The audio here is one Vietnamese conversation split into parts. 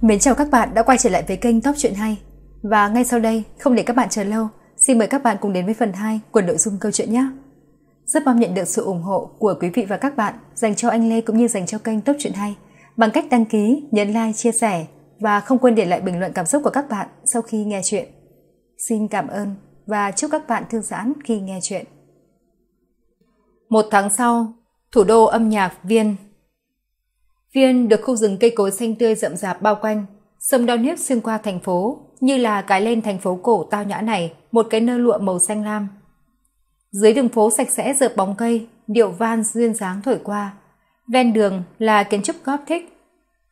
Mến chào các bạn đã quay trở lại với kênh Top Chuyện Hay Và ngay sau đây, không để các bạn chờ lâu Xin mời các bạn cùng đến với phần 2 của nội dung câu chuyện nhé Rất mong nhận được sự ủng hộ của quý vị và các bạn Dành cho anh Lê cũng như dành cho kênh Top Chuyện Hay Bằng cách đăng ký, nhấn like, chia sẻ Và không quên để lại bình luận cảm xúc của các bạn sau khi nghe chuyện Xin cảm ơn và chúc các bạn thư giãn khi nghe chuyện Một tháng sau, thủ đô âm nhạc Viên Viên được khu rừng cây cối xanh tươi rậm rạp bao quanh, sông đao nếp xuyên qua thành phố, như là cái lên thành phố cổ tao nhã này, một cái nơ lụa màu xanh lam. Dưới đường phố sạch sẽ dợp bóng cây, điệu van duyên dáng thổi qua. Ven đường là kiến trúc Gothic.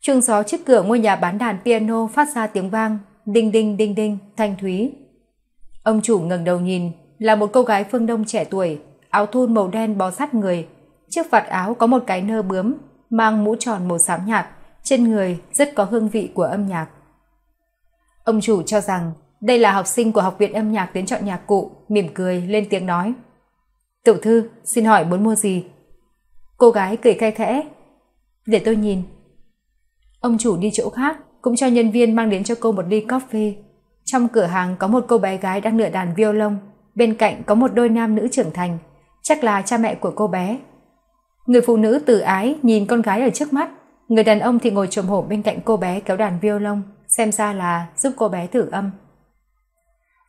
Chuông gió trước cửa ngôi nhà bán đàn piano phát ra tiếng vang, đinh đinh đinh đinh, thanh thúy. Ông chủ ngẩng đầu nhìn, là một cô gái phương Đông trẻ tuổi, áo thun màu đen bó sát người, chiếc vạt áo có một cái nơ bướm mang mũ tròn màu xám nhạt, trên người rất có hương vị của âm nhạc. Ông chủ cho rằng đây là học sinh của học viện âm nhạc đến chọn nhạc cụ, mỉm cười lên tiếng nói. Tiểu thư, xin hỏi muốn mua gì? Cô gái cười cay khẽ. Để tôi nhìn. Ông chủ đi chỗ khác, cũng cho nhân viên mang đến cho cô một ly cà phê. Trong cửa hàng có một cô bé gái đang nửa đàn violon, bên cạnh có một đôi nam nữ trưởng thành, chắc là cha mẹ của cô bé người phụ nữ từ ái nhìn con gái ở trước mắt người đàn ông thì ngồi trồm hổm bên cạnh cô bé kéo đàn violon xem ra là giúp cô bé thử âm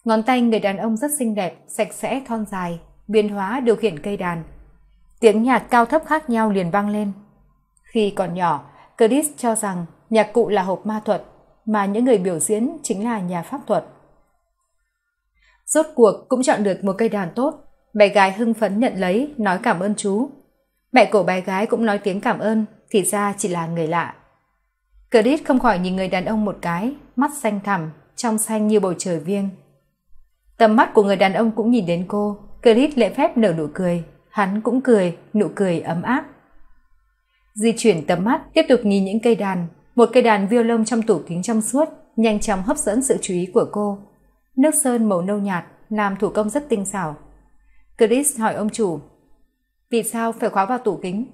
ngón tay người đàn ông rất xinh đẹp sạch sẽ thon dài biến hóa điều khiển cây đàn tiếng nhạc cao thấp khác nhau liền vang lên khi còn nhỏ Chris cho rằng nhạc cụ là hộp ma thuật mà những người biểu diễn chính là nhà pháp thuật rốt cuộc cũng chọn được một cây đàn tốt bé gái hưng phấn nhận lấy nói cảm ơn chú mẹ của bé gái cũng nói tiếng cảm ơn thì ra chỉ là người lạ Credit không khỏi nhìn người đàn ông một cái, mắt xanh thẳm, trong xanh như bầu trời viêng. Tầm mắt của người đàn ông cũng nhìn đến cô, Credit lễ phép nở nụ cười, hắn cũng cười, nụ cười ấm áp. Di chuyển tầm mắt, tiếp tục nhìn những cây đàn, một cây đàn violon trong tủ kính trong suốt, nhanh chóng hấp dẫn sự chú ý của cô. Nước sơn màu nâu nhạt, làm thủ công rất tinh xảo. Chris hỏi ông chủ, vì sao phải khóa vào tủ kính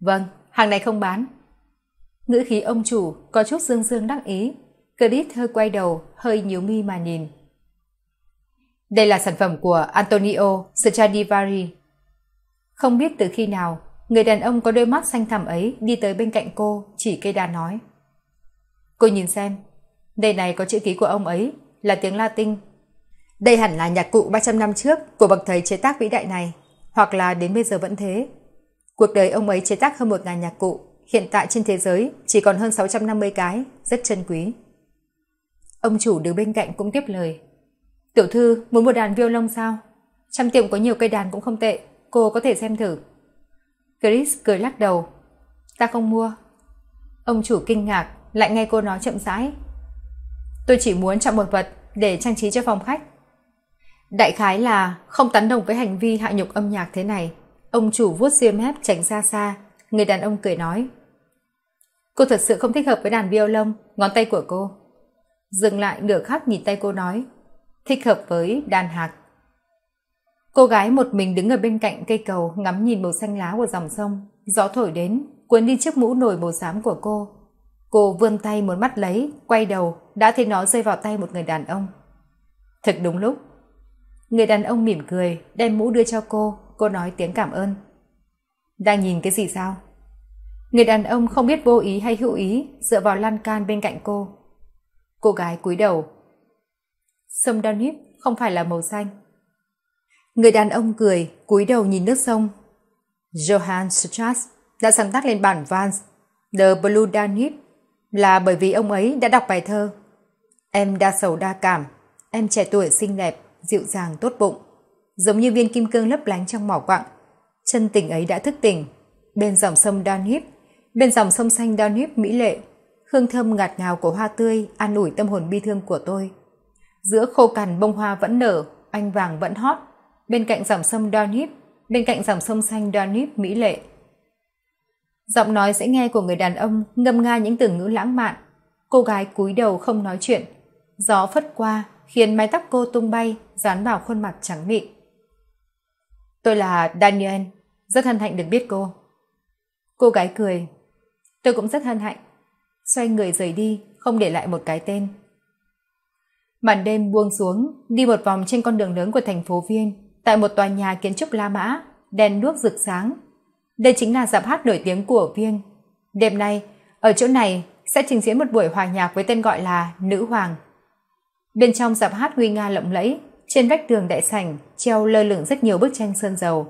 vâng hàng này không bán ngữ khí ông chủ có chút dương dương đắc ý Credit hơi quay đầu hơi nhíu mi mà nhìn đây là sản phẩm của antonio stradivari không biết từ khi nào người đàn ông có đôi mắt xanh thẳm ấy đi tới bên cạnh cô chỉ cây đàn nói cô nhìn xem đây này có chữ ký của ông ấy là tiếng latin đây hẳn là nhạc cụ 300 năm trước của bậc thầy chế tác vĩ đại này hoặc là đến bây giờ vẫn thế. Cuộc đời ông ấy chế tác hơn 1.000 nhạc cụ, hiện tại trên thế giới chỉ còn hơn 650 cái, rất chân quý. Ông chủ đứng bên cạnh cũng tiếp lời. Tiểu thư muốn một đàn violon sao? Trong tiệm có nhiều cây đàn cũng không tệ, cô có thể xem thử. Chris cười lắc đầu. Ta không mua. Ông chủ kinh ngạc, lại nghe cô nói chậm rãi. Tôi chỉ muốn chọn một vật để trang trí cho phòng khách. Đại khái là không tán đồng với hành vi hạ nhục âm nhạc thế này. Ông chủ vuốt xiêm mép tránh ra xa, người đàn ông cười nói. Cô thật sự không thích hợp với đàn violon, ngón tay của cô. Dừng lại nửa khắc nhìn tay cô nói, thích hợp với đàn hạc. Cô gái một mình đứng ở bên cạnh cây cầu ngắm nhìn màu xanh lá của dòng sông, gió thổi đến, cuốn đi chiếc mũ nổi màu xám của cô. Cô vươn tay muốn mắt lấy, quay đầu, đã thấy nó rơi vào tay một người đàn ông. Thật đúng lúc, Người đàn ông mỉm cười, đem mũ đưa cho cô, cô nói tiếng cảm ơn. Đang nhìn cái gì sao? Người đàn ông không biết vô ý hay hữu ý dựa vào lan can bên cạnh cô. Cô gái cúi đầu. Sông Danube không phải là màu xanh. Người đàn ông cười, cúi đầu nhìn nước sông. Johann Strauss đã sáng tác lên bản Vans The Blue Danube là bởi vì ông ấy đã đọc bài thơ Em đa sầu đa cảm, em trẻ tuổi xinh đẹp, dịu dàng tốt bụng, giống như viên kim cương lấp lánh trong mỏ quặng. Chân tình ấy đã thức tỉnh, bên dòng sông Donhip, bên dòng sông xanh Donhip mỹ lệ, hương thơm ngạt ngào của hoa tươi an ủi tâm hồn bi thương của tôi. Giữa khô cằn bông hoa vẫn nở, anh vàng vẫn hót, bên cạnh dòng sông Donhip, bên cạnh dòng sông xanh Donhip mỹ lệ. Giọng nói dễ nghe của người đàn ông ngâm nga những từ ngữ lãng mạn. Cô gái cúi đầu không nói chuyện. Gió phất qua khiến mái tóc cô tung bay, dán vào khuôn mặt trắng mịn tôi là daniel rất hân hạnh được biết cô cô gái cười tôi cũng rất hân hạnh xoay người rời đi không để lại một cái tên màn đêm buông xuống đi một vòng trên con đường lớn của thành phố viên tại một tòa nhà kiến trúc la mã đèn đuốc rực sáng đây chính là dạp hát nổi tiếng của viên đêm nay ở chỗ này sẽ trình diễn một buổi hòa nhạc với tên gọi là nữ hoàng bên trong dạp hát nguy nga lộng lẫy trên vách tường đại sảnh treo lơ lửng rất nhiều bức tranh sơn dầu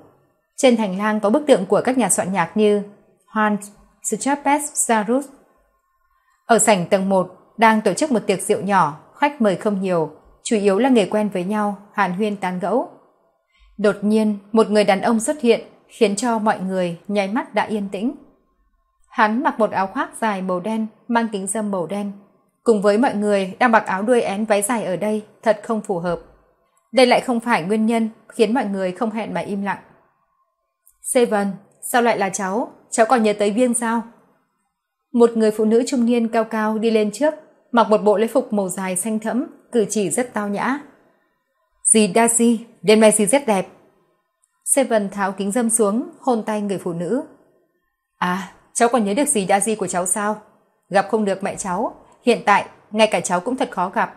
trên hành lang có bức tượng của các nhà soạn nhạc như hans strapes zarus ở sảnh tầng một đang tổ chức một tiệc rượu nhỏ khách mời không nhiều chủ yếu là người quen với nhau hàn huyên tán gẫu đột nhiên một người đàn ông xuất hiện khiến cho mọi người nháy mắt đã yên tĩnh hắn mặc một áo khoác dài màu đen mang kính dâm màu đen cùng với mọi người đang mặc áo đuôi én váy dài ở đây thật không phù hợp đây lại không phải nguyên nhân khiến mọi người không hẹn mà im lặng. Seven, sao lại là cháu? Cháu còn nhớ tới viên sao? Một người phụ nữ trung niên cao cao đi lên trước, mặc một bộ lễ phục màu dài xanh thẫm, cử chỉ rất tao nhã. Dì Darcy, đêm nay dì rất đẹp. Seven tháo kính dâm xuống, hôn tay người phụ nữ. À, cháu còn nhớ được dì Darcy của cháu sao? Gặp không được mẹ cháu, hiện tại ngay cả cháu cũng thật khó gặp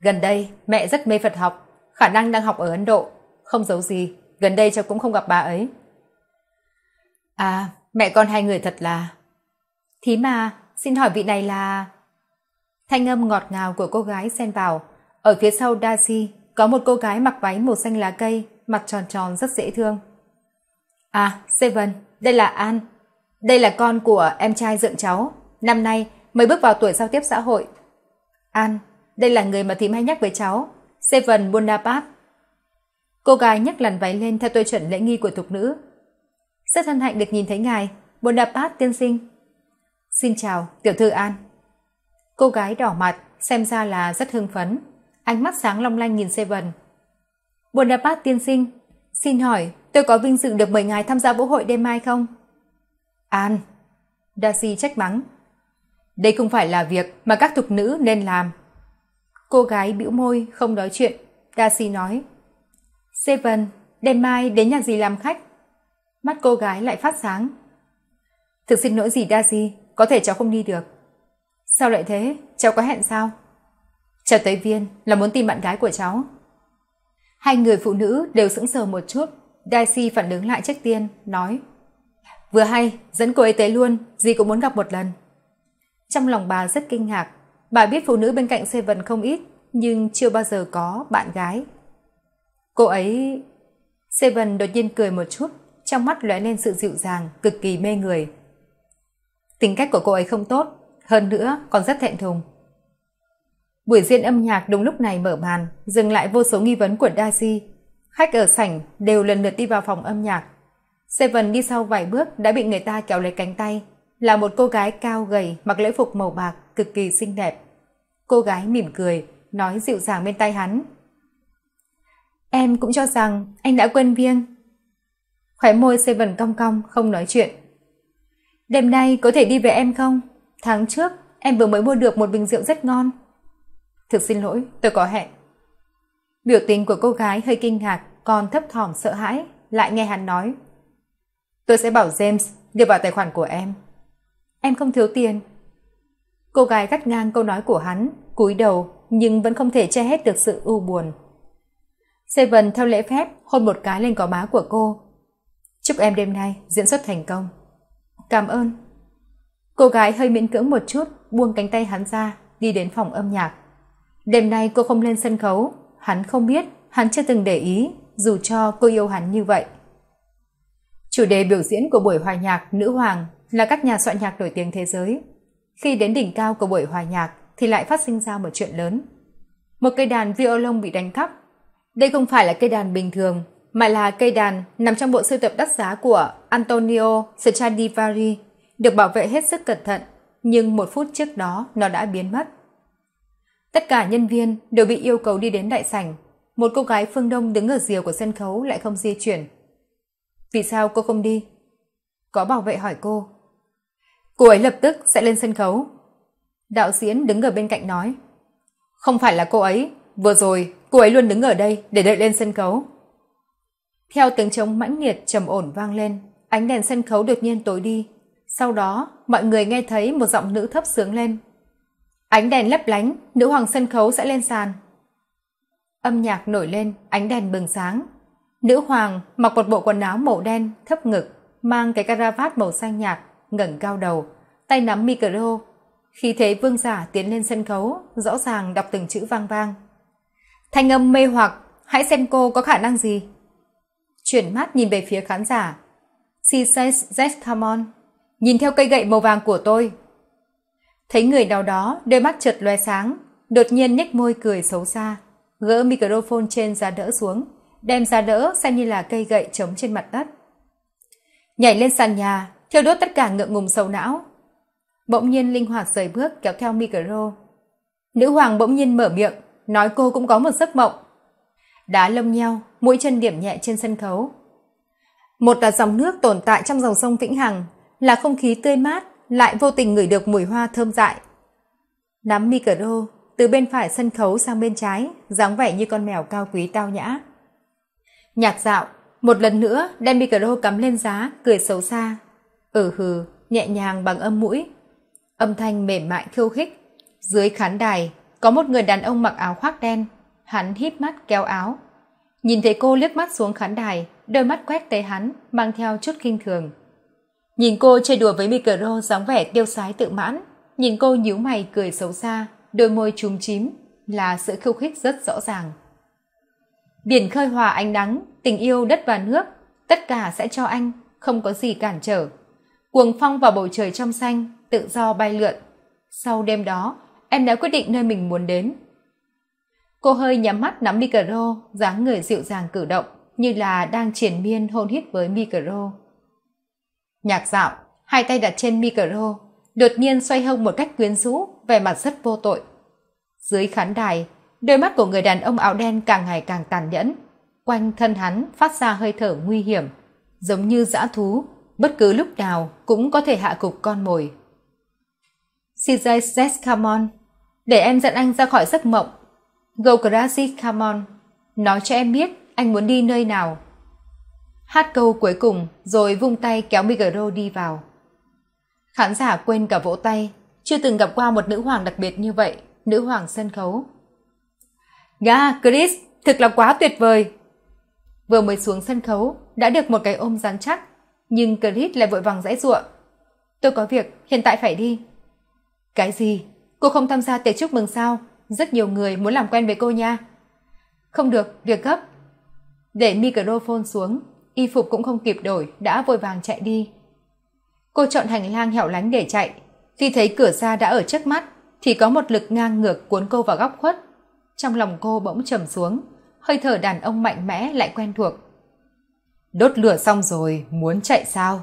gần đây mẹ rất mê phật học khả năng đang học ở ấn độ không giấu gì gần đây cháu cũng không gặp bà ấy à mẹ con hai người thật là thí mà xin hỏi vị này là thanh âm ngọt ngào của cô gái xen vào ở phía sau daisy có một cô gái mặc váy màu xanh lá cây mặt tròn tròn rất dễ thương à seven đây là an đây là con của em trai dượng cháu năm nay mới bước vào tuổi giao tiếp xã hội an đây là người mà thím hay nhắc với cháu seven bonaparte cô gái nhấc làn váy lên theo tiêu chuẩn lễ nghi của thục nữ rất hân hạnh được nhìn thấy ngài bonaparte tiên sinh xin chào tiểu thư an cô gái đỏ mặt xem ra là rất hưng phấn ánh mắt sáng long lanh nhìn seven bonaparte tiên sinh xin hỏi tôi có vinh dự được mời ngài tham gia vũ hội đêm mai không an darcy trách mắng đây không phải là việc mà các thục nữ nên làm cô gái bĩu môi không nói chuyện darcy nói seven đêm mai đến nhà gì làm khách mắt cô gái lại phát sáng thực xin lỗi gì darcy có thể cháu không đi được sao lại thế cháu có hẹn sao cháu tới viên là muốn tìm bạn gái của cháu hai người phụ nữ đều sững sờ một chút darcy phản ứng lại trước tiên nói vừa hay dẫn cô ấy tới luôn gì cũng muốn gặp một lần trong lòng bà rất kinh ngạc Bà biết phụ nữ bên cạnh Seven không ít, nhưng chưa bao giờ có bạn gái. Cô ấy... Seven đột nhiên cười một chút, trong mắt lóe lên sự dịu dàng, cực kỳ mê người. Tính cách của cô ấy không tốt, hơn nữa còn rất thẹn thùng. Buổi diễn âm nhạc đúng lúc này mở màn, dừng lại vô số nghi vấn của Daisy. Khách ở sảnh đều lần lượt đi vào phòng âm nhạc. Seven đi sau vài bước đã bị người ta kéo lấy cánh tay, là một cô gái cao gầy mặc lễ phục màu bạc cực kỳ xinh đẹp. Cô gái mỉm cười, nói dịu dàng bên tay hắn. Em cũng cho rằng anh đã quên Viên. Khóe môi Seven cong cong, không nói chuyện. Đêm nay có thể đi về em không? Tháng trước, em vừa mới mua được một bình rượu rất ngon. Thực xin lỗi, tôi có hẹn. Biểu tình của cô gái hơi kinh ngạc, còn thấp thỏm sợ hãi, lại nghe hắn nói. Tôi sẽ bảo James đưa vào tài khoản của em. Em không thiếu tiền, cô gái cắt ngang câu nói của hắn cúi đầu nhưng vẫn không thể che hết được sự ưu buồn seven theo lễ phép hôn một cái lên gò má của cô chúc em đêm nay diễn xuất thành công cảm ơn cô gái hơi miễn cưỡng một chút buông cánh tay hắn ra đi đến phòng âm nhạc đêm nay cô không lên sân khấu hắn không biết hắn chưa từng để ý dù cho cô yêu hắn như vậy chủ đề biểu diễn của buổi hòa nhạc nữ hoàng là các nhà soạn nhạc nổi tiếng thế giới khi đến đỉnh cao của buổi hòa nhạc thì lại phát sinh ra một chuyện lớn. Một cây đàn violon bị đánh cắp. Đây không phải là cây đàn bình thường, mà là cây đàn nằm trong bộ sưu tập đắt giá của Antonio Stradivari, được bảo vệ hết sức cẩn thận, nhưng một phút trước đó nó đã biến mất. Tất cả nhân viên đều bị yêu cầu đi đến đại sảnh. Một cô gái phương Đông đứng ở rìa của sân khấu lại không di chuyển. Vì sao cô không đi? Có bảo vệ hỏi cô cô ấy lập tức sẽ lên sân khấu đạo diễn đứng ở bên cạnh nói không phải là cô ấy vừa rồi cô ấy luôn đứng ở đây để đợi lên sân khấu theo tiếng trống mãnh liệt trầm ổn vang lên ánh đèn sân khấu đột nhiên tối đi sau đó mọi người nghe thấy một giọng nữ thấp sướng lên ánh đèn lấp lánh nữ hoàng sân khấu sẽ lên sàn âm nhạc nổi lên ánh đèn bừng sáng nữ hoàng mặc một bộ quần áo màu đen thấp ngực mang cái caravat màu xanh nhạt ngẩng cao đầu tay nắm micro khi thế vương giả tiến lên sân khấu rõ ràng đọc từng chữ vang vang thanh âm mê hoặc hãy xem cô có khả năng gì chuyển mắt nhìn về phía khán giả she says yes come on nhìn theo cây gậy màu vàng của tôi thấy người nào đó đôi mắt chợt loe sáng đột nhiên nhếch môi cười xấu xa gỡ microphone trên giá đỡ xuống đem giá đỡ xem như là cây gậy trống trên mặt đất nhảy lên sàn nhà thiêu đốt tất cả ngượng ngùng sầu não bỗng nhiên linh hoạt rời bước kéo theo micro nữ hoàng bỗng nhiên mở miệng nói cô cũng có một giấc mộng đá lông nheo mũi chân điểm nhẹ trên sân khấu một là dòng nước tồn tại trong dòng sông vĩnh hằng là không khí tươi mát lại vô tình ngửi được mùi hoa thơm dại nắm micro từ bên phải sân khấu sang bên trái dáng vẻ như con mèo cao quý tao nhã nhạc dạo một lần nữa đem micro cắm lên giá cười xấu xa ừ hừ nhẹ nhàng bằng âm mũi âm thanh mềm mại khiêu khích dưới khán đài có một người đàn ông mặc áo khoác đen hắn hít mắt kéo áo nhìn thấy cô liếc mắt xuống khán đài đôi mắt quét tới hắn mang theo chút khinh thường nhìn cô chơi đùa với micro dáng vẻ tiêu sái tự mãn nhìn cô nhíu mày cười xấu xa đôi môi trúng chím là sự khiêu khích rất rõ ràng biển khơi hòa ánh nắng tình yêu đất và nước tất cả sẽ cho anh không có gì cản trở cuồng phong vào bầu trời trong xanh tự do bay lượn sau đêm đó em đã quyết định nơi mình muốn đến cô hơi nhắm mắt nắm micro dáng người dịu dàng cử động như là đang triển miên hôn hít với micro nhạc dạo hai tay đặt trên micro đột nhiên xoay hông một cách quyến rũ vẻ mặt rất vô tội dưới khán đài đôi mắt của người đàn ông áo đen càng ngày càng tàn nhẫn quanh thân hắn phát ra hơi thở nguy hiểm giống như dã thú bất cứ lúc nào cũng có thể hạ cục con mồi. CJ Seskamon, để em dẫn anh ra khỏi giấc mộng. Gokrazi Kamon, nói cho em biết anh muốn đi nơi nào. Hát câu cuối cùng rồi vung tay kéo micro đi vào. Khán giả quên cả vỗ tay, chưa từng gặp qua một nữ hoàng đặc biệt như vậy, nữ hoàng sân khấu. Ga, Chris, thực là quá tuyệt vời. Vừa mới xuống sân khấu, đã được một cái ôm rắn chắc, nhưng clip lại vội vàng dãy ruộng tôi có việc hiện tại phải đi cái gì cô không tham gia tiệc chúc mừng sao rất nhiều người muốn làm quen với cô nha không được việc gấp để microphone xuống y phục cũng không kịp đổi đã vội vàng chạy đi cô chọn hành lang hẻo lánh để chạy khi thấy cửa ra đã ở trước mắt thì có một lực ngang ngược cuốn cô vào góc khuất trong lòng cô bỗng trầm xuống hơi thở đàn ông mạnh mẽ lại quen thuộc Đốt lửa xong rồi, muốn chạy sao?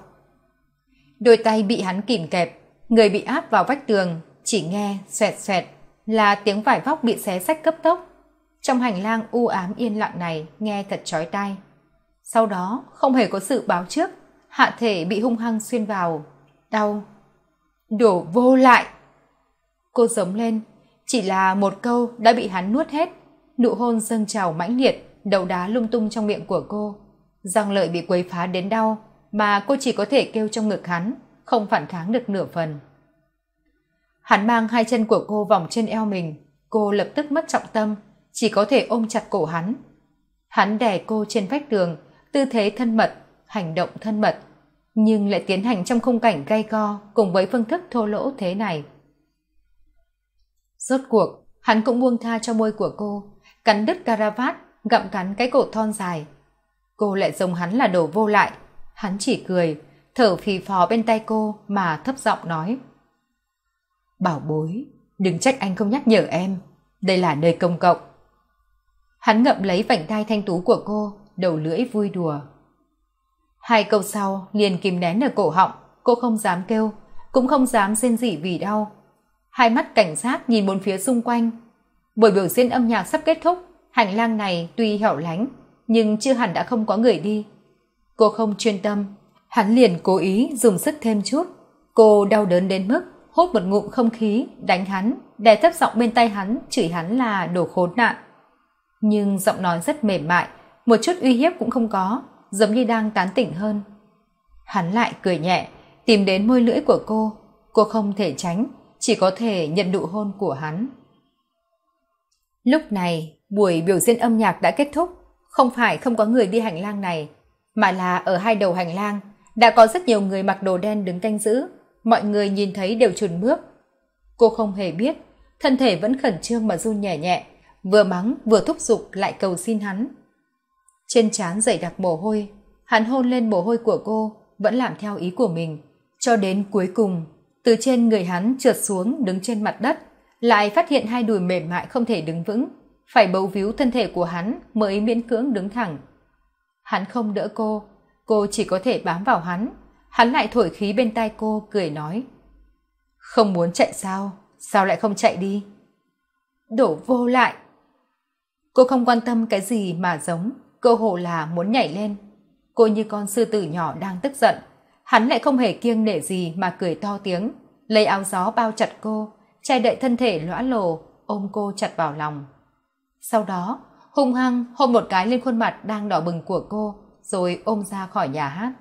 Đôi tay bị hắn kìm kẹp, người bị áp vào vách tường, chỉ nghe xoẹt xoẹt là tiếng vải vóc bị xé sách cấp tốc. Trong hành lang u ám yên lặng này nghe thật chói tai. Sau đó, không hề có sự báo trước, hạ thể bị hung hăng xuyên vào, đau. Đổ vô lại! Cô giống lên, chỉ là một câu đã bị hắn nuốt hết, nụ hôn dâng trào mãnh liệt, đầu đá lung tung trong miệng của cô răng lợi bị quấy phá đến đau mà cô chỉ có thể kêu trong ngực hắn không phản kháng được nửa phần hắn mang hai chân của cô vòng trên eo mình cô lập tức mất trọng tâm chỉ có thể ôm chặt cổ hắn hắn đè cô trên vách tường tư thế thân mật hành động thân mật nhưng lại tiến hành trong khung cảnh gay go cùng với phương thức thô lỗ thế này rốt cuộc hắn cũng buông tha cho môi của cô cắn đứt caravat gặm cắn cái cổ thon dài cô lại giống hắn là đồ vô lại hắn chỉ cười thở phì phò bên tay cô mà thấp giọng nói bảo bối đừng trách anh không nhắc nhở em đây là nơi công cộng hắn ngậm lấy vành tai thanh tú của cô đầu lưỡi vui đùa hai câu sau liền kìm nén ở cổ họng cô không dám kêu cũng không dám rên rỉ vì đau hai mắt cảnh sát nhìn bốn phía xung quanh buổi biểu diễn âm nhạc sắp kết thúc hành lang này tuy hẻo lánh nhưng chưa hẳn đã không có người đi cô không chuyên tâm hắn liền cố ý dùng sức thêm chút cô đau đớn đến mức hốt một ngụm không khí đánh hắn đè thấp giọng bên tay hắn chửi hắn là đồ khốn nạn nhưng giọng nói rất mềm mại một chút uy hiếp cũng không có giống như đang tán tỉnh hơn hắn lại cười nhẹ tìm đến môi lưỡi của cô cô không thể tránh chỉ có thể nhận nụ hôn của hắn lúc này buổi biểu diễn âm nhạc đã kết thúc không phải không có người đi hành lang này, mà là ở hai đầu hành lang đã có rất nhiều người mặc đồ đen đứng canh giữ, mọi người nhìn thấy đều chùn bước. Cô không hề biết, thân thể vẫn khẩn trương mà run nhẹ nhẹ, vừa mắng vừa thúc giục lại cầu xin hắn. Trên trán dày đặc mồ hôi, hắn hôn lên mồ hôi của cô, vẫn làm theo ý của mình, cho đến cuối cùng, từ trên người hắn trượt xuống đứng trên mặt đất, lại phát hiện hai đùi mềm mại không thể đứng vững, phải bấu víu thân thể của hắn mới miễn cưỡng đứng thẳng hắn không đỡ cô cô chỉ có thể bám vào hắn hắn lại thổi khí bên tai cô cười nói không muốn chạy sao sao lại không chạy đi đổ vô lại cô không quan tâm cái gì mà giống cơ hồ là muốn nhảy lên cô như con sư tử nhỏ đang tức giận hắn lại không hề kiêng nể gì mà cười to tiếng lấy áo gió bao chặt cô che đậy thân thể lõa lồ ôm cô chặt vào lòng sau đó hung hăng hôn một cái lên khuôn mặt đang đỏ bừng của cô rồi ôm ra khỏi nhà hát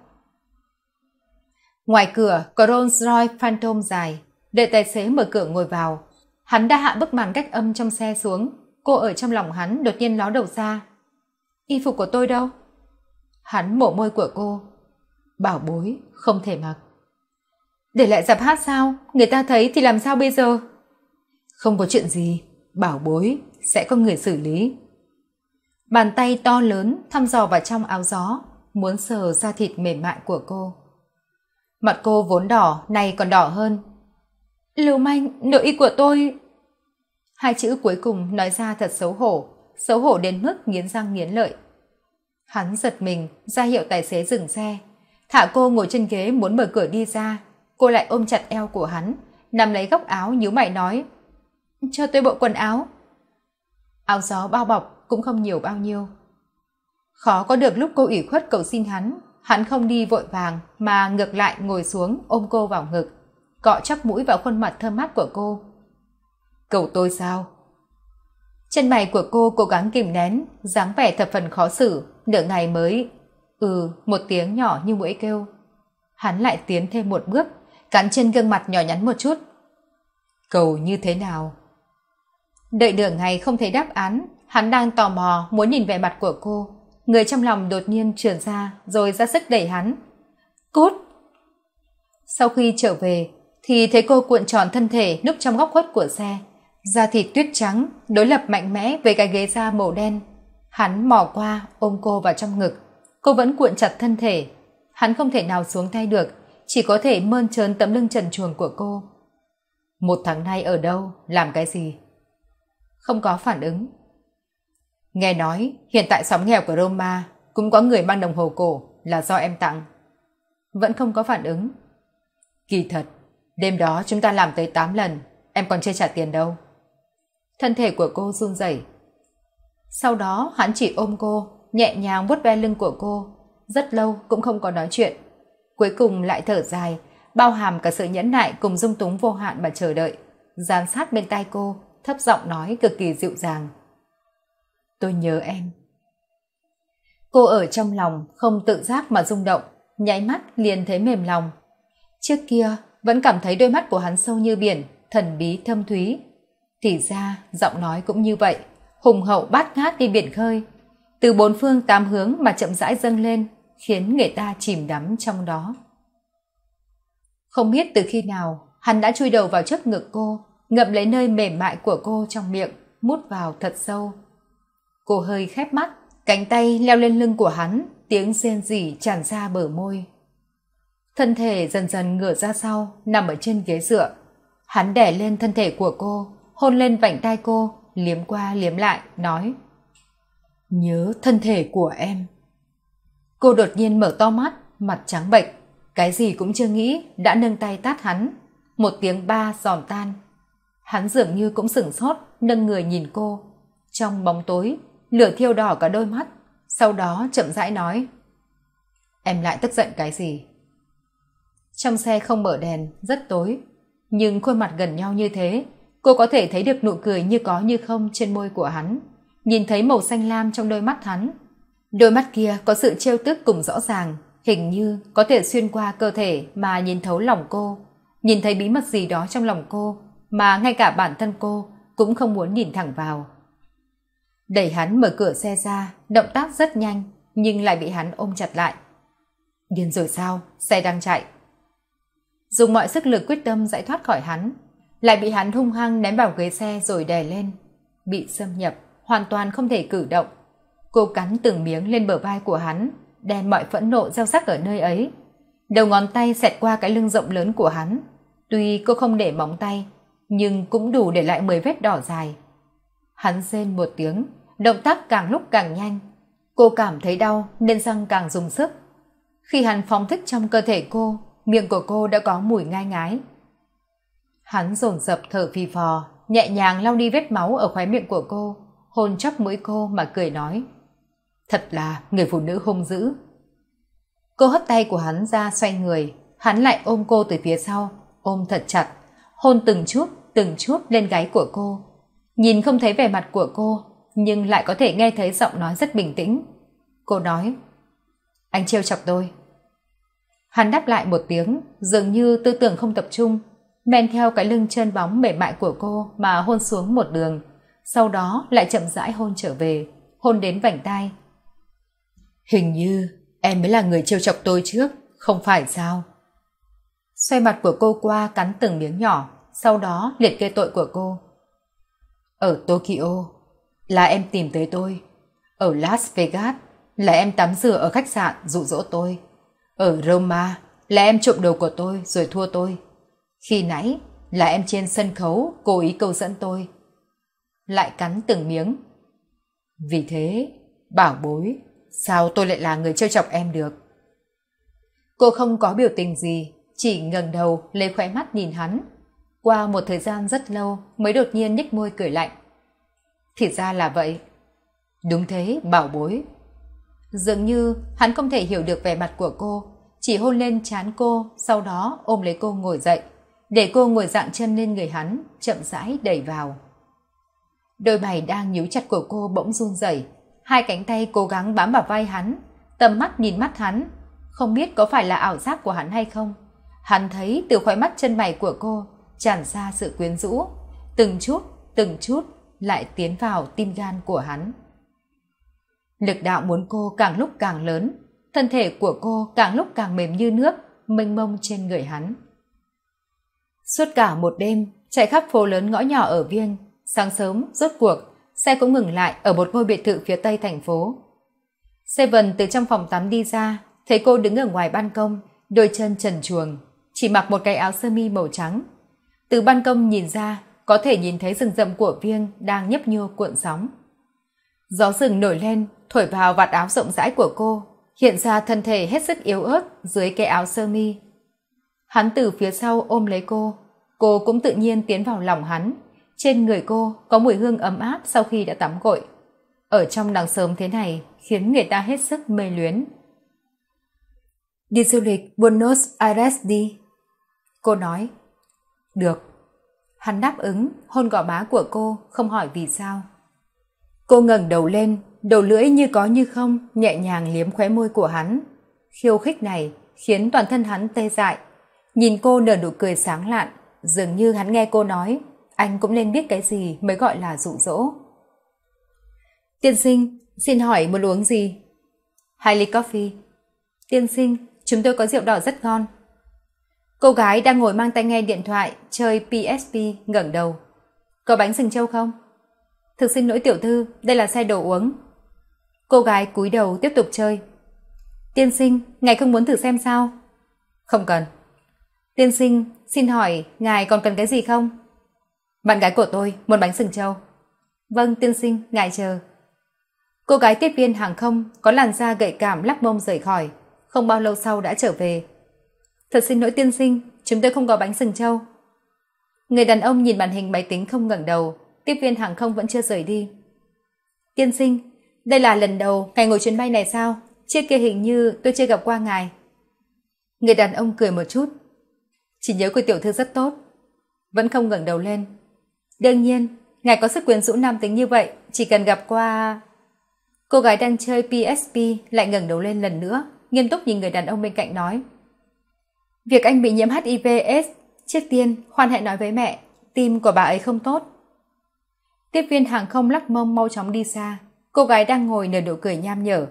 ngoài cửa có rolls royce phantom dài để tài xế mở cửa ngồi vào hắn đã hạ bức màn cách âm trong xe xuống cô ở trong lòng hắn đột nhiên ló đầu ra y phục của tôi đâu hắn mổ môi của cô bảo bối không thể mặc để lại dạp hát sao người ta thấy thì làm sao bây giờ không có chuyện gì bảo bối sẽ có người xử lý bàn tay to lớn thăm dò vào trong áo gió muốn sờ ra thịt mềm mại của cô mặt cô vốn đỏ nay còn đỏ hơn lưu manh nội y của tôi hai chữ cuối cùng nói ra thật xấu hổ xấu hổ đến mức nghiến răng nghiến lợi hắn giật mình ra hiệu tài xế dừng xe thả cô ngồi trên ghế muốn mở cửa đi ra cô lại ôm chặt eo của hắn nằm lấy góc áo nhíu mày nói cho tôi bộ quần áo áo gió bao bọc cũng không nhiều bao nhiêu khó có được lúc cô ủy khuất cầu xin hắn hắn không đi vội vàng mà ngược lại ngồi xuống ôm cô vào ngực cọ chắp mũi vào khuôn mặt thơm mát của cô cầu tôi sao chân mày của cô cố gắng kìm nén dáng vẻ thập phần khó xử nửa ngày mới ừ một tiếng nhỏ như mũi kêu hắn lại tiến thêm một bước cắn trên gương mặt nhỏ nhắn một chút cầu như thế nào đợi nửa ngày không thấy đáp án hắn đang tò mò muốn nhìn vẻ mặt của cô người trong lòng đột nhiên trườn ra rồi ra sức đẩy hắn cút sau khi trở về thì thấy cô cuộn tròn thân thể núp trong góc khuất của xe da thịt tuyết trắng đối lập mạnh mẽ với cái ghế da màu đen hắn mò qua ôm cô vào trong ngực cô vẫn cuộn chặt thân thể hắn không thể nào xuống tay được chỉ có thể mơn trớn tấm lưng trần chuồng của cô một tháng nay ở đâu làm cái gì không có phản ứng. Nghe nói hiện tại sóng nghèo của Roma cũng có người mang đồng hồ cổ là do em tặng. Vẫn không có phản ứng. Kỳ thật, đêm đó chúng ta làm tới 8 lần, em còn chưa trả tiền đâu. Thân thể của cô run rẩy. Sau đó hắn chỉ ôm cô, nhẹ nhàng vuốt ve lưng của cô, rất lâu cũng không có nói chuyện. Cuối cùng lại thở dài, bao hàm cả sự nhẫn nại cùng dung túng vô hạn mà chờ đợi, giám sát bên tai cô thấp giọng nói cực kỳ dịu dàng. Tôi nhớ em. Cô ở trong lòng không tự giác mà rung động, nháy mắt liền thấy mềm lòng. Trước kia vẫn cảm thấy đôi mắt của hắn sâu như biển, thần bí thâm thúy. Thì ra giọng nói cũng như vậy, hùng hậu bát ngát đi biển khơi. Từ bốn phương tám hướng mà chậm rãi dâng lên, khiến người ta chìm đắm trong đó. Không biết từ khi nào, hắn đã chui đầu vào trước ngực cô, ngậm lấy nơi mềm mại của cô trong miệng mút vào thật sâu cô hơi khép mắt cánh tay leo lên lưng của hắn tiếng rên rỉ tràn ra bờ môi thân thể dần dần ngửa ra sau nằm ở trên ghế dựa hắn đẻ lên thân thể của cô hôn lên vành tai cô liếm qua liếm lại nói nhớ thân thể của em cô đột nhiên mở to mắt mặt trắng bệch cái gì cũng chưa nghĩ đã nâng tay tát hắn một tiếng ba giòn tan hắn dường như cũng sửng sốt nâng người nhìn cô trong bóng tối lửa thiêu đỏ cả đôi mắt sau đó chậm rãi nói em lại tức giận cái gì trong xe không mở đèn rất tối nhưng khuôn mặt gần nhau như thế cô có thể thấy được nụ cười như có như không trên môi của hắn nhìn thấy màu xanh lam trong đôi mắt hắn đôi mắt kia có sự trêu tức cùng rõ ràng hình như có thể xuyên qua cơ thể mà nhìn thấu lòng cô nhìn thấy bí mật gì đó trong lòng cô mà ngay cả bản thân cô cũng không muốn nhìn thẳng vào đẩy hắn mở cửa xe ra động tác rất nhanh nhưng lại bị hắn ôm chặt lại điên rồi sao xe đang chạy dùng mọi sức lực quyết tâm giải thoát khỏi hắn lại bị hắn hung hăng ném vào ghế xe rồi đè lên bị xâm nhập hoàn toàn không thể cử động cô cắn từng miếng lên bờ vai của hắn đem mọi phẫn nộ gieo sắc ở nơi ấy đầu ngón tay xẹt qua cái lưng rộng lớn của hắn tuy cô không để móng tay nhưng cũng đủ để lại 10 vết đỏ dài. Hắn rên một tiếng, động tác càng lúc càng nhanh. Cô cảm thấy đau nên răng càng dùng sức. Khi hắn phóng thích trong cơ thể cô, miệng của cô đã có mùi ngai ngái. Hắn rồn rập thở phì phò, nhẹ nhàng lau đi vết máu ở khóe miệng của cô, hôn chóc mũi cô mà cười nói. Thật là người phụ nữ hung dữ. Cô hất tay của hắn ra xoay người, hắn lại ôm cô từ phía sau, ôm thật chặt hôn từng chút từng chút lên gáy của cô nhìn không thấy vẻ mặt của cô nhưng lại có thể nghe thấy giọng nói rất bình tĩnh cô nói anh trêu chọc tôi hắn đáp lại một tiếng dường như tư tưởng không tập trung men theo cái lưng chân bóng mềm mại của cô mà hôn xuống một đường sau đó lại chậm rãi hôn trở về hôn đến vành tai hình như em mới là người trêu chọc tôi trước không phải sao xoay mặt của cô qua cắn từng miếng nhỏ sau đó liệt kê tội của cô ở tokyo là em tìm tới tôi ở las vegas là em tắm rửa ở khách sạn dụ dỗ tôi ở roma là em trộm đồ của tôi rồi thua tôi khi nãy là em trên sân khấu cố ý câu dẫn tôi lại cắn từng miếng vì thế bảo bối sao tôi lại là người trêu chọc em được cô không có biểu tình gì chỉ ngẩng đầu lấy khóe mắt nhìn hắn. Qua một thời gian rất lâu mới đột nhiên nhếch môi cười lạnh. Thì ra là vậy. Đúng thế, bảo bối. Dường như hắn không thể hiểu được vẻ mặt của cô, chỉ hôn lên chán cô, sau đó ôm lấy cô ngồi dậy, để cô ngồi dạng chân lên người hắn, chậm rãi đẩy vào. Đôi mày đang nhíu chặt của cô bỗng run rẩy, hai cánh tay cố gắng bám vào vai hắn, tầm mắt nhìn mắt hắn, không biết có phải là ảo giác của hắn hay không. Hắn thấy từ khóe mắt chân mày của cô tràn ra sự quyến rũ, từng chút, từng chút lại tiến vào tim gan của hắn. Lực đạo muốn cô càng lúc càng lớn, thân thể của cô càng lúc càng mềm như nước, mênh mông trên người hắn. Suốt cả một đêm, chạy khắp phố lớn ngõ nhỏ ở Viên, sáng sớm, rốt cuộc, xe cũng ngừng lại ở một ngôi biệt thự phía tây thành phố. Seven từ trong phòng tắm đi ra, thấy cô đứng ở ngoài ban công, đôi chân trần chuồng, chỉ mặc một cái áo sơ mi màu trắng từ ban công nhìn ra có thể nhìn thấy rừng rậm của viêng đang nhấp nhô cuộn sóng gió rừng nổi lên thổi vào vạt áo rộng rãi của cô hiện ra thân thể hết sức yếu ớt dưới cái áo sơ mi hắn từ phía sau ôm lấy cô cô cũng tự nhiên tiến vào lòng hắn trên người cô có mùi hương ấm áp sau khi đã tắm gội ở trong nắng sớm thế này khiến người ta hết sức mê luyến đi du lịch buenos aires đi Cô nói, được. Hắn đáp ứng, hôn gò má của cô, không hỏi vì sao. Cô ngẩng đầu lên, đầu lưỡi như có như không, nhẹ nhàng liếm khóe môi của hắn. Khiêu khích này khiến toàn thân hắn tê dại. Nhìn cô nở nụ cười sáng lạn, dường như hắn nghe cô nói, anh cũng nên biết cái gì mới gọi là dụ dỗ. Tiên sinh, xin hỏi muốn uống gì? Hai ly coffee. Tiên sinh, chúng tôi có rượu đỏ rất ngon, cô gái đang ngồi mang tai nghe điện thoại chơi psp ngẩng đầu có bánh sừng trâu không thực xin lỗi tiểu thư đây là xe đồ uống cô gái cúi đầu tiếp tục chơi tiên sinh ngài không muốn thử xem sao không cần tiên sinh xin hỏi ngài còn cần cái gì không bạn gái của tôi muốn bánh sừng trâu vâng tiên sinh ngài chờ cô gái tiếp viên hàng không có làn da gợi cảm lắc mông rời khỏi không bao lâu sau đã trở về thật xin lỗi tiên sinh chúng tôi không có bánh sừng trâu người đàn ông nhìn màn hình máy tính không ngẩng đầu tiếp viên hàng không vẫn chưa rời đi tiên sinh đây là lần đầu ngài ngồi chuyến bay này sao trước kia hình như tôi chưa gặp qua ngài người đàn ông cười một chút chỉ nhớ của tiểu thư rất tốt vẫn không ngẩng đầu lên đương nhiên ngài có sức quyến rũ nam tính như vậy chỉ cần gặp qua cô gái đang chơi psp lại ngẩng đầu lên lần nữa nghiêm túc nhìn người đàn ông bên cạnh nói Việc anh bị nhiễm hiv s trước tiên khoan hãy nói với mẹ, tim của bà ấy không tốt. Tiếp viên hàng không lắc mông mau chóng đi xa, cô gái đang ngồi nở nụ cười nham nhở.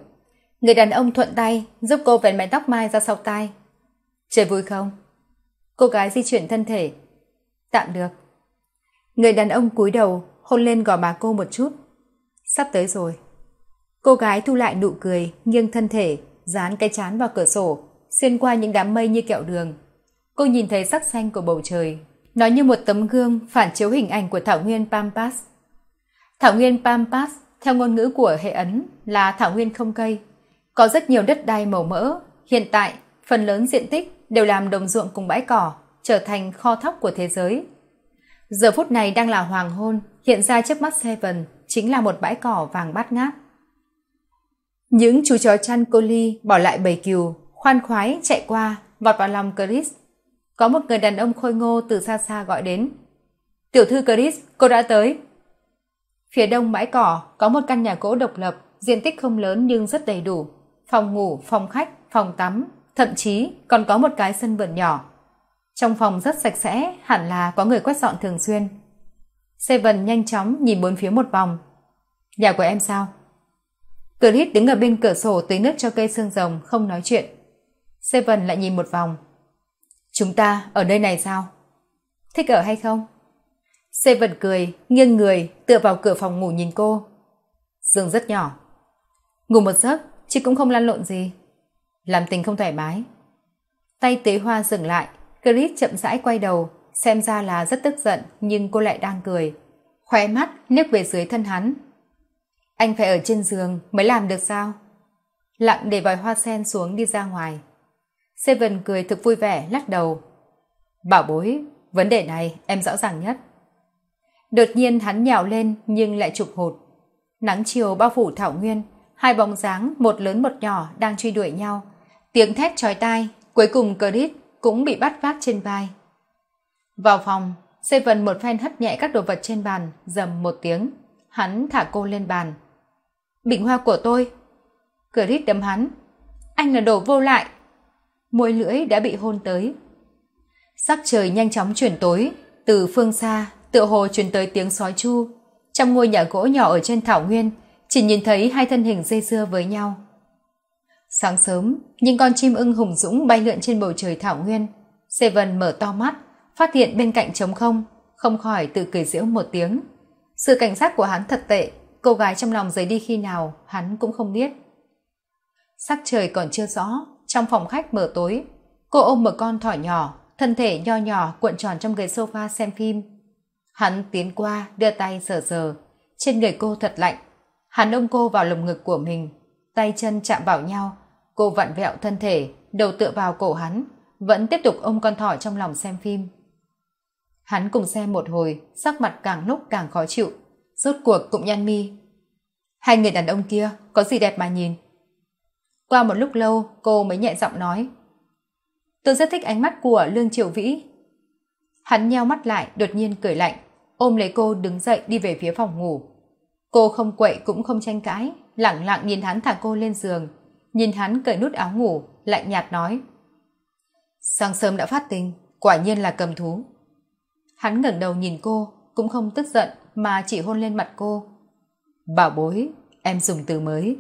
Người đàn ông thuận tay giúp cô vén mái tóc mai ra sau tai. Trời vui không? Cô gái di chuyển thân thể. Tạm được. Người đàn ông cúi đầu hôn lên gò má cô một chút. Sắp tới rồi. Cô gái thu lại nụ cười, nghiêng thân thể, dán cái chán vào cửa sổ, xuyên qua những đám mây như kẹo đường. Cô nhìn thấy sắc xanh của bầu trời. Nó như một tấm gương phản chiếu hình ảnh của thảo nguyên Pampas. Thảo nguyên Pampas, theo ngôn ngữ của hệ Ấn, là thảo nguyên không cây. Có rất nhiều đất đai màu mỡ. Hiện tại, phần lớn diện tích đều làm đồng ruộng cùng bãi cỏ, trở thành kho thóc của thế giới. Giờ phút này đang là hoàng hôn, hiện ra trước mắt Seven chính là một bãi cỏ vàng bát ngát. Những chú chó chăn cô ly bỏ lại bầy cừu khoan khoái chạy qua vọt vào lòng chris có một người đàn ông khôi ngô từ xa xa gọi đến tiểu thư chris cô đã tới phía đông bãi cỏ có một căn nhà gỗ độc lập diện tích không lớn nhưng rất đầy đủ phòng ngủ phòng khách phòng tắm thậm chí còn có một cái sân vườn nhỏ trong phòng rất sạch sẽ hẳn là có người quét dọn thường xuyên seven nhanh chóng nhìn bốn phía một vòng nhà của em sao Chris đứng ở bên cửa sổ tưới nước cho cây xương rồng không nói chuyện Seven lại nhìn một vòng. Chúng ta ở nơi này sao? Thích ở hay không? Seven cười, nghiêng người, tựa vào cửa phòng ngủ nhìn cô. Giường rất nhỏ. Ngủ một giấc, chứ cũng không lan lộn gì. Làm tình không thoải mái. Tay tế hoa dừng lại, Chris chậm rãi quay đầu, xem ra là rất tức giận nhưng cô lại đang cười. Khóe mắt liếc về dưới thân hắn. Anh phải ở trên giường mới làm được sao? Lặng để vòi hoa sen xuống đi ra ngoài. Seven cười thực vui vẻ lắc đầu. Bảo bối, vấn đề này em rõ ràng nhất. Đột nhiên hắn nhào lên nhưng lại trục hụt. Nắng chiều bao phủ thảo nguyên, hai bóng dáng một lớn một nhỏ đang truy đuổi nhau. Tiếng thét chói tai, cuối cùng Credit cũng bị bắt vác trên vai. Vào phòng, Seven một phen hất nhẹ các đồ vật trên bàn, dầm một tiếng. Hắn thả cô lên bàn. Bình hoa của tôi. Credit đấm hắn. Anh là đồ vô lại, môi lưỡi đã bị hôn tới sắc trời nhanh chóng chuyển tối từ phương xa tựa hồ truyền tới tiếng sói chu trong ngôi nhà gỗ nhỏ ở trên thảo nguyên chỉ nhìn thấy hai thân hình dây dưa với nhau sáng sớm những con chim ưng hùng dũng bay lượn trên bầu trời thảo nguyên seven mở to mắt phát hiện bên cạnh trống không không khỏi tự cười giễu một tiếng sự cảnh giác của hắn thật tệ cô gái trong lòng rời đi khi nào hắn cũng không biết sắc trời còn chưa rõ trong phòng khách mở tối cô ôm một con thỏ nhỏ thân thể nho nhỏ cuộn tròn trong ghế sofa xem phim hắn tiến qua đưa tay sờ sờ trên người cô thật lạnh hắn ôm cô vào lồng ngực của mình tay chân chạm vào nhau cô vặn vẹo thân thể đầu tựa vào cổ hắn vẫn tiếp tục ôm con thỏ trong lòng xem phim hắn cùng xem một hồi sắc mặt càng lúc càng khó chịu rốt cuộc cũng nhăn mi hai người đàn ông kia có gì đẹp mà nhìn qua một lúc lâu cô mới nhẹ giọng nói tôi rất thích ánh mắt của lương triệu vĩ hắn nheo mắt lại đột nhiên cười lạnh ôm lấy cô đứng dậy đi về phía phòng ngủ cô không quậy cũng không tranh cãi lẳng lặng nhìn hắn thả cô lên giường nhìn hắn cởi nút áo ngủ lạnh nhạt nói sáng sớm đã phát tình quả nhiên là cầm thú hắn ngẩng đầu nhìn cô cũng không tức giận mà chỉ hôn lên mặt cô bảo bối em dùng từ mới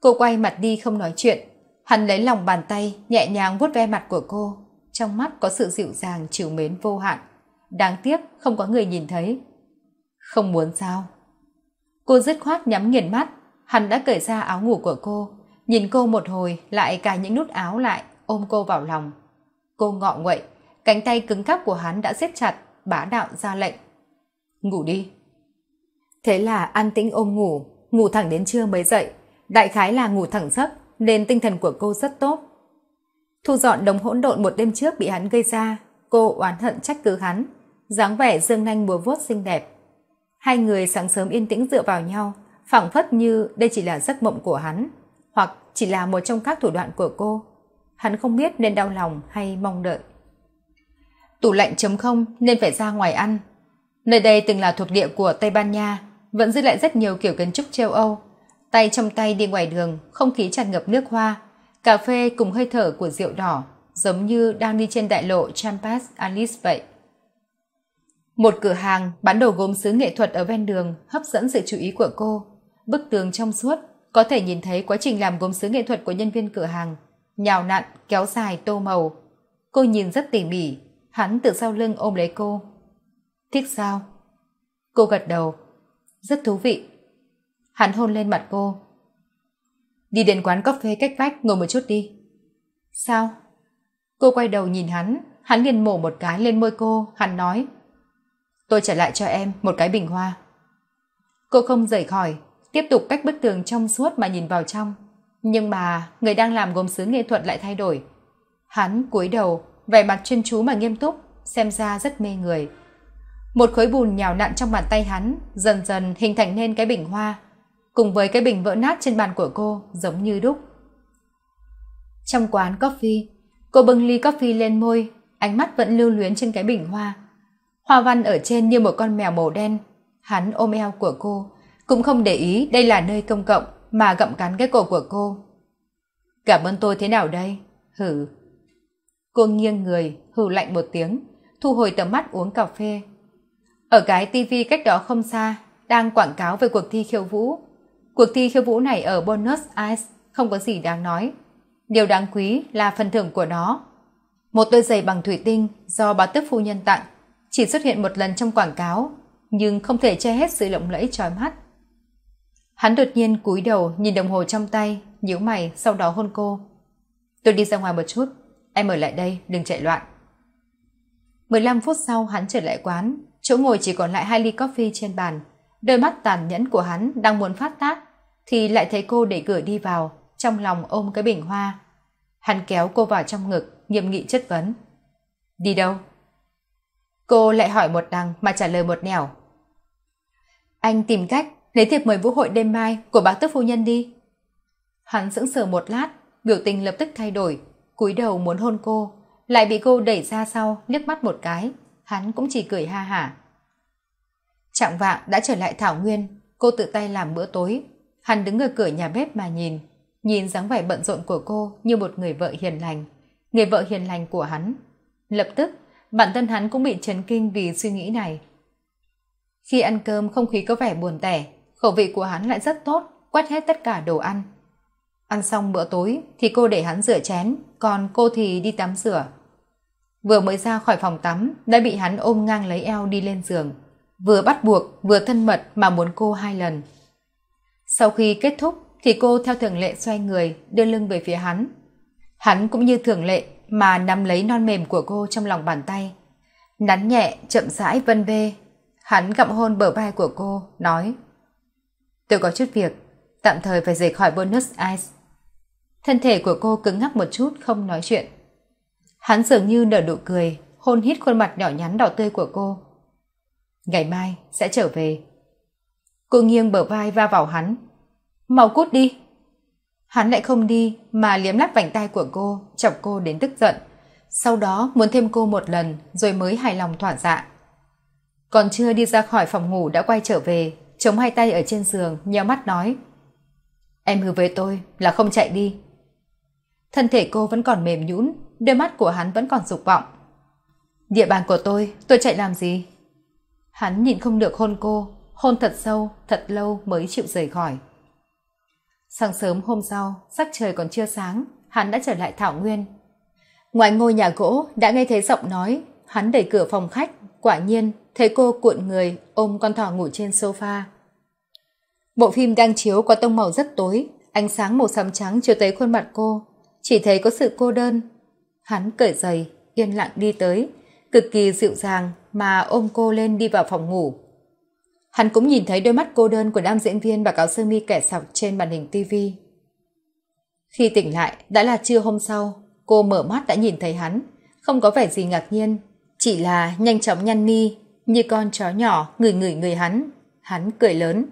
cô quay mặt đi không nói chuyện hắn lấy lòng bàn tay nhẹ nhàng vuốt ve mặt của cô trong mắt có sự dịu dàng chiều mến vô hạn đáng tiếc không có người nhìn thấy không muốn sao cô dứt khoát nhắm nghiền mắt hắn đã cởi ra áo ngủ của cô nhìn cô một hồi lại cài những nút áo lại ôm cô vào lòng cô ngọ nguậy cánh tay cứng cáp của hắn đã siết chặt bá đạo ra lệnh ngủ đi thế là an tĩnh ôm ngủ ngủ thẳng đến trưa mới dậy đại khái là ngủ thẳng giấc nên tinh thần của cô rất tốt. Thu dọn đống hỗn độn một đêm trước bị hắn gây ra, cô oán hận trách cứ hắn, dáng vẻ dương nanh búa vuốt xinh đẹp. Hai người sáng sớm yên tĩnh dựa vào nhau, phảng phất như đây chỉ là giấc mộng của hắn, hoặc chỉ là một trong các thủ đoạn của cô. Hắn không biết nên đau lòng hay mong đợi. Tủ lạnh chấm không nên phải ra ngoài ăn. Nơi đây từng là thuộc địa của Tây Ban Nha, vẫn giữ lại rất nhiều kiểu kiến trúc châu Âu, tay trong tay đi ngoài đường không khí tràn ngập nước hoa cà phê cùng hơi thở của rượu đỏ giống như đang đi trên đại lộ champas alice vậy một cửa hàng bán đồ gốm xứ nghệ thuật ở ven đường hấp dẫn sự chú ý của cô bức tường trong suốt có thể nhìn thấy quá trình làm gốm xứ nghệ thuật của nhân viên cửa hàng nhào nặn kéo dài tô màu cô nhìn rất tỉ mỉ hắn từ sau lưng ôm lấy cô thích sao cô gật đầu rất thú vị Hắn hôn lên mặt cô. Đi đến quán cà phê cách vách ngồi một chút đi. Sao? Cô quay đầu nhìn hắn, hắn liền mổ một cái lên môi cô, hắn nói. Tôi trả lại cho em một cái bình hoa. Cô không rời khỏi, tiếp tục cách bức tường trong suốt mà nhìn vào trong. Nhưng mà người đang làm gốm sứ nghệ thuật lại thay đổi. Hắn cúi đầu, vẻ mặt chuyên chú mà nghiêm túc, xem ra rất mê người. Một khối bùn nhào nặn trong bàn tay hắn, dần dần hình thành nên cái bình hoa cùng với cái bình vỡ nát trên bàn của cô giống như đúc trong quán coffee cô bưng ly coffee lên môi ánh mắt vẫn lưu luyến trên cái bình hoa hoa văn ở trên như một con mèo màu đen hắn ôm eo của cô cũng không để ý đây là nơi công cộng mà gặm cắn cái cổ của cô cảm ơn tôi thế nào đây hử cô nghiêng người hừ lạnh một tiếng thu hồi tầm mắt uống cà phê ở cái tivi cách đó không xa đang quảng cáo về cuộc thi khiêu vũ Cuộc thi khiêu vũ này ở Bonus Aires không có gì đáng nói. Điều đáng quý là phần thưởng của nó. Một đôi giày bằng thủy tinh do bà tức phu nhân tặng chỉ xuất hiện một lần trong quảng cáo nhưng không thể che hết sự lộng lẫy trói mắt. Hắn đột nhiên cúi đầu nhìn đồng hồ trong tay nhíu mày sau đó hôn cô. Tôi đi ra ngoài một chút em ở lại đây đừng chạy loạn. 15 phút sau hắn trở lại quán chỗ ngồi chỉ còn lại hai ly coffee trên bàn đôi mắt tàn nhẫn của hắn đang muốn phát tác thì lại thấy cô để cửa đi vào, trong lòng ôm cái bình hoa. Hắn kéo cô vào trong ngực, nghiêm nghị chất vấn. Đi đâu? Cô lại hỏi một đằng mà trả lời một nẻo. Anh tìm cách lấy thiệp mời vũ hội đêm mai của bác tức phu nhân đi. Hắn sững sờ một lát, biểu tình lập tức thay đổi, cúi đầu muốn hôn cô, lại bị cô đẩy ra sau, liếc mắt một cái, hắn cũng chỉ cười ha hả. Trạng vạng đã trở lại Thảo Nguyên, cô tự tay làm bữa tối, Hắn đứng ở cửa nhà bếp mà nhìn, nhìn dáng vẻ bận rộn của cô như một người vợ hiền lành, người vợ hiền lành của hắn. Lập tức, bản thân hắn cũng bị chấn kinh vì suy nghĩ này. Khi ăn cơm không khí có vẻ buồn tẻ, khẩu vị của hắn lại rất tốt, quét hết tất cả đồ ăn. Ăn xong bữa tối thì cô để hắn rửa chén, còn cô thì đi tắm rửa. Vừa mới ra khỏi phòng tắm đã bị hắn ôm ngang lấy eo đi lên giường. Vừa bắt buộc, vừa thân mật mà muốn cô hai lần sau khi kết thúc thì cô theo thường lệ xoay người đưa lưng về phía hắn hắn cũng như thường lệ mà nắm lấy non mềm của cô trong lòng bàn tay nắn nhẹ chậm rãi vân vê hắn gặm hôn bờ vai của cô nói tôi có chút việc tạm thời phải rời khỏi bonus ice thân thể của cô cứng ngắc một chút không nói chuyện hắn dường như nở nụ cười hôn hít khuôn mặt nhỏ nhắn đỏ tươi của cô ngày mai sẽ trở về cô nghiêng bờ vai va vào hắn mau cút đi hắn lại không đi mà liếm lắp vành tay của cô chọc cô đến tức giận sau đó muốn thêm cô một lần rồi mới hài lòng thỏa dạ còn chưa đi ra khỏi phòng ngủ đã quay trở về chống hai tay ở trên giường nheo mắt nói em hứa với tôi là không chạy đi thân thể cô vẫn còn mềm nhũn đôi mắt của hắn vẫn còn dục vọng địa bàn của tôi tôi chạy làm gì hắn nhìn không được hôn cô hôn thật sâu thật lâu mới chịu rời khỏi sáng sớm hôm sau sắc trời còn chưa sáng hắn đã trở lại thảo nguyên ngoài ngôi nhà gỗ đã nghe thấy giọng nói hắn đẩy cửa phòng khách quả nhiên thấy cô cuộn người ôm con thỏ ngủ trên sofa bộ phim đang chiếu có tông màu rất tối ánh sáng màu xám trắng chiếu tới khuôn mặt cô chỉ thấy có sự cô đơn hắn cởi giày yên lặng đi tới cực kỳ dịu dàng mà ôm cô lên đi vào phòng ngủ Hắn cũng nhìn thấy đôi mắt cô đơn của nam diễn viên mặc cáo sơ mi kẻ sọc trên màn hình TV. Khi tỉnh lại, đã là trưa hôm sau, cô mở mắt đã nhìn thấy hắn, không có vẻ gì ngạc nhiên, chỉ là nhanh chóng nhăn ni như con chó nhỏ ngửi ngửi người hắn. Hắn cười lớn.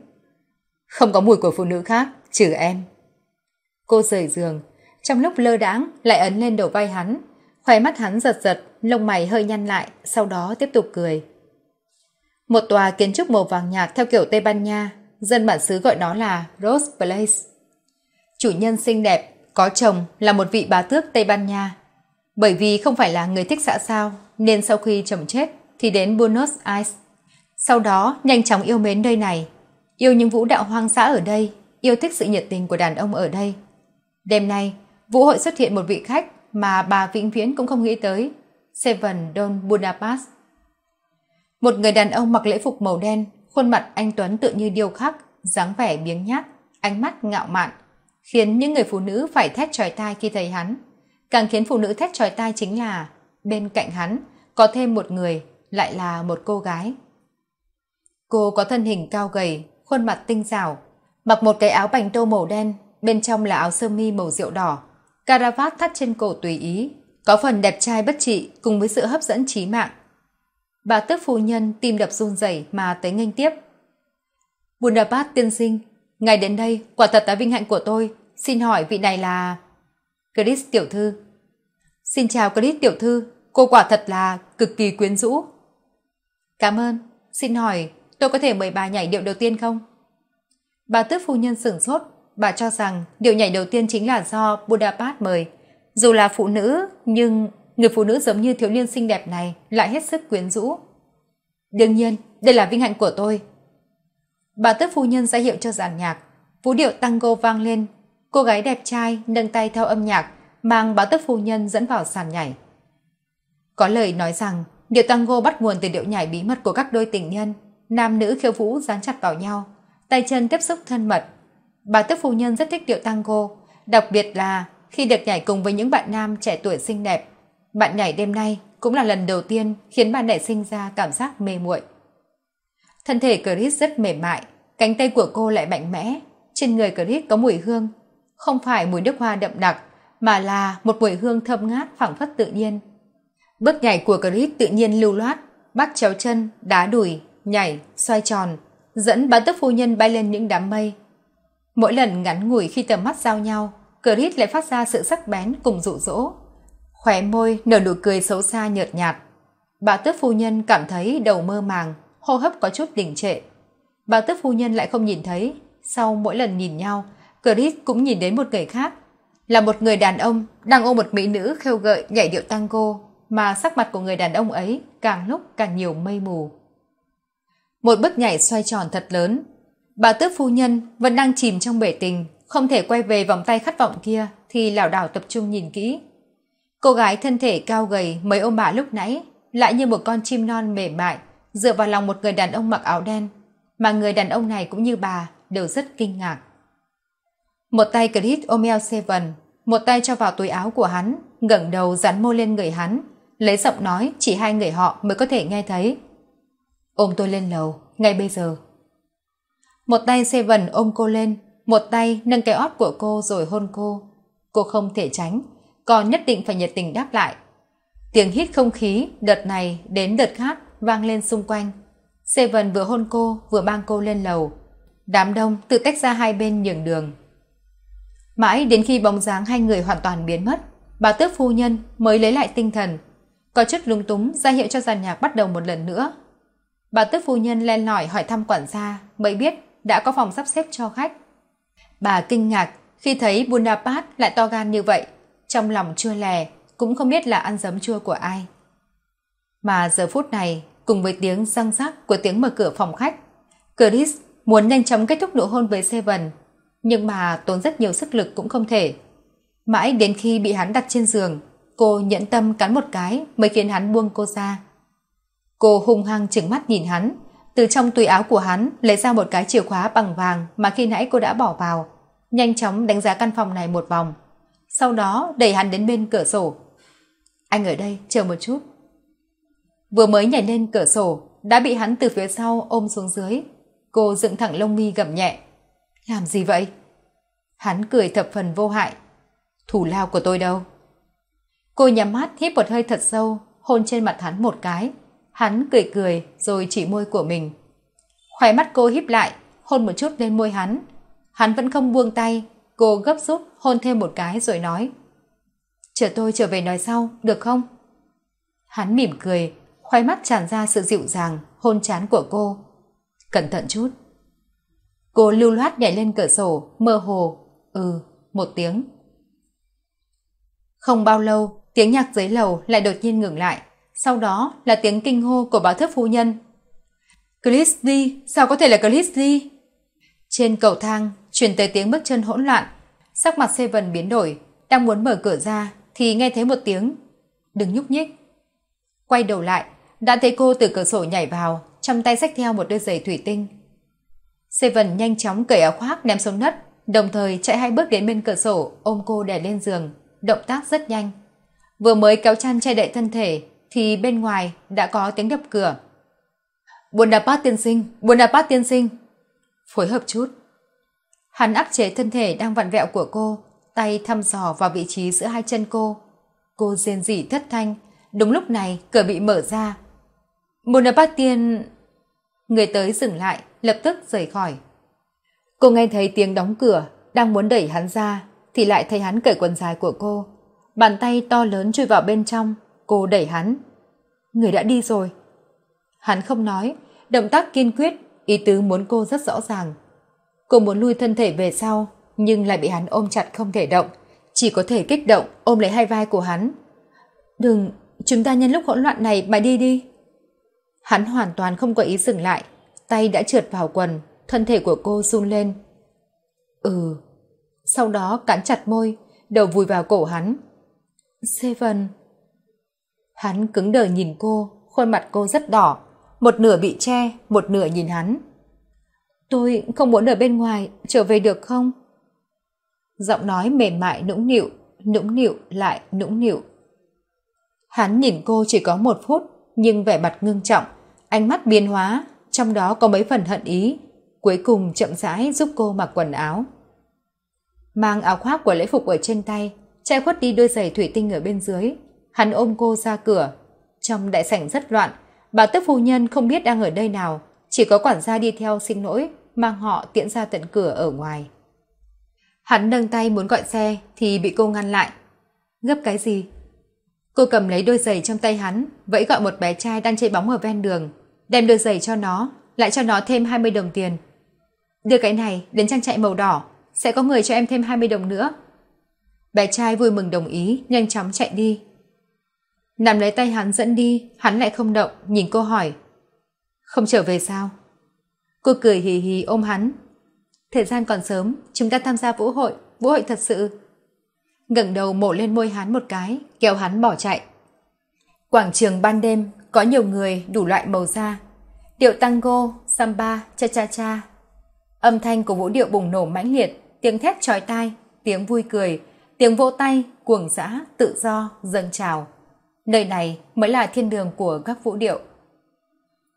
Không có mùi của phụ nữ khác, trừ em. Cô rời giường, trong lúc lơ đãng lại ấn lên đầu vai hắn, khóe mắt hắn giật giật, lông mày hơi nhăn lại, sau đó tiếp tục cười. Một tòa kiến trúc màu vàng nhạt theo kiểu Tây Ban Nha, dân bản xứ gọi nó là Rose Place. Chủ nhân xinh đẹp, có chồng là một vị bà tước Tây Ban Nha. Bởi vì không phải là người thích xã sao, nên sau khi chồng chết thì đến Buenos Aires. Sau đó nhanh chóng yêu mến nơi này, yêu những vũ đạo hoang dã ở đây, yêu thích sự nhiệt tình của đàn ông ở đây. Đêm nay, vũ hội xuất hiện một vị khách mà bà vĩnh viễn cũng không nghĩ tới, Seven Don Budapest một người đàn ông mặc lễ phục màu đen khuôn mặt anh tuấn tự như điêu khắc dáng vẻ biếng nhác ánh mắt ngạo mạn khiến những người phụ nữ phải thét chói tai khi thấy hắn càng khiến phụ nữ thét chói tai chính là bên cạnh hắn có thêm một người lại là một cô gái cô có thân hình cao gầy khuôn mặt tinh xảo mặc một cái áo bành tô màu đen bên trong là áo sơ mi màu rượu đỏ caravat thắt trên cổ tùy ý có phần đẹp trai bất trị cùng với sự hấp dẫn trí mạng bà tước phu nhân tim đập run rẩy mà tới nghênh tiếp bundapat tiên sinh ngài đến đây quả thật là vinh hạnh của tôi xin hỏi vị này là chris tiểu thư xin chào chris tiểu thư cô quả thật là cực kỳ quyến rũ cảm ơn xin hỏi tôi có thể mời bà nhảy điệu đầu tiên không bà tước phu nhân sửng sốt bà cho rằng điệu nhảy đầu tiên chính là do budapat mời dù là phụ nữ nhưng người phụ nữ giống như thiếu niên xinh đẹp này lại hết sức quyến rũ đương nhiên đây là vinh hạnh của tôi bà tước phu nhân ra hiệu cho giàn nhạc vũ điệu tango vang lên cô gái đẹp trai nâng tay theo âm nhạc mang bà tước phu nhân dẫn vào sàn nhảy có lời nói rằng điệu tango bắt nguồn từ điệu nhảy bí mật của các đôi tình nhân nam nữ khiêu vũ dán chặt vào nhau tay chân tiếp xúc thân mật bà tước phu nhân rất thích điệu tango đặc biệt là khi được nhảy cùng với những bạn nam trẻ tuổi xinh đẹp bạn nhảy đêm nay cũng là lần đầu tiên khiến bạn nảy sinh ra cảm giác mê muội. Thân thể Chris rất mềm mại, cánh tay của cô lại mạnh mẽ. Trên người Chris có mùi hương, không phải mùi nước hoa đậm đặc, mà là một mùi hương thơm ngát phảng phất tự nhiên. Bước nhảy của Chris tự nhiên lưu loát, bắt chéo chân, đá đùi, nhảy, xoay tròn, dẫn bán tức phu nhân bay lên những đám mây. Mỗi lần ngắn ngủi khi tầm mắt giao nhau, Chris lại phát ra sự sắc bén cùng dụ dỗ khóe môi nở nụ cười xấu xa nhợt nhạt bà tước phu nhân cảm thấy đầu mơ màng hô hấp có chút đình trệ bà tước phu nhân lại không nhìn thấy sau mỗi lần nhìn nhau chris cũng nhìn đến một người khác là một người đàn ông đang ôm một mỹ nữ khêu gợi nhảy điệu tango mà sắc mặt của người đàn ông ấy càng lúc càng nhiều mây mù một bước nhảy xoay tròn thật lớn bà tước phu nhân vẫn đang chìm trong bể tình không thể quay về vòng tay khát vọng kia thì lảo đảo tập trung nhìn kỹ Cô gái thân thể cao gầy mấy ôm bà lúc nãy lại như một con chim non mềm mại dựa vào lòng một người đàn ông mặc áo đen mà người đàn ông này cũng như bà đều rất kinh ngạc. Một tay Chris ôm eo Seven một tay cho vào túi áo của hắn ngẩng đầu dán môi lên người hắn lấy giọng nói chỉ hai người họ mới có thể nghe thấy. Ôm tôi lên lầu ngay bây giờ. Một tay Seven ôm cô lên một tay nâng cái ót của cô rồi hôn cô. Cô không thể tránh còn nhất định phải nhiệt tình đáp lại tiếng hít không khí đợt này đến đợt khác vang lên xung quanh seven vừa hôn cô vừa mang cô lên lầu đám đông tự tách ra hai bên nhường đường mãi đến khi bóng dáng hai người hoàn toàn biến mất bà tước phu nhân mới lấy lại tinh thần có chút lúng túng ra hiệu cho giàn nhạc bắt đầu một lần nữa bà tước phu nhân len lỏi hỏi thăm quản gia mới biết đã có phòng sắp xếp cho khách bà kinh ngạc khi thấy bunapat lại to gan như vậy trong lòng chua lè, cũng không biết là ăn giấm chua của ai. Mà giờ phút này, cùng với tiếng răng rắc của tiếng mở cửa phòng khách, Chris muốn nhanh chóng kết thúc nụ hôn với Seven, nhưng mà tốn rất nhiều sức lực cũng không thể. Mãi đến khi bị hắn đặt trên giường, cô nhẫn tâm cắn một cái mới khiến hắn buông cô ra. Cô hung hăng chừng mắt nhìn hắn, từ trong túi áo của hắn lấy ra một cái chìa khóa bằng vàng mà khi nãy cô đã bỏ vào, nhanh chóng đánh giá căn phòng này một vòng sau đó đẩy hắn đến bên cửa sổ anh ở đây chờ một chút vừa mới nhảy lên cửa sổ đã bị hắn từ phía sau ôm xuống dưới cô dựng thẳng lông mi gầm nhẹ làm gì vậy hắn cười thập phần vô hại thủ lao của tôi đâu cô nhắm mắt hít một hơi thật sâu hôn trên mặt hắn một cái hắn cười cười rồi chỉ môi của mình khóe mắt cô híp lại hôn một chút lên môi hắn hắn vẫn không buông tay cô gấp rút hôn thêm một cái rồi nói chờ tôi trở về nói sau được không hắn mỉm cười khoai mắt tràn ra sự dịu dàng hôn chán của cô cẩn thận chút cô lưu loát nhảy lên cửa sổ mơ hồ ừ một tiếng không bao lâu tiếng nhạc dưới lầu lại đột nhiên ngừng lại sau đó là tiếng kinh hô của báo thức phu nhân Clisly, sao có thể là Clisly? Trên cầu thang, truyền tới tiếng bước chân hỗn loạn sắc mặt Seven biến đổi, đang muốn mở cửa ra thì nghe thấy một tiếng, đừng nhúc nhích. Quay đầu lại, đã thấy cô từ cửa sổ nhảy vào, trong tay xách theo một đôi giày thủy tinh. Seven nhanh chóng cởi áo khoác ném xuống đất, đồng thời chạy hai bước đến bên cửa sổ ôm cô đè lên giường, động tác rất nhanh. Vừa mới kéo chăn che đậy thân thể thì bên ngoài đã có tiếng đập cửa. Buồn đạp bát tiên sinh, buồn đạp bát tiên sinh. Phối hợp chút, Hắn áp chế thân thể đang vặn vẹo của cô, tay thăm dò vào vị trí giữa hai chân cô. Cô rên rỉ thất thanh, đúng lúc này cửa bị mở ra. Bonapatien... Người tới dừng lại, lập tức rời khỏi. Cô nghe thấy tiếng đóng cửa, đang muốn đẩy hắn ra, thì lại thấy hắn cởi quần dài của cô. Bàn tay to lớn chui vào bên trong, cô đẩy hắn. Người đã đi rồi. Hắn không nói, động tác kiên quyết, ý tứ muốn cô rất rõ ràng. Cô muốn lui thân thể về sau, nhưng lại bị hắn ôm chặt không thể động, chỉ có thể kích động ôm lấy hai vai của hắn. Đừng, chúng ta nhân lúc hỗn loạn này mà đi đi. Hắn hoàn toàn không có ý dừng lại, tay đã trượt vào quần, thân thể của cô run lên. Ừ. Sau đó cắn chặt môi, đầu vùi vào cổ hắn. Seven. Hắn cứng đờ nhìn cô, khuôn mặt cô rất đỏ, một nửa bị che, một nửa nhìn hắn. Tôi không muốn ở bên ngoài, trở về được không? Giọng nói mềm mại nũng nịu, nũng nịu lại nũng nịu. Hắn nhìn cô chỉ có một phút, nhưng vẻ mặt ngưng trọng, ánh mắt biến hóa, trong đó có mấy phần hận ý, cuối cùng chậm rãi giúp cô mặc quần áo. Mang áo khoác của lễ phục ở trên tay, che khuất đi đôi giày thủy tinh ở bên dưới, hắn ôm cô ra cửa. Trong đại sảnh rất loạn, bà tức phu nhân không biết đang ở đây nào, chỉ có quản gia đi theo xin lỗi mang họ tiễn ra tận cửa ở ngoài. Hắn nâng tay muốn gọi xe thì bị cô ngăn lại. Gấp cái gì? Cô cầm lấy đôi giày trong tay hắn, vẫy gọi một bé trai đang chơi bóng ở ven đường, đem đôi giày cho nó, lại cho nó thêm 20 đồng tiền. Đưa cái này đến trang trại màu đỏ, sẽ có người cho em thêm 20 đồng nữa. Bé trai vui mừng đồng ý, nhanh chóng chạy đi. Nằm lấy tay hắn dẫn đi, hắn lại không động, nhìn cô hỏi. Không trở về sao? cô cười hì hì ôm hắn thời gian còn sớm chúng ta tham gia vũ hội vũ hội thật sự ngẩng đầu mổ lên môi hắn một cái kéo hắn bỏ chạy quảng trường ban đêm có nhiều người đủ loại màu da điệu tango samba cha cha cha âm thanh của vũ điệu bùng nổ mãnh liệt tiếng thét chói tai tiếng vui cười tiếng vỗ tay cuồng dã tự do dâng trào nơi này mới là thiên đường của các vũ điệu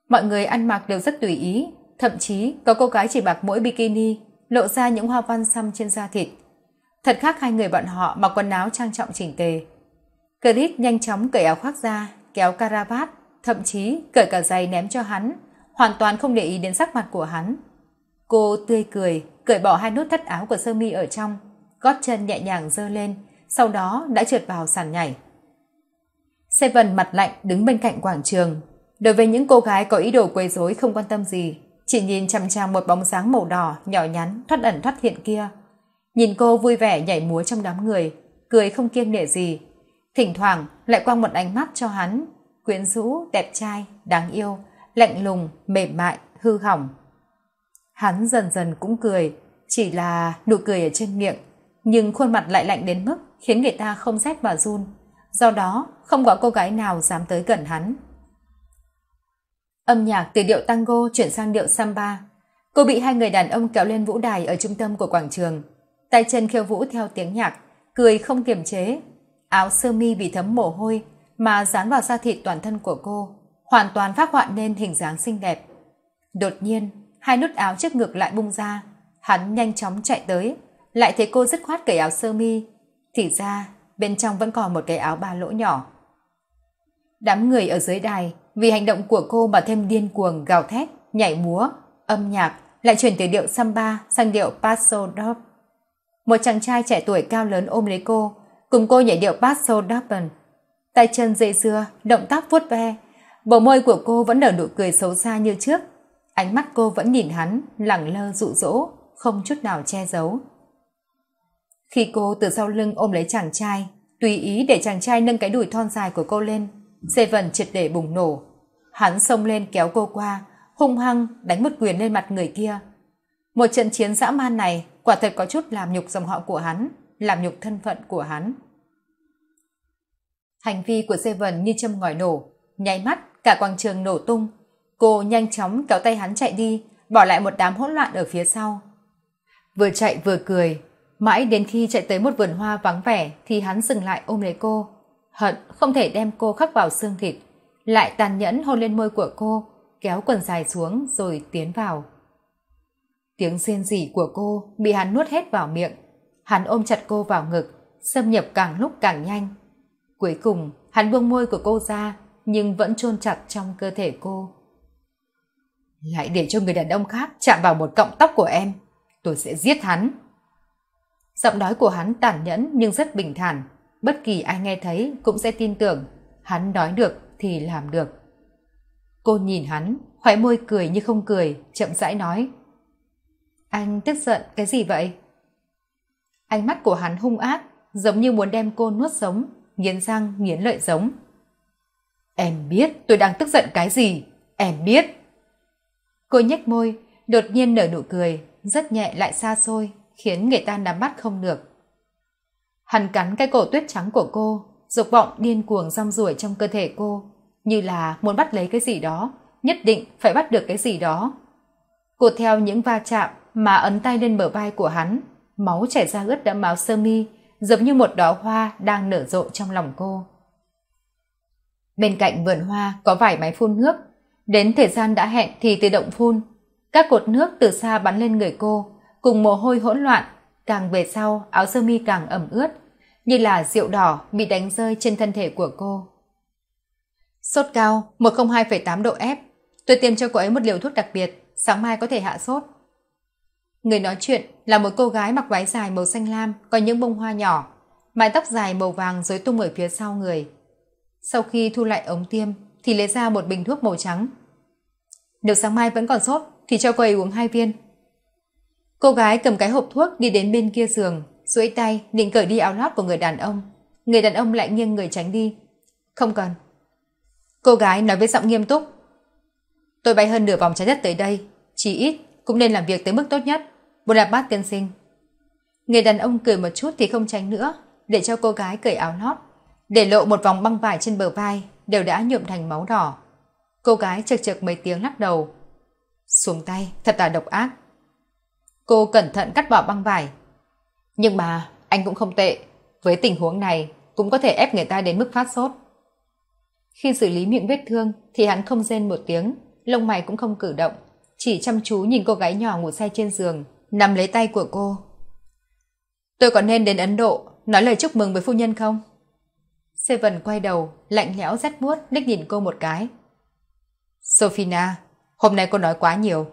mọi người ăn mặc đều rất tùy ý thậm chí có cô gái chỉ mặc mỗi bikini lộ ra những hoa văn xăm trên da thịt thật khác hai người bọn họ mặc quần áo trang trọng chỉnh tề chris nhanh chóng cởi áo khoác ra kéo caravat thậm chí cởi cả giày ném cho hắn hoàn toàn không để ý đến sắc mặt của hắn cô tươi cười cởi bỏ hai nút thắt áo của sơ mi ở trong gót chân nhẹ nhàng giơ lên sau đó đã trượt vào sàn nhảy seven mặt lạnh đứng bên cạnh quảng trường đối với những cô gái có ý đồ quấy rối không quan tâm gì chỉ nhìn chằm chằm một bóng dáng màu đỏ nhỏ nhắn thoát ẩn thoát hiện kia nhìn cô vui vẻ nhảy múa trong đám người cười không kiêng nể gì thỉnh thoảng lại quăng một ánh mắt cho hắn quyến rũ đẹp trai đáng yêu lạnh lùng mềm mại hư hỏng hắn dần dần cũng cười chỉ là nụ cười ở trên miệng nhưng khuôn mặt lại lạnh đến mức khiến người ta không rét mà run do đó không có cô gái nào dám tới gần hắn âm nhạc từ điệu tango chuyển sang điệu samba cô bị hai người đàn ông kéo lên vũ đài ở trung tâm của quảng trường tay chân khiêu vũ theo tiếng nhạc cười không kiềm chế áo sơ mi bị thấm mồ hôi mà dán vào da thịt toàn thân của cô hoàn toàn phát họa nên hình dáng xinh đẹp đột nhiên hai nút áo trước ngực lại bung ra hắn nhanh chóng chạy tới lại thấy cô dứt khoát cởi áo sơ mi thì ra bên trong vẫn còn một cái áo ba lỗ nhỏ đám người ở dưới đài vì hành động của cô mà thêm điên cuồng gào thét, nhảy múa, âm nhạc lại chuyển từ điệu samba sang điệu paso dub. Một chàng trai trẻ tuổi cao lớn ôm lấy cô, cùng cô nhảy điệu paso dubben. Tay chân dây dưa, động tác vuốt ve, bầu môi của cô vẫn nở nụ cười xấu xa như trước. Ánh mắt cô vẫn nhìn hắn, lẳng lơ dụ dỗ, không chút nào che giấu. Khi cô từ sau lưng ôm lấy chàng trai, tùy ý để chàng trai nâng cái đùi thon dài của cô lên, Seven triệt để bùng nổ, Hắn xông lên kéo cô qua, hung hăng đánh một quyền lên mặt người kia. Một trận chiến dã man này quả thật có chút làm nhục dòng họ của hắn, làm nhục thân phận của hắn. Hành vi của Seven như châm ngòi nổ, nháy mắt cả quảng trường nổ tung. Cô nhanh chóng kéo tay hắn chạy đi, bỏ lại một đám hỗn loạn ở phía sau. Vừa chạy vừa cười, mãi đến khi chạy tới một vườn hoa vắng vẻ thì hắn dừng lại ôm lấy cô. Hận không thể đem cô khắc vào xương thịt lại tàn nhẫn hôn lên môi của cô, kéo quần dài xuống rồi tiến vào. Tiếng rên rỉ của cô bị hắn nuốt hết vào miệng, hắn ôm chặt cô vào ngực, xâm nhập càng lúc càng nhanh. Cuối cùng, hắn buông môi của cô ra, nhưng vẫn chôn chặt trong cơ thể cô. Lại để cho người đàn ông khác chạm vào một cọng tóc của em, tôi sẽ giết hắn. Giọng nói của hắn tàn nhẫn nhưng rất bình thản, bất kỳ ai nghe thấy cũng sẽ tin tưởng, hắn nói được thì làm được cô nhìn hắn khóe môi cười như không cười chậm rãi nói anh tức giận cái gì vậy ánh mắt của hắn hung ác giống như muốn đem cô nuốt sống nghiến răng nghiến lợi giống em biết tôi đang tức giận cái gì em biết cô nhếch môi đột nhiên nở nụ cười rất nhẹ lại xa xôi khiến người ta nắm bắt không được hắn cắn cái cổ tuyết trắng của cô dục vọng điên cuồng rong ruổi trong cơ thể cô như là muốn bắt lấy cái gì đó nhất định phải bắt được cái gì đó cô theo những va chạm mà ấn tay lên bờ vai của hắn máu chảy ra ướt đẫm áo sơ mi giống như một đóa hoa đang nở rộ trong lòng cô bên cạnh vườn hoa có vài máy phun nước đến thời gian đã hẹn thì tự động phun các cột nước từ xa bắn lên người cô cùng mồ hôi hỗn loạn càng về sau áo sơ mi càng ẩm ướt như là rượu đỏ bị đánh rơi trên thân thể của cô. Sốt cao 102,8 độ F. Tôi tiêm cho cô ấy một liều thuốc đặc biệt, sáng mai có thể hạ sốt. Người nói chuyện là một cô gái mặc váy dài màu xanh lam có những bông hoa nhỏ, mái tóc dài màu vàng rối tung ở phía sau người. Sau khi thu lại ống tiêm thì lấy ra một bình thuốc màu trắng. Nếu sáng mai vẫn còn sốt thì cho cô ấy uống hai viên. Cô gái cầm cái hộp thuốc đi đến bên kia giường duỗi tay định cởi đi áo lót của người đàn ông người đàn ông lại nghiêng người tránh đi không cần cô gái nói với giọng nghiêm túc tôi bay hơn nửa vòng trái đất tới đây chỉ ít cũng nên làm việc tới mức tốt nhất bát tiên sinh người đàn ông cười một chút thì không tránh nữa để cho cô gái cởi áo lót để lộ một vòng băng vải trên bờ vai đều đã nhuộm thành máu đỏ cô gái chực chực mấy tiếng lắc đầu xuống tay thật là độc ác cô cẩn thận cắt bỏ băng vải nhưng mà anh cũng không tệ, với tình huống này cũng có thể ép người ta đến mức phát sốt. Khi xử lý miệng vết thương thì hắn không rên một tiếng, lông mày cũng không cử động, chỉ chăm chú nhìn cô gái nhỏ ngủ say trên giường, nằm lấy tay của cô. Tôi có nên đến Ấn Độ nói lời chúc mừng với phu nhân không? Seven quay đầu, lạnh lẽo rắt muốt, liếc nhìn cô một cái. Sofina hôm nay cô nói quá nhiều.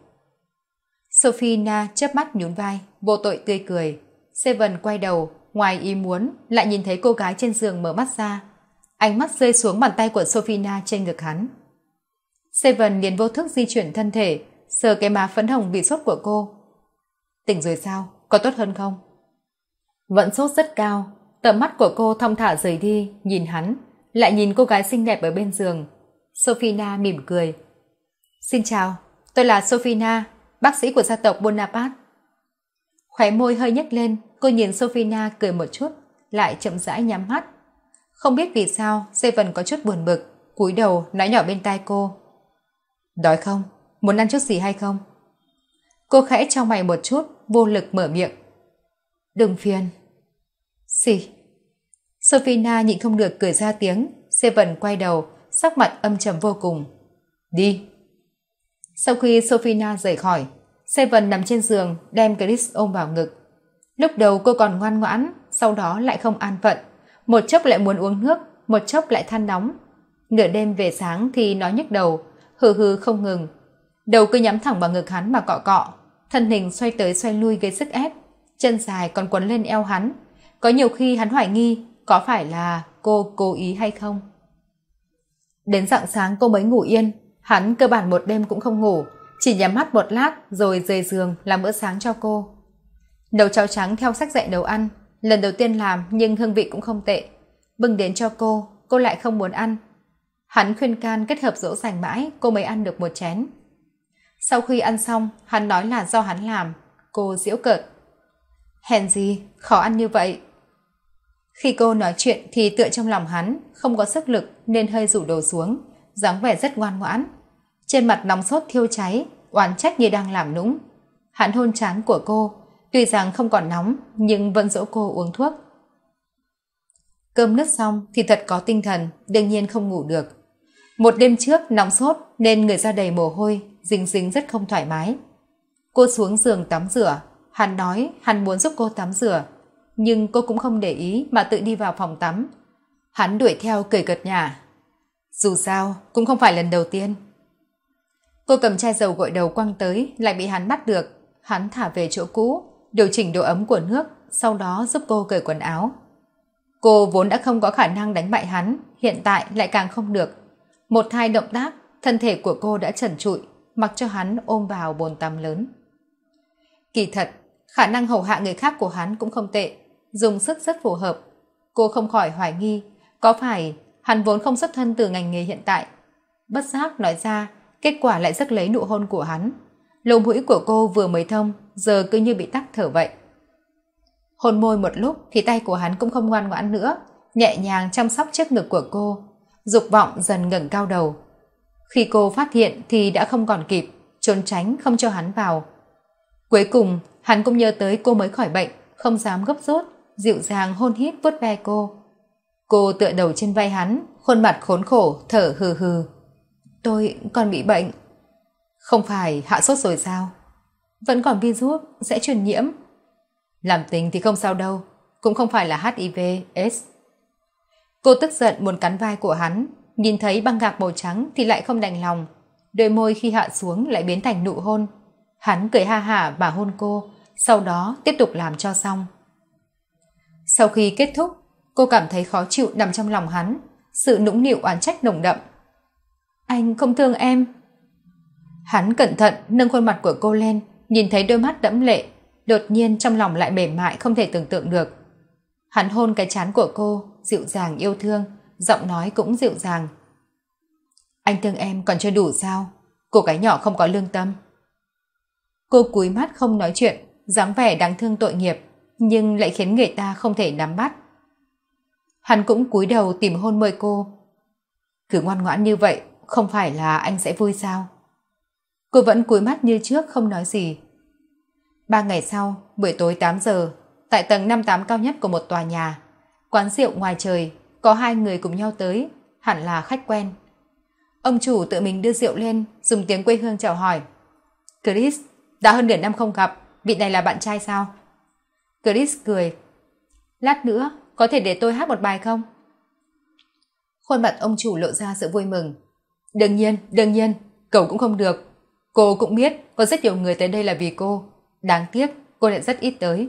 Sofina chớp mắt nhún vai, vô tội tươi cười, Seven quay đầu, ngoài ý muốn, lại nhìn thấy cô gái trên giường mở mắt ra. Ánh mắt rơi xuống bàn tay của Sofina trên ngực hắn. Seven liền vô thức di chuyển thân thể, sờ cái má phấn hồng bị sốt của cô. Tỉnh rồi sao? Có tốt hơn không? Vẫn sốt rất cao, tầm mắt của cô thong thả rời đi, nhìn hắn, lại nhìn cô gái xinh đẹp ở bên giường. Sofina mỉm cười. Xin chào, tôi là Sofina, bác sĩ của gia tộc Bonaparte. Khóe môi hơi nhếch lên, cô nhìn Sofina cười một chút, lại chậm rãi nhắm mắt. Không biết vì sao, Seven có chút buồn bực, cúi đầu nói nhỏ bên tai cô. Đói không? Muốn ăn chút gì hay không? Cô khẽ trong mày một chút, vô lực mở miệng. Đừng phiền. Gì? Sofina nhịn không được cười ra tiếng, Seven quay đầu, sắc mặt âm trầm vô cùng. Đi. Sau khi Sofina rời khỏi, Seven nằm trên giường, đem Chris ôm vào ngực. Lúc đầu cô còn ngoan ngoãn, sau đó lại không an phận. Một chốc lại muốn uống nước, một chốc lại than nóng. Nửa đêm về sáng thì nó nhức đầu, hừ hừ không ngừng. Đầu cứ nhắm thẳng vào ngực hắn mà cọ cọ, thân hình xoay tới xoay lui gây sức ép, chân dài còn quấn lên eo hắn. Có nhiều khi hắn hoài nghi có phải là cô cố ý hay không. Đến rạng sáng cô mới ngủ yên, hắn cơ bản một đêm cũng không ngủ, chỉ nhắm mắt một lát rồi rời giường làm bữa sáng cho cô. Đầu cháo trắng theo sách dạy nấu ăn, lần đầu tiên làm nhưng hương vị cũng không tệ. Bưng đến cho cô, cô lại không muốn ăn. Hắn khuyên can kết hợp dỗ dành mãi, cô mới ăn được một chén. Sau khi ăn xong, hắn nói là do hắn làm, cô diễu cợt. Hèn gì, khó ăn như vậy. Khi cô nói chuyện thì tựa trong lòng hắn, không có sức lực nên hơi rủ đồ xuống, dáng vẻ rất ngoan ngoãn. Trên mặt nóng sốt thiêu cháy, oán trách như đang làm nũng hắn hôn chán của cô tuy rằng không còn nóng nhưng vẫn dỗ cô uống thuốc cơm nứt xong thì thật có tinh thần đương nhiên không ngủ được một đêm trước nóng sốt nên người ra đầy mồ hôi dính dính rất không thoải mái cô xuống giường tắm rửa hắn nói hắn muốn giúp cô tắm rửa nhưng cô cũng không để ý mà tự đi vào phòng tắm hắn đuổi theo cười cợt nhả dù sao cũng không phải lần đầu tiên cô cầm chai dầu gội đầu quăng tới lại bị hắn bắt được hắn thả về chỗ cũ điều chỉnh độ ấm của nước sau đó giúp cô cởi quần áo cô vốn đã không có khả năng đánh bại hắn hiện tại lại càng không được một hai động tác thân thể của cô đã trần trụi mặc cho hắn ôm vào bồn tắm lớn kỳ thật khả năng hầu hạ người khác của hắn cũng không tệ dùng sức rất phù hợp cô không khỏi hoài nghi có phải hắn vốn không xuất thân từ ngành nghề hiện tại bất giác nói ra kết quả lại rất lấy nụ hôn của hắn lỗ mũi của cô vừa mới thông giờ cứ như bị tắc thở vậy hôn môi một lúc thì tay của hắn cũng không ngoan ngoãn nữa nhẹ nhàng chăm sóc chiếc ngực của cô dục vọng dần ngẩng cao đầu khi cô phát hiện thì đã không còn kịp trốn tránh không cho hắn vào cuối cùng hắn cũng nhớ tới cô mới khỏi bệnh không dám gấp rút dịu dàng hôn hít vuốt ve cô cô tựa đầu trên vai hắn khuôn mặt khốn khổ thở hừ hừ Tôi còn bị bệnh. Không phải hạ sốt rồi sao? Vẫn còn virus, sẽ truyền nhiễm. Làm tình thì không sao đâu, cũng không phải là HIV, S. Cô tức giận muốn cắn vai của hắn, nhìn thấy băng gạc màu trắng thì lại không đành lòng. Đôi môi khi hạ xuống lại biến thành nụ hôn. Hắn cười ha hả mà hôn cô, sau đó tiếp tục làm cho xong. Sau khi kết thúc, cô cảm thấy khó chịu nằm trong lòng hắn, sự nũng nịu oán trách nồng đậm anh không thương em hắn cẩn thận nâng khuôn mặt của cô lên nhìn thấy đôi mắt đẫm lệ đột nhiên trong lòng lại mềm mại không thể tưởng tượng được hắn hôn cái chán của cô dịu dàng yêu thương giọng nói cũng dịu dàng anh thương em còn chưa đủ sao cô gái nhỏ không có lương tâm cô cúi mắt không nói chuyện dáng vẻ đáng thương tội nghiệp nhưng lại khiến người ta không thể nắm bắt hắn cũng cúi đầu tìm hôn môi cô cứ ngoan ngoãn như vậy không phải là anh sẽ vui sao? Cô vẫn cúi mắt như trước không nói gì. Ba ngày sau, buổi tối tám giờ, tại tầng năm tám cao nhất của một tòa nhà, quán rượu ngoài trời, có hai người cùng nhau tới, hẳn là khách quen. Ông chủ tự mình đưa rượu lên, dùng tiếng quê hương chào hỏi. Chris, đã hơn nửa năm không gặp, vị này là bạn trai sao? Chris cười. Lát nữa, có thể để tôi hát một bài không? Khuôn mặt ông chủ lộ ra sự vui mừng. Đương nhiên, đương nhiên, cậu cũng không được. Cô cũng biết có rất nhiều người tới đây là vì cô. Đáng tiếc, cô lại rất ít tới.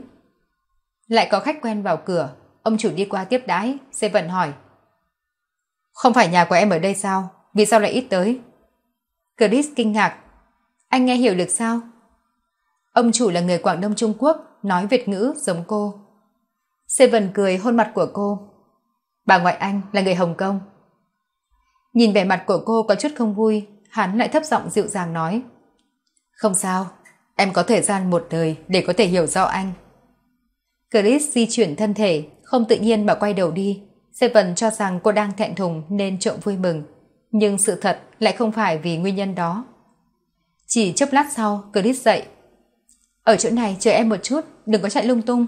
Lại có khách quen vào cửa, ông chủ đi qua tiếp đái, xe vận hỏi. Không phải nhà của em ở đây sao? Vì sao lại ít tới? Chris kinh ngạc. Anh nghe hiểu được sao? Ông chủ là người Quảng Đông Trung Quốc, nói Việt ngữ giống cô. Seven cười hôn mặt của cô. Bà ngoại anh là người Hồng Kông, nhìn vẻ mặt của cô có chút không vui hắn lại thấp giọng dịu dàng nói không sao em có thời gian một đời để có thể hiểu rõ anh chris di chuyển thân thể không tự nhiên mà quay đầu đi seven cho rằng cô đang thẹn thùng nên trộm vui mừng nhưng sự thật lại không phải vì nguyên nhân đó chỉ chốc lát sau chris dậy ở chỗ này chờ em một chút đừng có chạy lung tung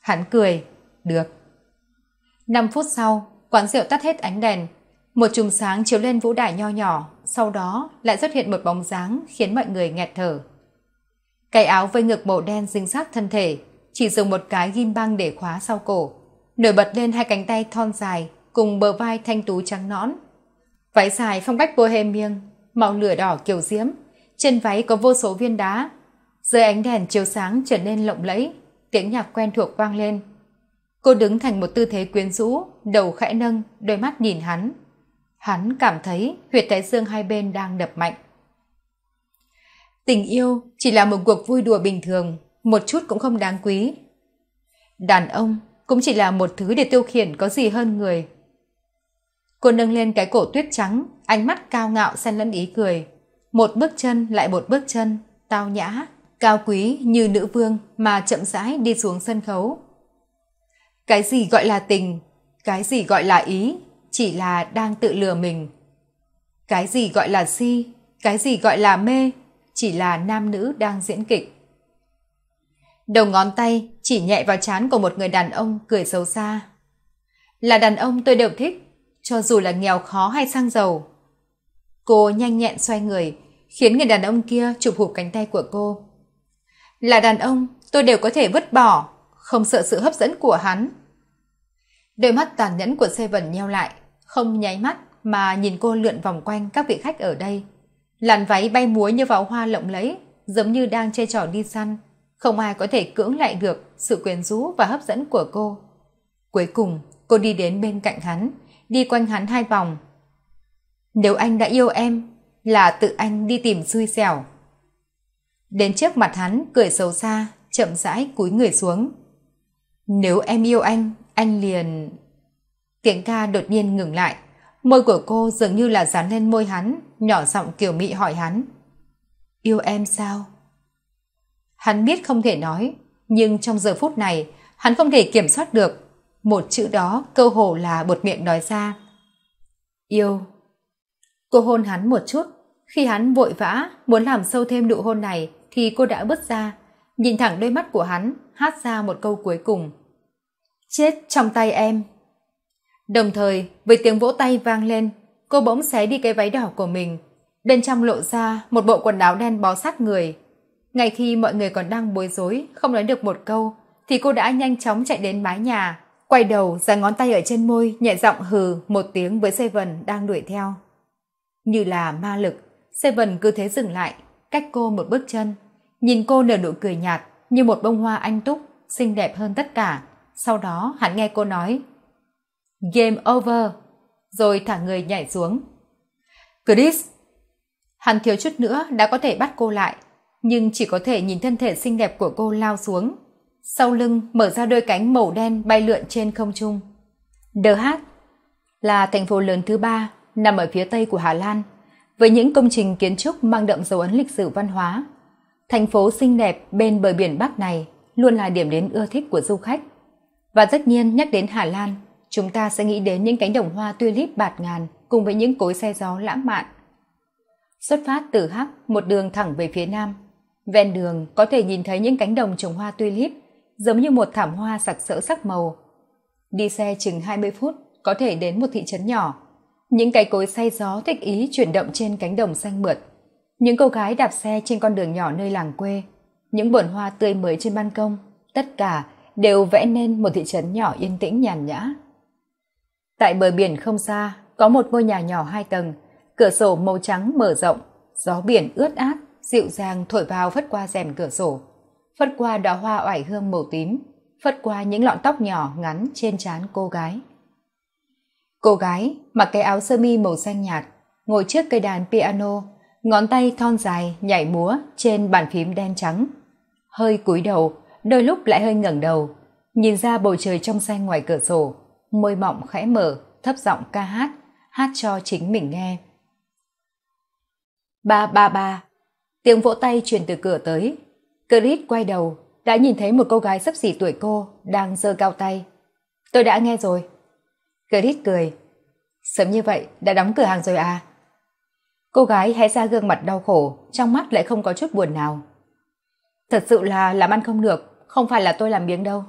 hắn cười được 5 phút sau quán rượu tắt hết ánh đèn một chùm sáng chiếu lên vũ đài nho nhỏ, sau đó lại xuất hiện một bóng dáng khiến mọi người nghẹt thở. Cái áo vây ngực màu đen dính sát thân thể, chỉ dùng một cái ghim băng để khóa sau cổ, nổi bật lên hai cánh tay thon dài cùng bờ vai thanh tú trắng nõn. Váy dài phong cách bohemian, màu lửa đỏ kiểu diễm, trên váy có vô số viên đá. Dưới ánh đèn chiếu sáng trở nên lộng lẫy, tiếng nhạc quen thuộc vang lên. Cô đứng thành một tư thế quyến rũ, đầu khẽ nâng, đôi mắt nhìn hắn, hắn cảm thấy huyệt thái dương hai bên đang đập mạnh tình yêu chỉ là một cuộc vui đùa bình thường một chút cũng không đáng quý đàn ông cũng chỉ là một thứ để tiêu khiển có gì hơn người cô nâng lên cái cổ tuyết trắng ánh mắt cao ngạo xen lẫn ý cười một bước chân lại một bước chân tao nhã cao quý như nữ vương mà chậm rãi đi xuống sân khấu cái gì gọi là tình cái gì gọi là ý chỉ là đang tự lừa mình. Cái gì gọi là si, cái gì gọi là mê, chỉ là nam nữ đang diễn kịch. Đầu ngón tay chỉ nhẹ vào trán của một người đàn ông cười xấu xa. Là đàn ông tôi đều thích, cho dù là nghèo khó hay sang giàu. Cô nhanh nhẹn xoay người, khiến người đàn ông kia chụp hụp cánh tay của cô. Là đàn ông, tôi đều có thể vứt bỏ, không sợ sự hấp dẫn của hắn. Đôi mắt tàn nhẫn của Seven nheo lại, không nháy mắt mà nhìn cô lượn vòng quanh các vị khách ở đây làn váy bay múa như vào hoa lộng lẫy giống như đang chơi trò đi săn không ai có thể cưỡng lại được sự quyến rũ và hấp dẫn của cô cuối cùng cô đi đến bên cạnh hắn đi quanh hắn hai vòng nếu anh đã yêu em là tự anh đi tìm xui xẻo đến trước mặt hắn cười xấu xa chậm rãi cúi người xuống nếu em yêu anh anh liền Tiếng ca đột nhiên ngừng lại, môi của cô dường như là dán lên môi hắn, nhỏ giọng kiểu mị hỏi hắn. Yêu em sao? Hắn biết không thể nói, nhưng trong giờ phút này, hắn không thể kiểm soát được. Một chữ đó câu hồ là bột miệng nói ra. Yêu. Cô hôn hắn một chút, khi hắn vội vã muốn làm sâu thêm nụ hôn này thì cô đã bứt ra, nhìn thẳng đôi mắt của hắn, hát ra một câu cuối cùng. Chết trong tay em đồng thời với tiếng vỗ tay vang lên cô bỗng xé đi cái váy đỏ của mình bên trong lộ ra một bộ quần áo đen bó sát người ngay khi mọi người còn đang bối rối không nói được một câu thì cô đã nhanh chóng chạy đến mái nhà quay đầu ra ngón tay ở trên môi nhẹ giọng hừ một tiếng với seven đang đuổi theo như là ma lực seven cứ thế dừng lại cách cô một bước chân nhìn cô nở nụ cười nhạt như một bông hoa anh túc xinh đẹp hơn tất cả sau đó hắn nghe cô nói game over rồi thả người nhảy xuống chris hắn thiếu chút nữa đã có thể bắt cô lại nhưng chỉ có thể nhìn thân thể xinh đẹp của cô lao xuống sau lưng mở ra đôi cánh màu đen bay lượn trên không trung the hát là thành phố lớn thứ ba nằm ở phía tây của hà lan với những công trình kiến trúc mang đậm dấu ấn lịch sử văn hóa thành phố xinh đẹp bên bờ biển bắc này luôn là điểm đến ưa thích của du khách và tất nhiên nhắc đến hà lan chúng ta sẽ nghĩ đến những cánh đồng hoa tulip bạt ngàn cùng với những cối xe gió lãng mạn. Xuất phát từ Hắc, một đường thẳng về phía nam. Ven đường có thể nhìn thấy những cánh đồng trồng hoa tulip, giống như một thảm hoa sặc sỡ sắc màu. Đi xe chừng 20 phút, có thể đến một thị trấn nhỏ. Những cái cối xe gió thích ý chuyển động trên cánh đồng xanh mượt. Những cô gái đạp xe trên con đường nhỏ nơi làng quê, những bồn hoa tươi mới trên ban công, tất cả đều vẽ nên một thị trấn nhỏ yên tĩnh nhàn nhã. Tại bờ biển không xa, có một ngôi nhà nhỏ hai tầng, cửa sổ màu trắng mở rộng, gió biển ướt át, dịu dàng thổi vào phất qua rèm cửa sổ. Phất qua đóa hoa oải hương màu tím, phất qua những lọn tóc nhỏ ngắn trên trán cô gái. Cô gái mặc cái áo sơ mi màu xanh nhạt, ngồi trước cây đàn piano, ngón tay thon dài nhảy múa trên bàn phím đen trắng. Hơi cúi đầu, đôi lúc lại hơi ngẩng đầu, nhìn ra bầu trời trong xanh ngoài cửa sổ môi mỏng khẽ mở thấp giọng ca hát hát cho chính mình nghe ba ba ba tiếng vỗ tay truyền từ cửa tới Clit quay đầu đã nhìn thấy một cô gái sắp xỉ tuổi cô đang giơ cao tay tôi đã nghe rồi Clit cười sớm như vậy đã đóng cửa hàng rồi à cô gái hé ra gương mặt đau khổ trong mắt lại không có chút buồn nào thật sự là làm ăn không được không phải là tôi làm biếng đâu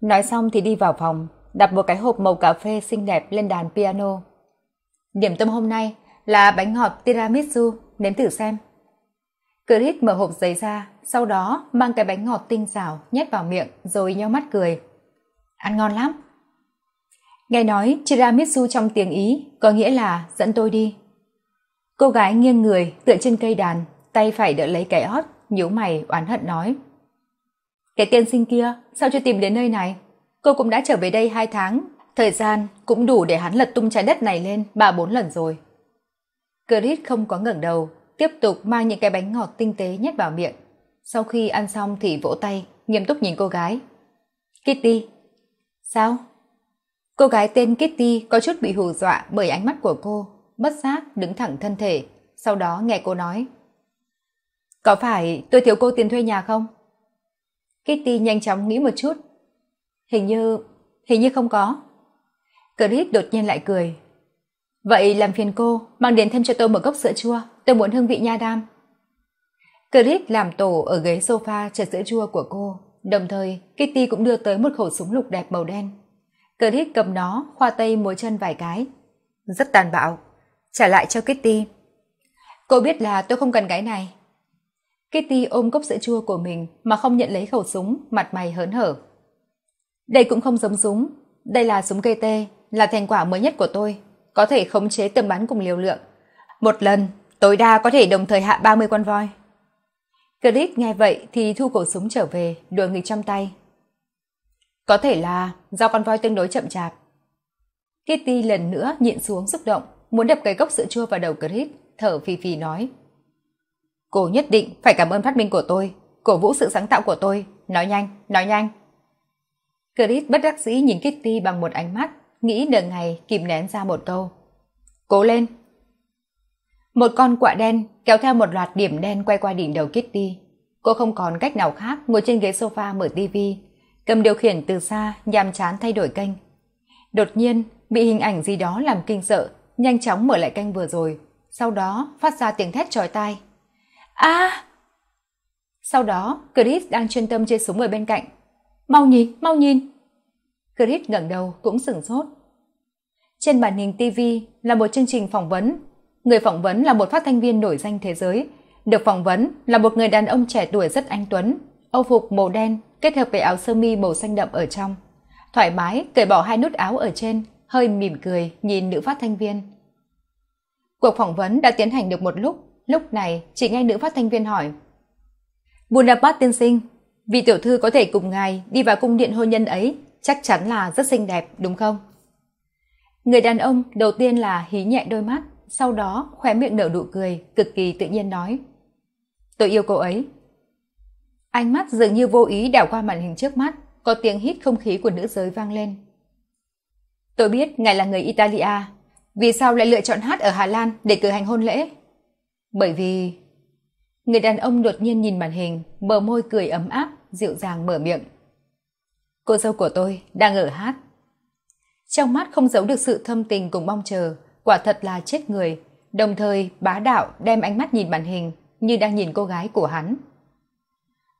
nói xong thì đi vào phòng đặt một cái hộp màu cà phê xinh đẹp lên đàn piano. Điểm tâm hôm nay là bánh ngọt tiramisu, nếm thử xem. Chris mở hộp giấy ra, sau đó mang cái bánh ngọt tinh xảo nhét vào miệng rồi nheo mắt cười. Ăn ngon lắm. Nghe nói tiramisu trong tiếng Ý có nghĩa là dẫn tôi đi. Cô gái nghiêng người tựa trên cây đàn, tay phải đỡ lấy cái ót, nhíu mày oán hận nói. Cái tiên sinh kia, sao chưa tìm đến nơi này? cô cũng đã trở về đây hai tháng thời gian cũng đủ để hắn lật tung trái đất này lên ba bốn lần rồi Chris không có ngẩng đầu tiếp tục mang những cái bánh ngọt tinh tế nhét vào miệng sau khi ăn xong thì vỗ tay nghiêm túc nhìn cô gái kitty sao cô gái tên kitty có chút bị hù dọa bởi ánh mắt của cô bất giác đứng thẳng thân thể sau đó nghe cô nói có phải tôi thiếu cô tiền thuê nhà không kitty nhanh chóng nghĩ một chút Hình như, hình như không có. Chris đột nhiên lại cười. Vậy làm phiền cô, mang đến thêm cho tôi một cốc sữa chua, tôi muốn hương vị nha đam. Chris làm tổ ở ghế sofa chờ sữa chua của cô, đồng thời Kitty cũng đưa tới một khẩu súng lục đẹp màu đen. Chris cầm nó, khoa tay múa chân vài cái. Rất tàn bạo, trả lại cho Kitty. Cô biết là tôi không cần cái này. Kitty ôm cốc sữa chua của mình mà không nhận lấy khẩu súng, mặt mày hớn hở đây cũng không giống súng đây là súng gây tê là thành quả mới nhất của tôi có thể khống chế tầm bắn cùng liều lượng một lần tối đa có thể đồng thời hạ 30 con voi Click nghe vậy thì thu cổ súng trở về đuổi nghịch trong tay có thể là do con voi tương đối chậm chạp Kitty lần nữa nhịn xuống xúc động muốn đập cái gốc sữa chua vào đầu Chris thở phì phì nói cô nhất định phải cảm ơn phát minh của tôi cổ vũ sự sáng tạo của tôi nói nhanh nói nhanh chris bất đắc dĩ nhìn kitty bằng một ánh mắt nghĩ nửa ngày kìm nén ra một câu cố lên một con quạ đen kéo theo một loạt điểm đen quay qua đỉnh đầu kitty cô không còn cách nào khác ngồi trên ghế sofa mở tivi cầm điều khiển từ xa nhàm chán thay đổi kênh đột nhiên bị hình ảnh gì đó làm kinh sợ nhanh chóng mở lại kênh vừa rồi sau đó phát ra tiếng thét chói tai a sau đó chris đang chuyên tâm chơi súng ở bên cạnh mau nhìn mau nhìn chris ngẩng đầu cũng sửng sốt trên màn hình tv là một chương trình phỏng vấn người phỏng vấn là một phát thanh viên nổi danh thế giới được phỏng vấn là một người đàn ông trẻ tuổi rất anh tuấn âu phục màu đen kết hợp với áo sơ mi màu xanh đậm ở trong thoải mái cởi bỏ hai nút áo ở trên hơi mỉm cười nhìn nữ phát thanh viên cuộc phỏng vấn đã tiến hành được một lúc lúc này chỉ nghe nữ phát thanh viên hỏi bundabat tiên sinh vì tiểu thư có thể cùng ngài đi vào cung điện hôn nhân ấy chắc chắn là rất xinh đẹp đúng không người đàn ông đầu tiên là hí nhẹ đôi mắt sau đó khóe miệng nở nụ cười cực kỳ tự nhiên nói tôi yêu cô ấy ánh mắt dường như vô ý đảo qua màn hình trước mắt có tiếng hít không khí của nữ giới vang lên tôi biết ngài là người italia vì sao lại lựa chọn hát ở hà lan để cử hành hôn lễ bởi vì người đàn ông đột nhiên nhìn màn hình bờ môi cười ấm áp dịu dàng mở miệng cô dâu của tôi đang ở hát trong mắt không giấu được sự thâm tình cùng mong chờ quả thật là chết người đồng thời bá đạo đem ánh mắt nhìn màn hình như đang nhìn cô gái của hắn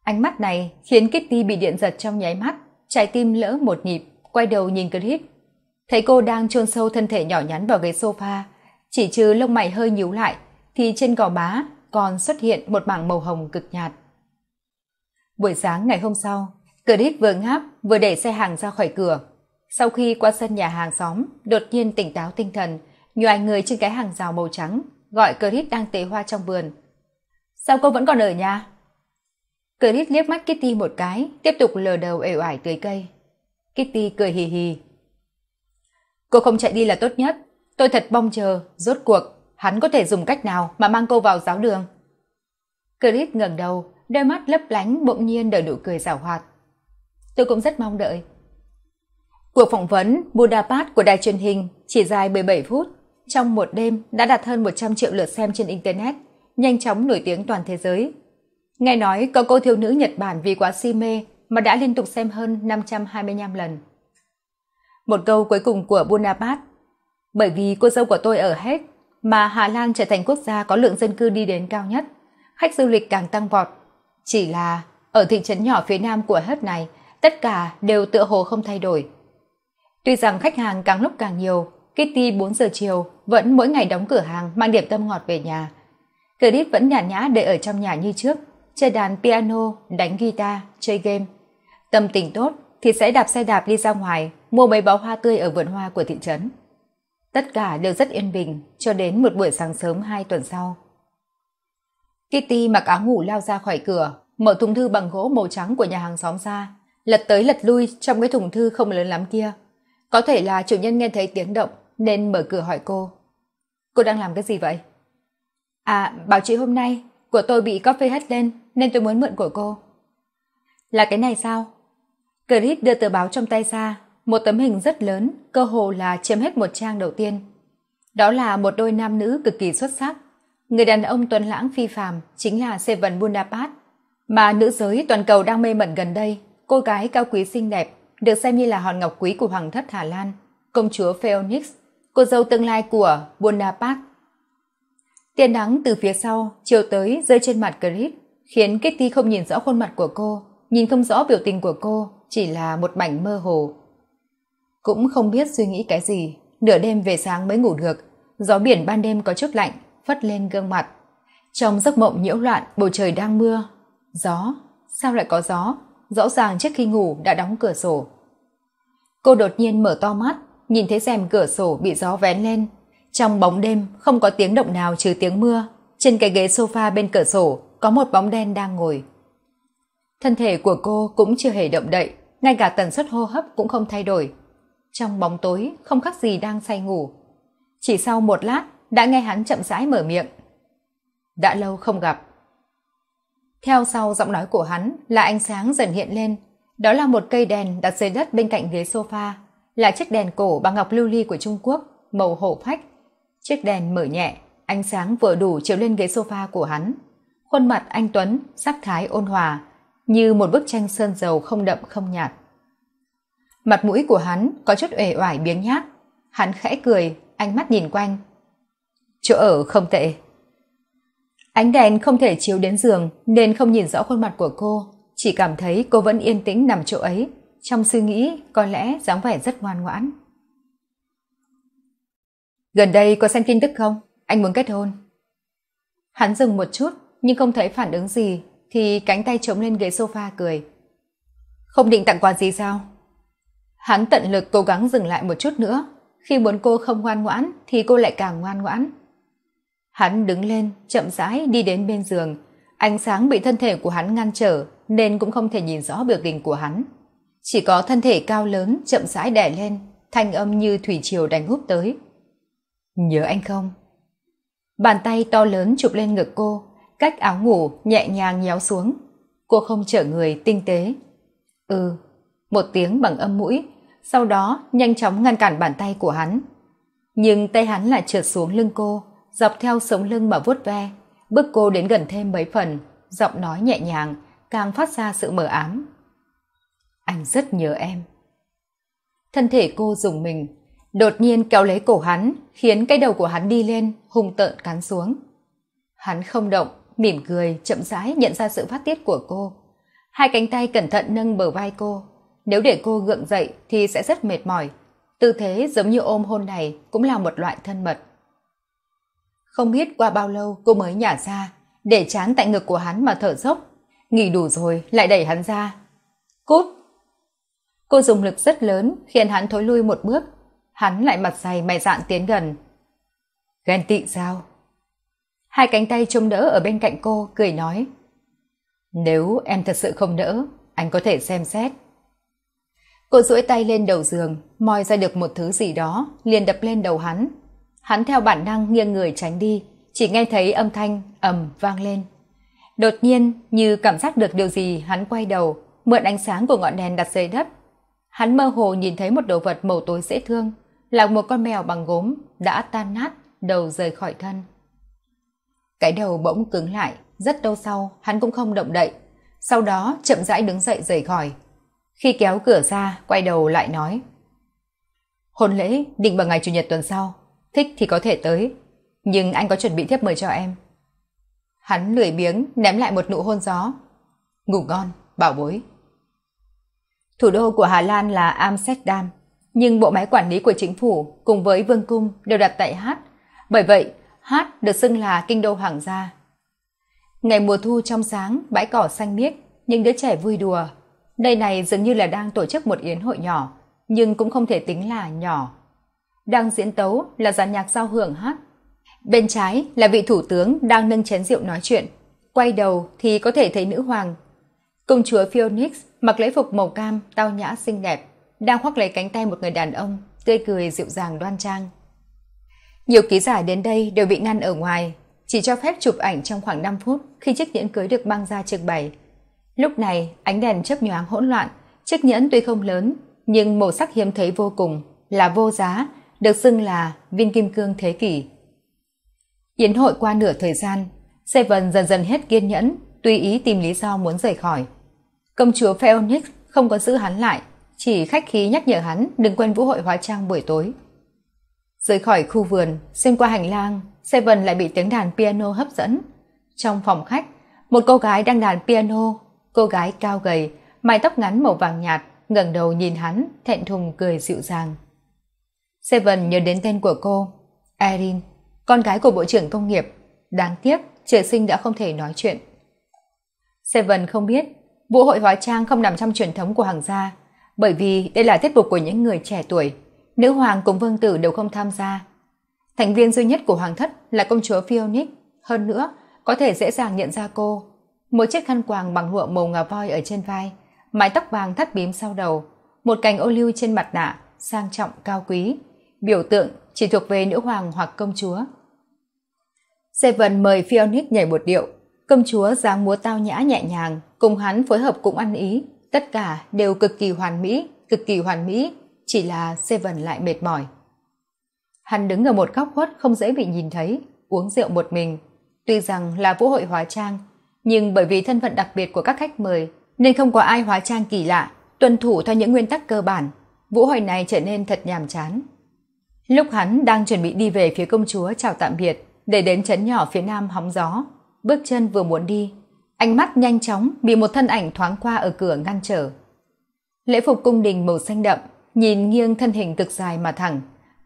ánh mắt này khiến kitty bị điện giật trong nháy mắt trái tim lỡ một nhịp quay đầu nhìn clip thấy cô đang trôn sâu thân thể nhỏ nhắn vào ghế sofa chỉ trừ lông mày hơi nhíu lại thì trên gò má còn xuất hiện một mảng màu hồng cực nhạt. Buổi sáng ngày hôm sau, cửa đít vừa ngáp vừa để xe hàng ra khỏi cửa. Sau khi qua sân nhà hàng xóm, đột nhiên tỉnh táo tinh thần, nhòi người trên cái hàng rào màu trắng, gọi cửa đít đang tưới hoa trong vườn. Sao cô vẫn còn ở nhà? Cửa đít liếc mắt Kitty một cái, tiếp tục lờ đầu ều ải tưới cây. Kitty cười hì hì. Cô không chạy đi là tốt nhất, tôi thật mong chờ, rốt cuộc hắn có thể dùng cách nào mà mang cô vào giáo đường clip ngẩng đầu đôi mắt lấp lánh bỗng nhiên đợi nụ cười giảo hoạt tôi cũng rất mong đợi cuộc phỏng vấn budapest của đài truyền hình chỉ dài 17 phút trong một đêm đã đạt hơn 100 triệu lượt xem trên internet nhanh chóng nổi tiếng toàn thế giới nghe nói có cô thiếu nữ nhật bản vì quá si mê mà đã liên tục xem hơn 525 lần một câu cuối cùng của budapest bởi vì cô dâu của tôi ở hết mà hà lan trở thành quốc gia có lượng dân cư đi đến cao nhất khách du lịch càng tăng vọt chỉ là ở thị trấn nhỏ phía nam của hết này tất cả đều tựa hồ không thay đổi tuy rằng khách hàng càng lúc càng nhiều kitty 4 giờ chiều vẫn mỗi ngày đóng cửa hàng mang điểm tâm ngọt về nhà clip vẫn nhàn nhã để ở trong nhà như trước chơi đàn piano đánh guitar chơi game tâm tình tốt thì sẽ đạp xe đạp đi ra ngoài mua mấy bó hoa tươi ở vườn hoa của thị trấn tất cả đều rất yên bình cho đến một buổi sáng sớm hai tuần sau kitty mặc áo ngủ lao ra khỏi cửa mở thùng thư bằng gỗ màu trắng của nhà hàng xóm ra lật tới lật lui trong cái thùng thư không lớn lắm kia có thể là chủ nhân nghe thấy tiếng động nên mở cửa hỏi cô cô đang làm cái gì vậy à báo chí hôm nay của tôi bị coffee hết lên nên tôi muốn mượn của cô là cái này sao Chris đưa tờ báo trong tay ra một tấm hình rất lớn cơ hồ là chiếm hết một trang đầu tiên đó là một đôi nam nữ cực kỳ xuất sắc người đàn ông tuấn lãng phi phàm chính là seven bundapat mà nữ giới toàn cầu đang mê mẩn gần đây cô gái cao quý xinh đẹp được xem như là hòn ngọc quý của hoàng thất hà lan công chúa phoenix cô dâu tương lai của bundapat tiền nắng từ phía sau chiều tới rơi trên mặt grip khiến kitty không nhìn rõ khuôn mặt của cô nhìn không rõ biểu tình của cô chỉ là một mảnh mơ hồ cũng không biết suy nghĩ cái gì nửa đêm về sáng mới ngủ được gió biển ban đêm có chút lạnh phất lên gương mặt trong giấc mộng nhiễu loạn bầu trời đang mưa gió sao lại có gió rõ ràng trước khi ngủ đã đóng cửa sổ cô đột nhiên mở to mắt nhìn thấy rèm cửa sổ bị gió vén lên trong bóng đêm không có tiếng động nào trừ tiếng mưa trên cái ghế sofa bên cửa sổ có một bóng đen đang ngồi thân thể của cô cũng chưa hề động đậy ngay cả tần suất hô hấp cũng không thay đổi trong bóng tối không khác gì đang say ngủ chỉ sau một lát đã nghe hắn chậm rãi mở miệng đã lâu không gặp theo sau giọng nói của hắn là ánh sáng dần hiện lên đó là một cây đèn đặt dưới đất bên cạnh ghế sofa là chiếc đèn cổ bằng ngọc lưu ly của trung quốc màu hổ phách chiếc đèn mở nhẹ ánh sáng vừa đủ chiếu lên ghế sofa của hắn khuôn mặt anh tuấn sắc thái ôn hòa như một bức tranh sơn dầu không đậm không nhạt mặt mũi của hắn có chút uể oải biếng nhác hắn khẽ cười ánh mắt nhìn quanh chỗ ở không tệ ánh đèn không thể chiếu đến giường nên không nhìn rõ khuôn mặt của cô chỉ cảm thấy cô vẫn yên tĩnh nằm chỗ ấy trong suy nghĩ có lẽ dáng vẻ rất ngoan ngoãn gần đây có xem tin tức không anh muốn kết hôn hắn dừng một chút nhưng không thấy phản ứng gì thì cánh tay chống lên ghế sofa cười không định tặng quà gì sao hắn tận lực cố gắng dừng lại một chút nữa khi muốn cô không ngoan ngoãn thì cô lại càng ngoan ngoãn hắn đứng lên chậm rãi đi đến bên giường ánh sáng bị thân thể của hắn ngăn trở nên cũng không thể nhìn rõ biểu tình của hắn chỉ có thân thể cao lớn chậm rãi đè lên thanh âm như thủy triều đánh húp tới nhớ anh không bàn tay to lớn chụp lên ngực cô cách áo ngủ nhẹ nhàng nhéo xuống cô không trở người tinh tế ừ một tiếng bằng âm mũi sau đó nhanh chóng ngăn cản bàn tay của hắn nhưng tay hắn lại trượt xuống lưng cô dọc theo sống lưng mà vuốt ve bước cô đến gần thêm mấy phần giọng nói nhẹ nhàng càng phát ra sự mờ ám anh rất nhớ em thân thể cô dùng mình đột nhiên kéo lấy cổ hắn khiến cái đầu của hắn đi lên hung tợn cắn xuống hắn không động mỉm cười chậm rãi nhận ra sự phát tiết của cô hai cánh tay cẩn thận nâng bờ vai cô nếu để cô gượng dậy thì sẽ rất mệt mỏi tư thế giống như ôm hôn này cũng là một loại thân mật không biết qua bao lâu cô mới nhả ra để chán tại ngực của hắn mà thở dốc nghỉ đủ rồi lại đẩy hắn ra cút cô dùng lực rất lớn khiến hắn thối lui một bước hắn lại mặt dày mày dạn tiến gần ghen tị sao hai cánh tay chống đỡ ở bên cạnh cô cười nói nếu em thật sự không đỡ anh có thể xem xét Cô duỗi tay lên đầu giường, moi ra được một thứ gì đó, liền đập lên đầu hắn. Hắn theo bản năng nghiêng người tránh đi, chỉ nghe thấy âm thanh ầm vang lên. Đột nhiên, như cảm giác được điều gì, hắn quay đầu, mượn ánh sáng của ngọn đèn đặt dưới đất. Hắn mơ hồ nhìn thấy một đồ vật màu tối dễ thương, là một con mèo bằng gốm đã tan nát, đầu rời khỏi thân. Cái đầu bỗng cứng lại, rất đau sau, hắn cũng không động đậy. Sau đó chậm rãi đứng dậy rời khỏi, khi kéo cửa ra quay đầu lại nói hôn lễ định vào ngày chủ nhật tuần sau thích thì có thể tới nhưng anh có chuẩn bị thiếp mời cho em hắn lười biếng ném lại một nụ hôn gió ngủ ngon bảo bối thủ đô của hà lan là amsterdam nhưng bộ máy quản lý của chính phủ cùng với vương cung đều đặt tại hát bởi vậy hát được xưng là kinh đô hoàng gia ngày mùa thu trong sáng bãi cỏ xanh biếc những đứa trẻ vui đùa Nơi này dường như là đang tổ chức một yến hội nhỏ, nhưng cũng không thể tính là nhỏ. Đang diễn tấu là dàn nhạc giao hưởng hát. Bên trái là vị thủ tướng đang nâng chén rượu nói chuyện. Quay đầu thì có thể thấy nữ hoàng. Công chúa Phoenix mặc lễ phục màu cam, tao nhã xinh đẹp, đang khoác lấy cánh tay một người đàn ông, tươi cười dịu dàng đoan trang. Nhiều ký giả đến đây đều bị ngăn ở ngoài, chỉ cho phép chụp ảnh trong khoảng 5 phút khi chiếc nhẫn cưới được mang ra trưng bày lúc này ánh đèn chớp nhoáng hỗn loạn chiếc nhẫn tuy không lớn nhưng màu sắc hiếm thấy vô cùng là vô giá được xưng là viên kim cương thế kỷ yến hội qua nửa thời gian seven dần dần hết kiên nhẫn tùy ý tìm lý do muốn rời khỏi công chúa feonix không có giữ hắn lại chỉ khách khí nhắc nhở hắn đừng quên vũ hội hóa trang buổi tối rời khỏi khu vườn xuyên qua hành lang seven lại bị tiếng đàn piano hấp dẫn trong phòng khách một cô gái đang đàn piano Cô gái cao gầy, mái tóc ngắn màu vàng nhạt, ngẩng đầu nhìn hắn, thẹn thùng cười dịu dàng. Seven nhớ đến tên của cô, Erin, con gái của Bộ trưởng Công nghiệp. Đáng tiếc, Triều Sinh đã không thể nói chuyện. Seven không biết, vũ hội hóa trang không nằm trong truyền thống của hàng gia, bởi vì đây là tiết mục của những người trẻ tuổi. Nữ hoàng cùng vương tử đều không tham gia. Thành viên duy nhất của hoàng thất là công chúa Fionic, hơn nữa, có thể dễ dàng nhận ra cô một chiếc khăn quàng bằng lụa màu ngà voi ở trên vai, mái tóc vàng thắt bím sau đầu, một cành ô lưu trên mặt nạ, sang trọng cao quý, biểu tượng chỉ thuộc về nữ hoàng hoặc công chúa. Seven mời Fionic nhảy một điệu, công chúa dáng múa tao nhã nhẹ nhàng, cùng hắn phối hợp cũng ăn ý, tất cả đều cực kỳ hoàn mỹ, cực kỳ hoàn mỹ, chỉ là Seven lại mệt mỏi. Hắn đứng ở một góc khuất không dễ bị nhìn thấy, uống rượu một mình. Tuy rằng là vũ hội hóa trang, nhưng bởi vì thân phận đặc biệt của các khách mời nên không có ai hóa trang kỳ lạ tuân thủ theo những nguyên tắc cơ bản vũ hội này trở nên thật nhàm chán lúc hắn đang chuẩn bị đi về phía công chúa chào tạm biệt để đến chấn nhỏ phía nam hóng gió bước chân vừa muốn đi ánh mắt nhanh chóng bị một thân ảnh thoáng qua ở cửa ngăn trở lễ phục cung đình màu xanh đậm nhìn nghiêng thân hình cực dài mà thẳng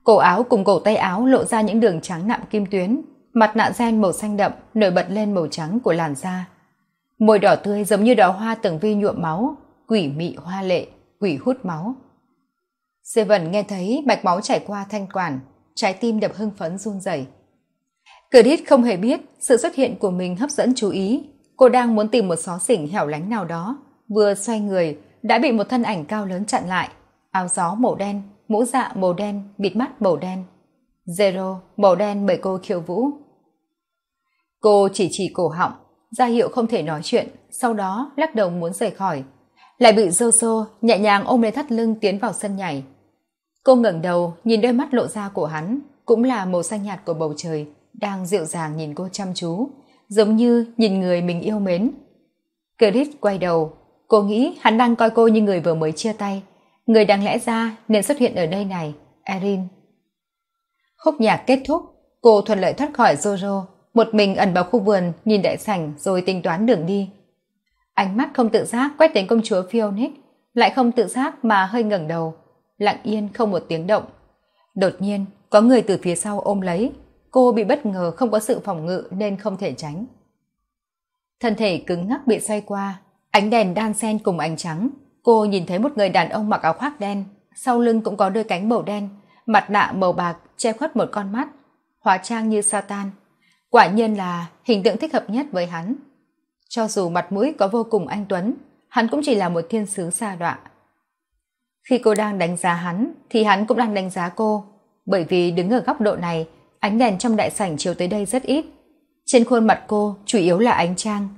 cổ áo cùng cổ tay áo lộ ra những đường trắng nạm kim tuyến mặt nạ gen màu xanh đậm nổi bật lên màu trắng của làn da môi đỏ tươi giống như đỏ hoa từng vi nhuộm máu quỷ mị hoa lệ quỷ hút máu seven nghe thấy mạch máu chảy qua thanh quản trái tim đập hưng phấn run rẩy cờ đít không hề biết sự xuất hiện của mình hấp dẫn chú ý cô đang muốn tìm một xó xỉnh hẻo lánh nào đó vừa xoay người đã bị một thân ảnh cao lớn chặn lại áo gió màu đen mũ dạ màu đen bịt mắt màu đen zero màu đen bởi cô khiêu vũ cô chỉ chỉ cổ họng ra hiệu không thể nói chuyện sau đó lắc đầu muốn rời khỏi lại bị dô dô nhẹ nhàng ôm lấy thắt lưng tiến vào sân nhảy cô ngẩng đầu nhìn đôi mắt lộ ra của hắn cũng là màu xanh nhạt của bầu trời đang dịu dàng nhìn cô chăm chú giống như nhìn người mình yêu mến Credit quay đầu cô nghĩ hắn đang coi cô như người vừa mới chia tay người đáng lẽ ra nên xuất hiện ở đây này erin khúc nhạc kết thúc cô thuận lợi thoát khỏi Zoro một mình ẩn vào khu vườn nhìn đại sảnh rồi tính toán đường đi ánh mắt không tự giác quét đến công chúa Fionic, lại không tự giác mà hơi ngẩng đầu lặng yên không một tiếng động đột nhiên có người từ phía sau ôm lấy cô bị bất ngờ không có sự phòng ngự nên không thể tránh thân thể cứng ngắc bị xoay qua ánh đèn đan sen cùng ánh trắng cô nhìn thấy một người đàn ông mặc áo khoác đen sau lưng cũng có đôi cánh màu đen mặt nạ màu bạc che khuất một con mắt hóa trang như satan quả nhiên là hình tượng thích hợp nhất với hắn cho dù mặt mũi có vô cùng anh tuấn hắn cũng chỉ là một thiên sứ xa đọa khi cô đang đánh giá hắn thì hắn cũng đang đánh giá cô bởi vì đứng ở góc độ này ánh đèn trong đại sảnh chiếu tới đây rất ít trên khuôn mặt cô chủ yếu là ánh trang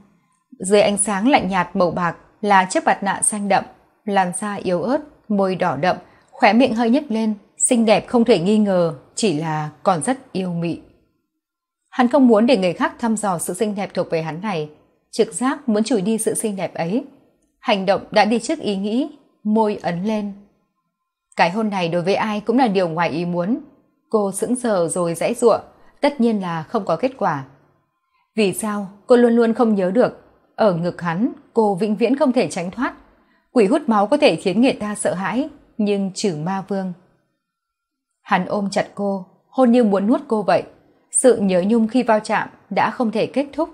dưới ánh sáng lạnh nhạt màu bạc là chiếc mặt nạ xanh đậm làn da yếu ớt môi đỏ đậm khóe miệng hơi nhếch lên xinh đẹp không thể nghi ngờ chỉ là còn rất yêu mị Hắn không muốn để người khác thăm dò sự xinh đẹp thuộc về hắn này, trực giác muốn chùi đi sự xinh đẹp ấy. Hành động đã đi trước ý nghĩ, môi ấn lên. Cái hôn này đối với ai cũng là điều ngoài ý muốn. Cô sững sờ rồi rãy giụa, tất nhiên là không có kết quả. Vì sao cô luôn luôn không nhớ được, ở ngực hắn cô vĩnh viễn không thể tránh thoát. Quỷ hút máu có thể khiến người ta sợ hãi, nhưng trừ ma vương. Hắn ôm chặt cô, hôn như muốn nuốt cô vậy sự nhớ nhung khi vào chạm đã không thể kết thúc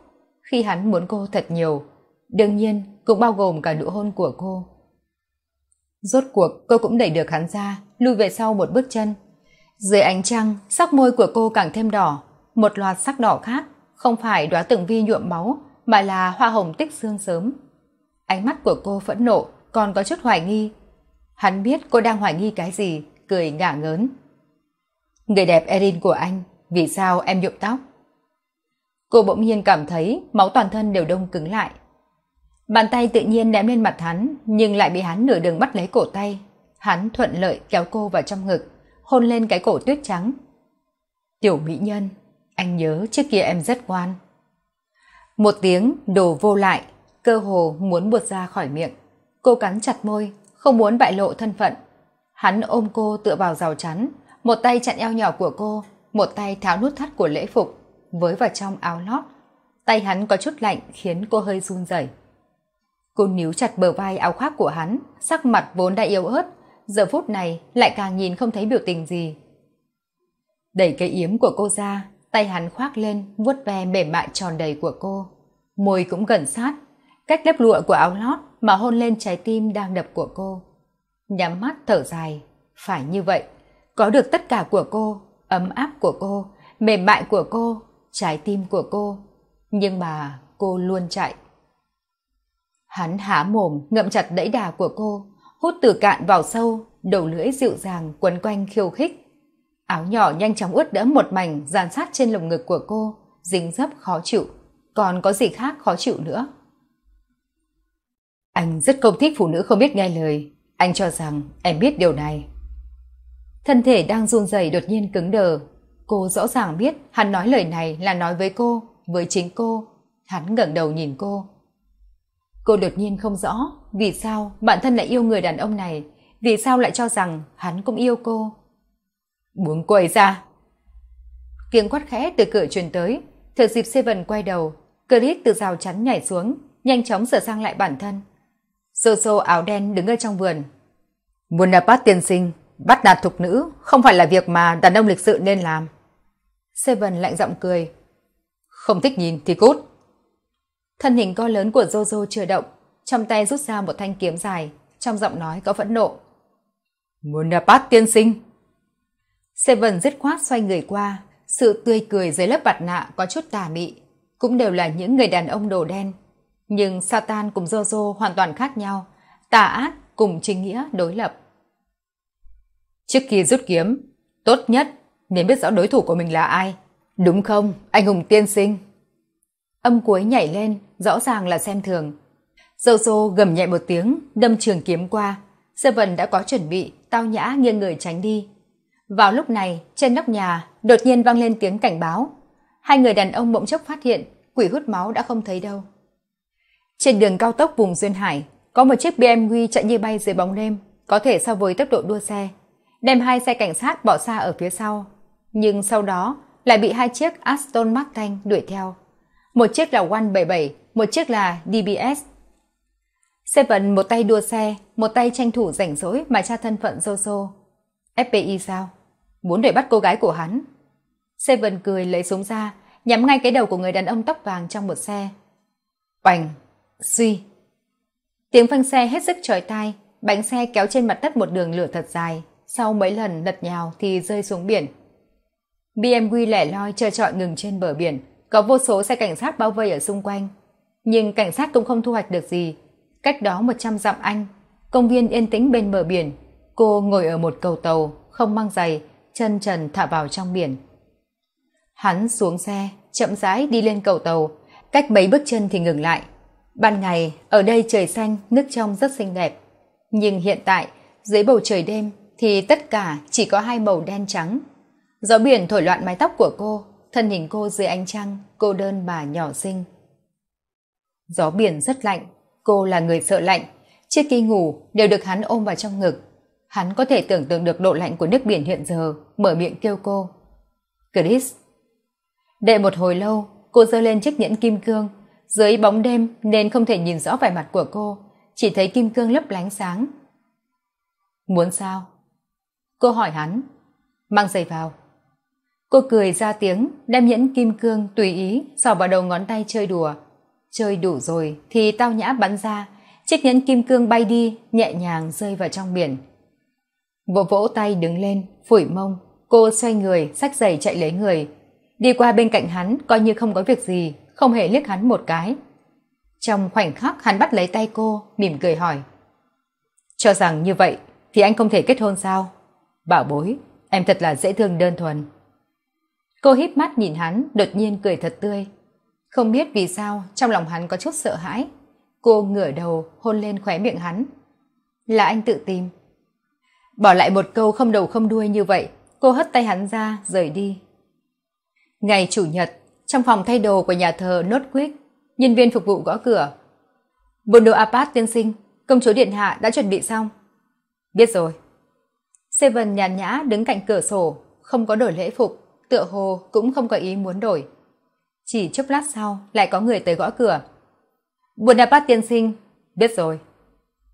khi hắn muốn cô thật nhiều đương nhiên cũng bao gồm cả nụ hôn của cô rốt cuộc cô cũng đẩy được hắn ra lùi về sau một bước chân dưới ánh trăng sắc môi của cô càng thêm đỏ một loạt sắc đỏ khác không phải đoá từng vi nhuộm máu mà là hoa hồng tích xương sớm ánh mắt của cô phẫn nộ còn có chút hoài nghi hắn biết cô đang hoài nghi cái gì cười ngả ngớn người đẹp erin của anh vì sao em nhuộm tóc? Cô bỗng nhiên cảm thấy máu toàn thân đều đông cứng lại. Bàn tay tự nhiên ném lên mặt hắn, nhưng lại bị hắn nửa đường bắt lấy cổ tay. Hắn thuận lợi kéo cô vào trong ngực, hôn lên cái cổ tuyết trắng. Tiểu mỹ nhân, anh nhớ trước kia em rất ngoan. Một tiếng đồ vô lại, cơ hồ muốn buột ra khỏi miệng. Cô cắn chặt môi, không muốn bại lộ thân phận. Hắn ôm cô tựa vào rào chắn, một tay chặn eo nhỏ của cô, một tay tháo nút thắt của lễ phục với vào trong áo lót tay hắn có chút lạnh khiến cô hơi run rẩy cô níu chặt bờ vai áo khoác của hắn sắc mặt vốn đã yếu ớt giờ phút này lại càng nhìn không thấy biểu tình gì đẩy cái yếm của cô ra tay hắn khoác lên vuốt ve mềm mại tròn đầy của cô môi cũng gần sát cách lớp lụa của áo lót mà hôn lên trái tim đang đập của cô nhắm mắt thở dài phải như vậy có được tất cả của cô ấm áp của cô, mềm mại của cô, trái tim của cô. Nhưng mà cô luôn chạy. Hắn há mồm ngậm chặt đẫy đà của cô, hút từ cạn vào sâu, đầu lưỡi dịu dàng quấn quanh khiêu khích. Áo nhỏ nhanh chóng ướt đẫm một mảnh dàn sát trên lồng ngực của cô, dính dấp khó chịu. Còn có gì khác khó chịu nữa? Anh rất không thích phụ nữ không biết nghe lời. Anh cho rằng em biết điều này thân thể đang run rẩy đột nhiên cứng đờ cô rõ ràng biết hắn nói lời này là nói với cô với chính cô hắn ngẩng đầu nhìn cô cô đột nhiên không rõ vì sao bản thân lại yêu người đàn ông này vì sao lại cho rằng hắn cũng yêu cô buông quầy ra tiếng quát khẽ từ cửa truyền tới thừa dịp seven quay đầu clip từ rào chắn nhảy xuống nhanh chóng sửa sang lại bản thân xô xô áo đen đứng ở trong vườn muốn nạp bát tiên sinh Bắt nạt thục nữ không phải là việc mà đàn ông lịch sự nên làm. Seven lạnh giọng cười. Không thích nhìn thì cút. Thân hình co lớn của Jojo chưa động, trong tay rút ra một thanh kiếm dài, trong giọng nói có phẫn nộ. muốn Monapat tiên sinh. Seven dứt khoát xoay người qua, sự tươi cười dưới lớp bạt nạ có chút tà mị, cũng đều là những người đàn ông đồ đen. Nhưng Satan cùng Jojo hoàn toàn khác nhau, tà ác cùng chính nghĩa đối lập. Trước khi rút kiếm, tốt nhất nên biết rõ đối thủ của mình là ai. Đúng không, anh hùng tiên sinh? Âm cuối nhảy lên, rõ ràng là xem thường. Dâu dô gầm nhẹ một tiếng, đâm trường kiếm qua. Sơ vần đã có chuẩn bị, tao nhã nghiêng người tránh đi. Vào lúc này, trên nóc nhà, đột nhiên vang lên tiếng cảnh báo. Hai người đàn ông bỗng chốc phát hiện, quỷ hút máu đã không thấy đâu. Trên đường cao tốc vùng Duyên Hải, có một chiếc BMW chạy như bay dưới bóng đêm, có thể so với tốc độ đua xe đem hai xe cảnh sát bỏ xa ở phía sau. Nhưng sau đó lại bị hai chiếc Aston Martin đuổi theo. Một chiếc là 177, một chiếc là DBS. Seven một tay đua xe, một tay tranh thủ rảnh rỗi mà tra thân phận Soso. FBI sao? Muốn đuổi bắt cô gái của hắn. Seven cười lấy súng ra, nhắm ngay cái đầu của người đàn ông tóc vàng trong một xe. Oành, suy. Tiếng phanh xe hết sức chói tai, bánh xe kéo trên mặt đất một đường lửa thật dài sau mấy lần lật nhào thì rơi xuống biển. BMW lẻ loi chờ trọi ngừng trên bờ biển, có vô số xe cảnh sát bao vây ở xung quanh. Nhưng cảnh sát cũng không thu hoạch được gì. Cách đó 100 dặm Anh, công viên yên tĩnh bên bờ biển, cô ngồi ở một cầu tàu, không mang giày, chân trần thả vào trong biển. Hắn xuống xe, chậm rãi đi lên cầu tàu, cách mấy bước chân thì ngừng lại. Ban ngày, ở đây trời xanh, nước trong rất xinh đẹp. Nhưng hiện tại, dưới bầu trời đêm, thì tất cả chỉ có hai màu đen trắng gió biển thổi loạn mái tóc của cô thân hình cô dưới ánh trăng cô đơn bà nhỏ xinh gió biển rất lạnh cô là người sợ lạnh trước kỳ ngủ đều được hắn ôm vào trong ngực hắn có thể tưởng tượng được độ lạnh của nước biển hiện giờ mở miệng kêu cô chris đợi một hồi lâu cô giơ lên chiếc nhẫn kim cương dưới bóng đêm nên không thể nhìn rõ vẻ mặt của cô chỉ thấy kim cương lấp lánh sáng muốn sao cô hỏi hắn mang giày vào cô cười ra tiếng đem nhẫn kim cương tùy ý sò vào đầu ngón tay chơi đùa chơi đủ rồi thì tao nhã bắn ra chiếc nhẫn kim cương bay đi nhẹ nhàng rơi vào trong biển vỗ vỗ tay đứng lên phủi mông cô xoay người xách giày chạy lấy người đi qua bên cạnh hắn coi như không có việc gì không hề liếc hắn một cái trong khoảnh khắc hắn bắt lấy tay cô mỉm cười hỏi cho rằng như vậy thì anh không thể kết hôn sao bảo bối em thật là dễ thương đơn thuần cô híp mắt nhìn hắn đột nhiên cười thật tươi không biết vì sao trong lòng hắn có chút sợ hãi cô ngửa đầu hôn lên khóe miệng hắn là anh tự tìm bỏ lại một câu không đầu không đuôi như vậy cô hất tay hắn ra rời đi ngày chủ nhật trong phòng thay đồ của nhà thờ nốt quyết nhân viên phục vụ gõ cửa đồ apart tiên sinh công chúa điện hạ đã chuẩn bị xong biết rồi seven nhàn nhã đứng cạnh cửa sổ không có đổi lễ phục tựa hồ cũng không có ý muốn đổi chỉ chốc lát sau lại có người tới gõ cửa buồn đà bát tiên sinh biết rồi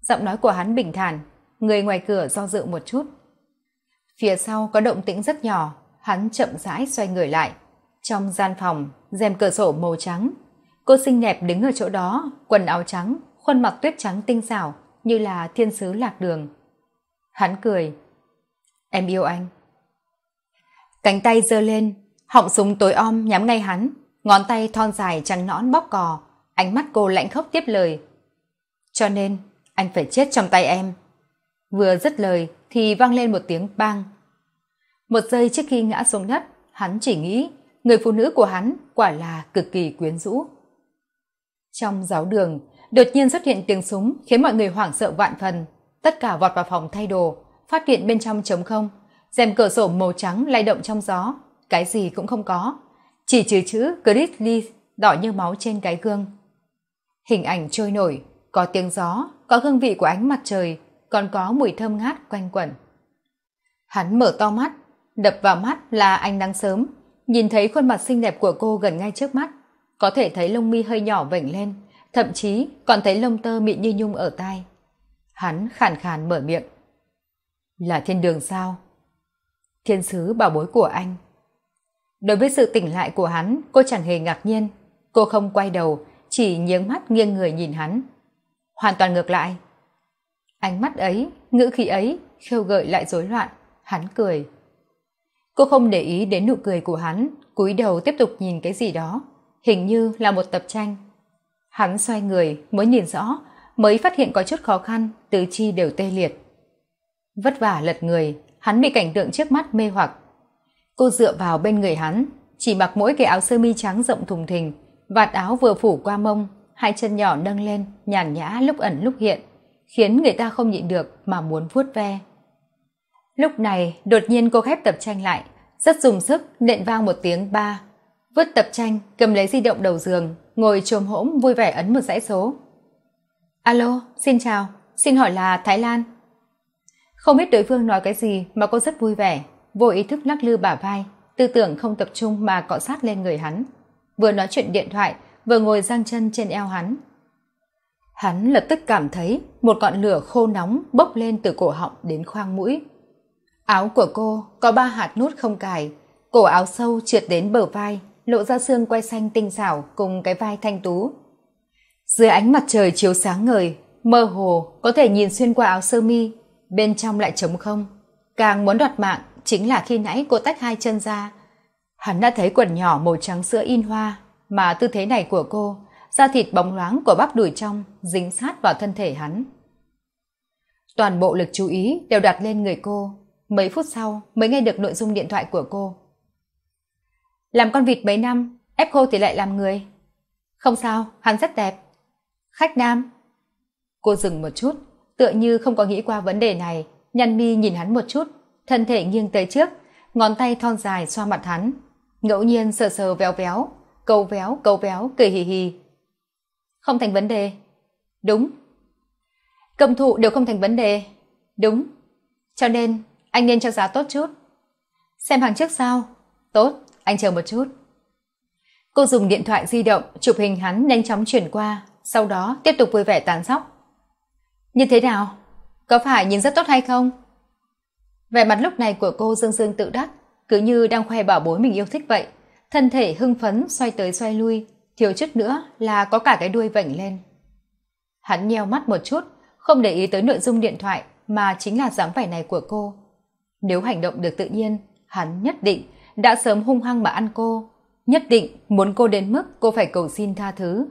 giọng nói của hắn bình thản người ngoài cửa do dự một chút phía sau có động tĩnh rất nhỏ hắn chậm rãi xoay người lại trong gian phòng rèm cửa sổ màu trắng cô xinh đẹp đứng ở chỗ đó quần áo trắng khuôn mặt tuyết trắng tinh xảo như là thiên sứ lạc đường hắn cười em yêu anh. Cánh tay giơ lên, họng súng tối om nhắm ngay hắn, ngón tay thon dài trắng nõn bóp cò, ánh mắt cô lạnh khốc tiếp lời. Cho nên, anh phải chết trong tay em. Vừa dứt lời thì vang lên một tiếng bang. Một giây trước khi ngã xuống đất, hắn chỉ nghĩ người phụ nữ của hắn quả là cực kỳ quyến rũ. Trong giáo đường, đột nhiên xuất hiện tiếng súng khiến mọi người hoảng sợ vạn phần, tất cả vọt vào phòng thay đồ phát hiện bên trong trống không rèm cửa sổ màu trắng lay động trong gió cái gì cũng không có chỉ trừ chữ grizzly đỏ như máu trên cái gương hình ảnh trôi nổi có tiếng gió có hương vị của ánh mặt trời còn có mùi thơm ngát quanh quẩn hắn mở to mắt đập vào mắt là anh nắng sớm nhìn thấy khuôn mặt xinh đẹp của cô gần ngay trước mắt có thể thấy lông mi hơi nhỏ vểnh lên thậm chí còn thấy lông tơ mịn như nhung ở tai hắn khàn khàn mở miệng là thiên đường sao? Thiên sứ bảo bối của anh. Đối với sự tỉnh lại của hắn, cô chẳng hề ngạc nhiên. Cô không quay đầu, chỉ nhướng mắt nghiêng người nhìn hắn. Hoàn toàn ngược lại. Ánh mắt ấy, ngữ khí ấy, khêu gợi lại rối loạn. Hắn cười. Cô không để ý đến nụ cười của hắn, cúi đầu tiếp tục nhìn cái gì đó. Hình như là một tập tranh. Hắn xoay người, mới nhìn rõ, mới phát hiện có chút khó khăn, tứ chi đều tê liệt vất vả lật người hắn bị cảnh tượng trước mắt mê hoặc cô dựa vào bên người hắn chỉ mặc mỗi cái áo sơ mi trắng rộng thùng thình vạt áo vừa phủ qua mông hai chân nhỏ nâng lên nhàn nhã lúc ẩn lúc hiện khiến người ta không nhịn được mà muốn vuốt ve lúc này đột nhiên cô khép tập tranh lại rất dùng sức nện vang một tiếng ba vứt tập tranh cầm lấy di động đầu giường ngồi chồm hỗn vui vẻ ấn một dãy số alo xin chào xin hỏi là thái lan không biết đối phương nói cái gì mà cô rất vui vẻ, vô ý thức lắc lư bả vai, tư tưởng không tập trung mà cọ sát lên người hắn. Vừa nói chuyện điện thoại, vừa ngồi giang chân trên eo hắn. Hắn lập tức cảm thấy một ngọn lửa khô nóng bốc lên từ cổ họng đến khoang mũi. Áo của cô có ba hạt nút không cài, cổ áo sâu trượt đến bờ vai, lộ ra xương quay xanh tinh xảo cùng cái vai thanh tú. Dưới ánh mặt trời chiếu sáng ngời, mơ hồ có thể nhìn xuyên qua áo sơ mi bên trong lại trống không càng muốn đoạt mạng chính là khi nãy cô tách hai chân ra hắn đã thấy quần nhỏ màu trắng sữa in hoa mà tư thế này của cô da thịt bóng loáng của bắp đùi trong dính sát vào thân thể hắn toàn bộ lực chú ý đều đặt lên người cô mấy phút sau mới nghe được nội dung điện thoại của cô làm con vịt mấy năm ép khô thì lại làm người không sao hắn rất đẹp khách nam cô dừng một chút tựa như không có nghĩ qua vấn đề này nhăn mi nhìn hắn một chút thân thể nghiêng tới trước ngón tay thon dài xoa mặt hắn ngẫu nhiên sờ sờ véo véo câu véo câu véo cười hì hì không thành vấn đề đúng cầm thụ đều không thành vấn đề đúng cho nên anh nên cho giá tốt chút xem hàng trước sao tốt anh chờ một chút cô dùng điện thoại di động chụp hình hắn nhanh chóng chuyển qua sau đó tiếp tục vui vẻ tán sóc như thế nào? Có phải nhìn rất tốt hay không? Vẻ mặt lúc này của cô dương dương tự đắc, cứ như đang khoe bảo bối mình yêu thích vậy. Thân thể hưng phấn xoay tới xoay lui, thiếu chút nữa là có cả cái đuôi vảnh lên. Hắn nheo mắt một chút, không để ý tới nội dung điện thoại mà chính là dáng vẻ này của cô. Nếu hành động được tự nhiên, hắn nhất định đã sớm hung hăng mà ăn cô, nhất định muốn cô đến mức cô phải cầu xin tha thứ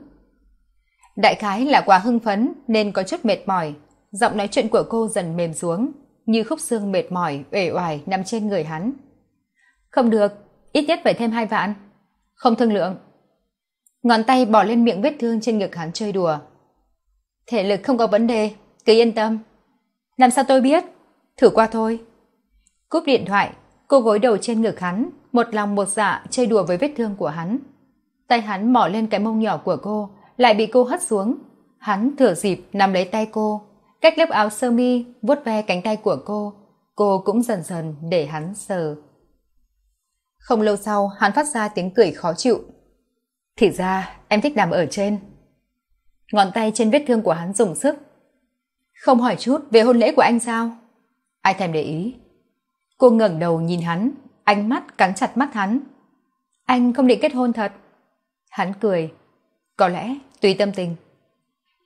đại khái là quá hưng phấn nên có chút mệt mỏi giọng nói chuyện của cô dần mềm xuống như khúc xương mệt mỏi uể oải nằm trên người hắn không được ít nhất phải thêm hai vạn không thương lượng ngón tay bỏ lên miệng vết thương trên ngực hắn chơi đùa thể lực không có vấn đề cứ yên tâm làm sao tôi biết thử qua thôi cúp điện thoại cô gối đầu trên ngực hắn một lòng một dạ chơi đùa với vết thương của hắn tay hắn mỏ lên cái mông nhỏ của cô lại bị cô hất xuống hắn thửa dịp nắm lấy tay cô cách lớp áo sơ mi vuốt ve cánh tay của cô cô cũng dần dần để hắn sờ không lâu sau hắn phát ra tiếng cười khó chịu thì ra em thích nằm ở trên ngón tay trên vết thương của hắn dùng sức không hỏi chút về hôn lễ của anh sao ai thèm để ý cô ngẩng đầu nhìn hắn ánh mắt cắn chặt mắt hắn anh không định kết hôn thật hắn cười có lẽ tùy tâm tình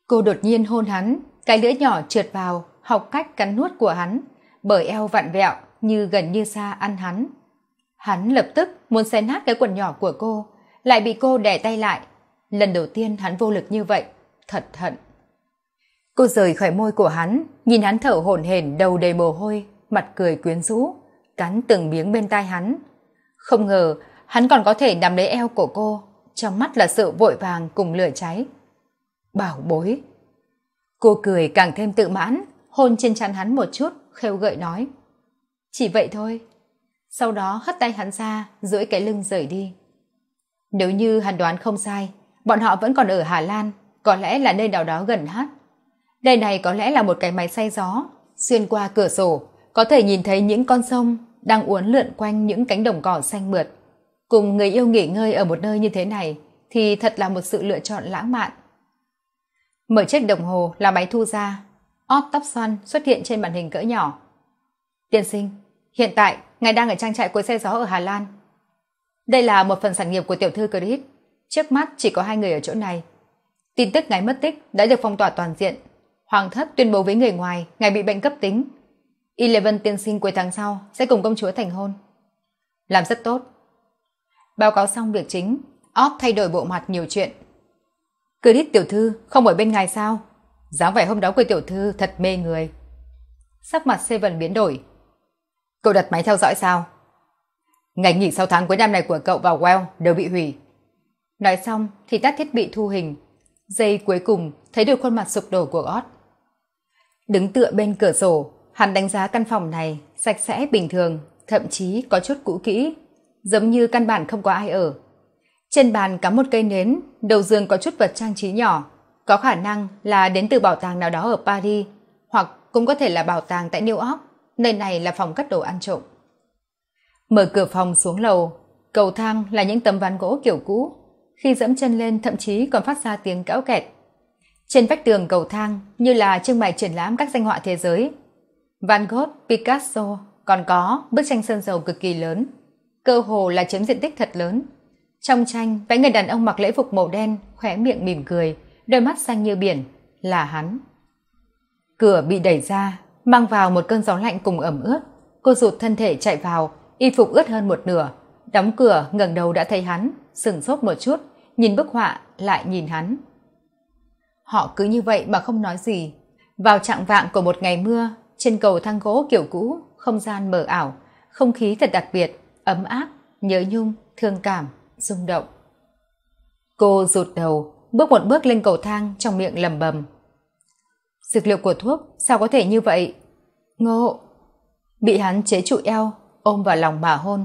cô đột nhiên hôn hắn cái lưỡi nhỏ trượt vào học cách cắn nuốt của hắn bởi eo vặn vẹo như gần như xa ăn hắn hắn lập tức muốn xé nát cái quần nhỏ của cô lại bị cô đè tay lại lần đầu tiên hắn vô lực như vậy thật hận cô rời khỏi môi của hắn nhìn hắn thở hổn hển đầu đầy mồ hôi mặt cười quyến rũ cắn từng miếng bên tai hắn không ngờ hắn còn có thể nắm lấy eo của cô trong mắt là sự vội vàng cùng lửa cháy. Bảo bối. Cô cười càng thêm tự mãn, hôn trên trán hắn một chút, khêu gợi nói. Chỉ vậy thôi. Sau đó hất tay hắn ra, duỗi cái lưng rời đi. Nếu như hắn đoán không sai, bọn họ vẫn còn ở Hà Lan, có lẽ là nơi nào đó gần hát. đây này có lẽ là một cái máy say gió, xuyên qua cửa sổ, có thể nhìn thấy những con sông đang uốn lượn quanh những cánh đồng cỏ xanh mượt. Cùng người yêu nghỉ ngơi ở một nơi như thế này thì thật là một sự lựa chọn lãng mạn. Mở chiếc đồng hồ là máy thu ra, ót tóc xoăn xuất hiện trên màn hình cỡ nhỏ. Tiên sinh, hiện tại ngài đang ở trang trại cuối xe gió ở Hà Lan. Đây là một phần sản nghiệp của tiểu thư Credit. Trước mắt chỉ có hai người ở chỗ này. Tin tức ngài mất tích đã được phong tỏa toàn diện. Hoàng thất tuyên bố với người ngoài ngài bị bệnh cấp tính. Eleven tiên sinh cuối tháng sau sẽ cùng công chúa thành hôn. Làm rất tốt, báo cáo xong việc chính ót thay đổi bộ mặt nhiều chuyện cứ đít tiểu thư không ở bên ngài sao dáng vẻ hôm đó của tiểu thư thật mê người sắc mặt seven biến đổi cậu đặt máy theo dõi sao ngày nghỉ sau tháng cuối năm này của cậu và well đều bị hủy nói xong thì tắt thiết bị thu hình Dây cuối cùng thấy được khuôn mặt sụp đổ của ót đứng tựa bên cửa sổ hắn đánh giá căn phòng này sạch sẽ bình thường thậm chí có chút cũ kỹ giống như căn bản không có ai ở trên bàn cắm một cây nến đầu giường có chút vật trang trí nhỏ có khả năng là đến từ bảo tàng nào đó ở paris hoặc cũng có thể là bảo tàng tại new york nơi này là phòng cất đồ ăn trộm mở cửa phòng xuống lầu cầu thang là những tấm ván gỗ kiểu cũ khi dẫm chân lên thậm chí còn phát ra tiếng kéo kẹt trên vách tường cầu thang như là trưng bày triển lãm các danh họa thế giới van gogh picasso còn có bức tranh sơn dầu cực kỳ lớn cơ hồ là chiếm diện tích thật lớn trong tranh vẽ người đàn ông mặc lễ phục màu đen khóe miệng mỉm cười đôi mắt xanh như biển là hắn cửa bị đẩy ra mang vào một cơn gió lạnh cùng ẩm ướt cô rụt thân thể chạy vào y phục ướt hơn một nửa đóng cửa ngẩng đầu đã thấy hắn sừng sốt một chút nhìn bức họa lại nhìn hắn họ cứ như vậy mà không nói gì vào trạng vạng của một ngày mưa trên cầu thang gỗ kiểu cũ không gian mờ ảo không khí thật đặc biệt ấm áp nhớ nhung thương cảm rung động cô rụt đầu bước một bước lên cầu thang trong miệng lầm bầm dược liệu của thuốc sao có thể như vậy ngộ bị hắn chế trụ eo ôm vào lòng mà hôn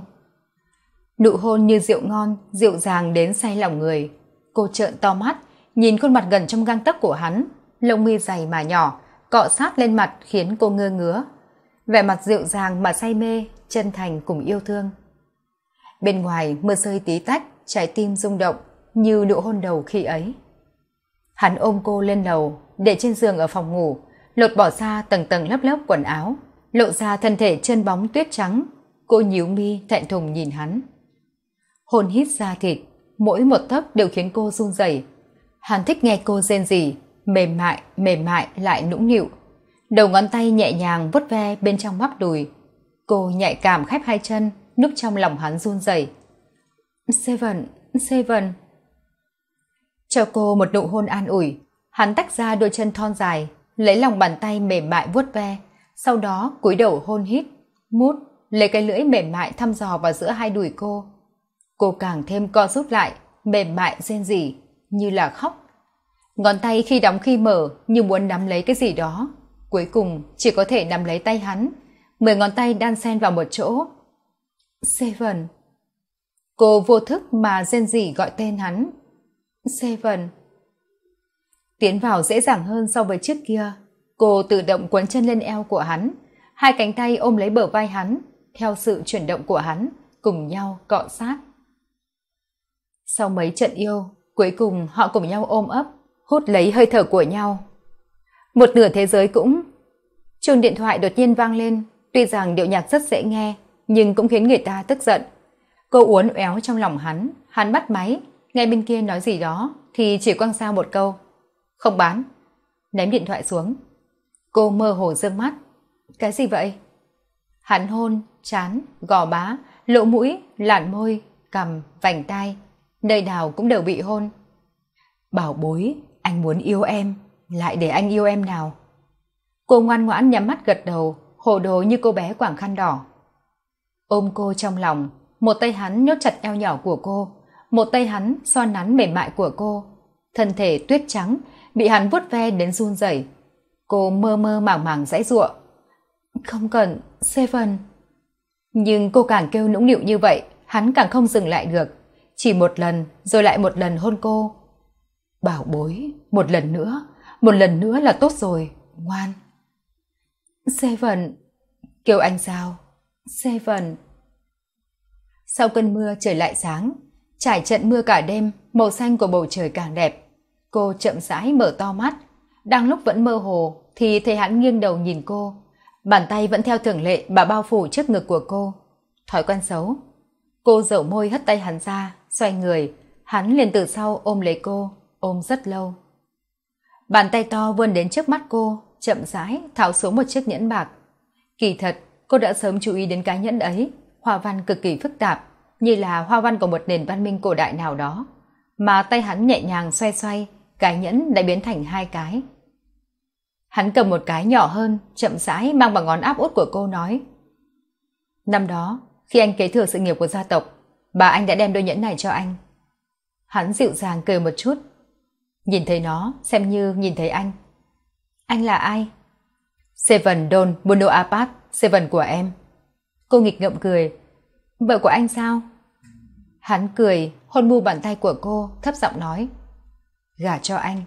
nụ hôn như rượu ngon rượu dàng đến say lòng người cô trợn to mắt nhìn khuôn mặt gần trong gang tấc của hắn lông mi dày mà nhỏ cọ sát lên mặt khiến cô ngơ ngứa vẻ mặt dịu dàng mà say mê chân thành cùng yêu thương Bên ngoài mưa rơi tí tách, trái tim rung động như nụ hôn đầu khi ấy. Hắn ôm cô lên lầu, để trên giường ở phòng ngủ, lột bỏ ra tầng tầng lớp lớp quần áo, lộ ra thân thể chân bóng tuyết trắng. Cô nhíu mi thẹn thùng nhìn hắn. hôn hít ra thịt, mỗi một tấc đều khiến cô run rẩy. Hắn thích nghe cô rên rỉ, mềm mại, mềm mại lại nũng nịu. Đầu ngón tay nhẹ nhàng vuốt ve bên trong bắp đùi. Cô nhạy cảm khép hai chân, núp trong lòng hắn run rẩy seven seven cho cô một nụ hôn an ủi hắn tách ra đôi chân thon dài lấy lòng bàn tay mềm mại vuốt ve sau đó cúi đầu hôn hít mút lấy cái lưỡi mềm mại thăm dò vào giữa hai đùi cô cô càng thêm co rút lại mềm mại rên rỉ như là khóc ngón tay khi đóng khi mở như muốn nắm lấy cái gì đó cuối cùng chỉ có thể nắm lấy tay hắn mười ngón tay đan xen vào một chỗ Seven. Cô vô thức mà rên rỉ gọi tên hắn. Seven. Tiến vào dễ dàng hơn so với trước kia. Cô tự động quấn chân lên eo của hắn, hai cánh tay ôm lấy bờ vai hắn, theo sự chuyển động của hắn, cùng nhau cọ sát. Sau mấy trận yêu, cuối cùng họ cùng nhau ôm ấp, hút lấy hơi thở của nhau. Một nửa thế giới cũng... Chuông điện thoại đột nhiên vang lên, tuy rằng điệu nhạc rất dễ nghe, nhưng cũng khiến người ta tức giận cô uốn éo trong lòng hắn hắn bắt máy nghe bên kia nói gì đó thì chỉ quăng sao một câu không bán ném điện thoại xuống cô mơ hồ dương mắt cái gì vậy hắn hôn chán gò bá lỗ mũi lạn môi cầm, vành tay. nơi nào cũng đều bị hôn bảo bối anh muốn yêu em lại để anh yêu em nào cô ngoan ngoãn nhắm mắt gật đầu hồ đồ như cô bé quảng khăn đỏ ôm cô trong lòng một tay hắn nhốt chặt eo nhỏ của cô một tay hắn xoa nắn mềm mại của cô thân thể tuyết trắng bị hắn vuốt ve đến run rẩy cô mơ mơ màng màng dãy giụa không cần seven nhưng cô càng kêu nũng nịu như vậy hắn càng không dừng lại được chỉ một lần rồi lại một lần hôn cô bảo bối một lần nữa một lần nữa là tốt rồi ngoan seven kêu anh sao Seven. Sau cơn mưa trời lại sáng, trải trận mưa cả đêm, màu xanh của bầu trời càng đẹp. Cô chậm rãi mở to mắt, đang lúc vẫn mơ hồ thì thấy hắn nghiêng đầu nhìn cô. Bàn tay vẫn theo thường lệ mà bao phủ trước ngực của cô. Thói quen xấu. Cô dầu môi hất tay hắn ra, xoay người, hắn liền từ sau ôm lấy cô, ôm rất lâu. Bàn tay to vươn đến trước mắt cô, chậm rãi tháo xuống một chiếc nhẫn bạc. Kỳ thật, cô đã sớm chú ý đến cái nhẫn ấy hoa văn cực kỳ phức tạp như là hoa văn của một nền văn minh cổ đại nào đó mà tay hắn nhẹ nhàng xoay xoay cái nhẫn đã biến thành hai cái hắn cầm một cái nhỏ hơn chậm rãi mang vào ngón áp út của cô nói năm đó khi anh kế thừa sự nghiệp của gia tộc bà anh đã đem đôi nhẫn này cho anh hắn dịu dàng cười một chút nhìn thấy nó xem như nhìn thấy anh anh là ai seven don buno apat Seven của em. Cô nghịch ngợm cười. Vợ của anh sao? Hắn cười, hôn mu bàn tay của cô, thấp giọng nói. Gả cho anh.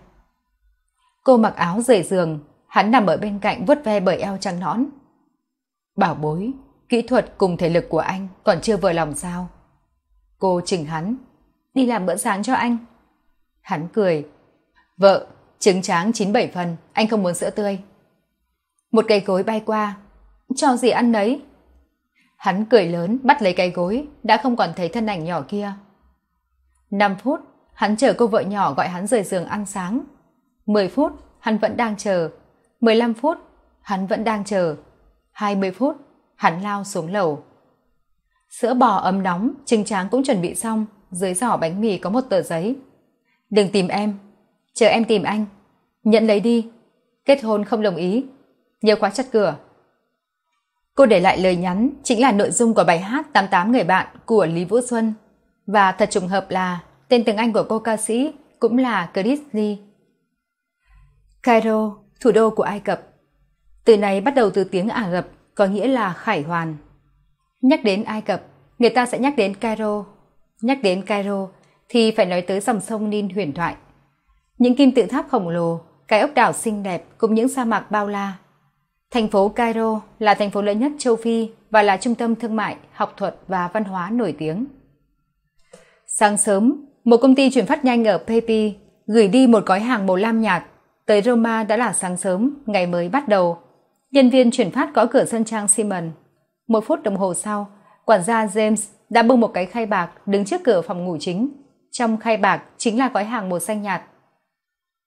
Cô mặc áo rời giường, hắn nằm ở bên cạnh vuốt ve bởi eo trắng nõn. Bảo bối, kỹ thuật cùng thể lực của anh còn chưa vừa lòng sao? Cô chỉnh hắn, đi làm bữa sáng cho anh. Hắn cười, vợ, trứng tráng 97 phần, anh không muốn sữa tươi. Một cây gối bay qua, cho gì ăn đấy hắn cười lớn bắt lấy cái gối đã không còn thấy thân ảnh nhỏ kia năm phút hắn chờ cô vợ nhỏ gọi hắn rời giường ăn sáng mười phút hắn vẫn đang chờ mười lăm phút hắn vẫn đang chờ hai mươi phút hắn lao xuống lầu sữa bò ấm nóng trinh tráng cũng chuẩn bị xong dưới giỏ bánh mì có một tờ giấy đừng tìm em chờ em tìm anh nhận lấy đi kết hôn không đồng ý nhiều khóa chặt cửa Cô để lại lời nhắn chính là nội dung của bài hát 88 người bạn của Lý Vũ Xuân. Và thật trùng hợp là tên tiếng Anh của cô ca sĩ cũng là Chris Lee. Cairo, thủ đô của Ai Cập. Từ này bắt đầu từ tiếng Ả Rập có nghĩa là khải hoàn. Nhắc đến Ai Cập, người ta sẽ nhắc đến Cairo. Nhắc đến Cairo thì phải nói tới dòng sông Nin huyền thoại. Những kim tự tháp khổng lồ, cái ốc đảo xinh đẹp cùng những sa mạc bao la Thành phố Cairo là thành phố lớn nhất châu Phi và là trung tâm thương mại, học thuật và văn hóa nổi tiếng. Sáng sớm, một công ty chuyển phát nhanh ở Pepi gửi đi một gói hàng màu lam nhạt tới Roma đã là sáng sớm, ngày mới bắt đầu. Nhân viên chuyển phát có cửa sân trang Simon. Một phút đồng hồ sau, quản gia James đã bưng một cái khay bạc đứng trước cửa phòng ngủ chính. Trong khay bạc chính là gói hàng màu xanh nhạt.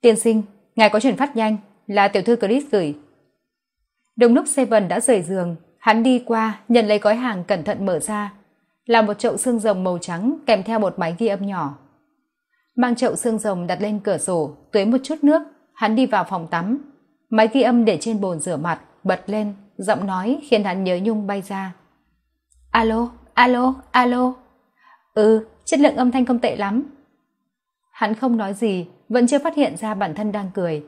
Tiên sinh, ngài có chuyển phát nhanh, là tiểu thư Chris gửi đúng lúc seven đã rời giường hắn đi qua nhận lấy gói hàng cẩn thận mở ra là một chậu xương rồng màu trắng kèm theo một máy ghi âm nhỏ mang chậu xương rồng đặt lên cửa sổ tưới một chút nước hắn đi vào phòng tắm máy ghi âm để trên bồn rửa mặt bật lên giọng nói khiến hắn nhớ nhung bay ra alo alo alo ừ chất lượng âm thanh không tệ lắm hắn không nói gì vẫn chưa phát hiện ra bản thân đang cười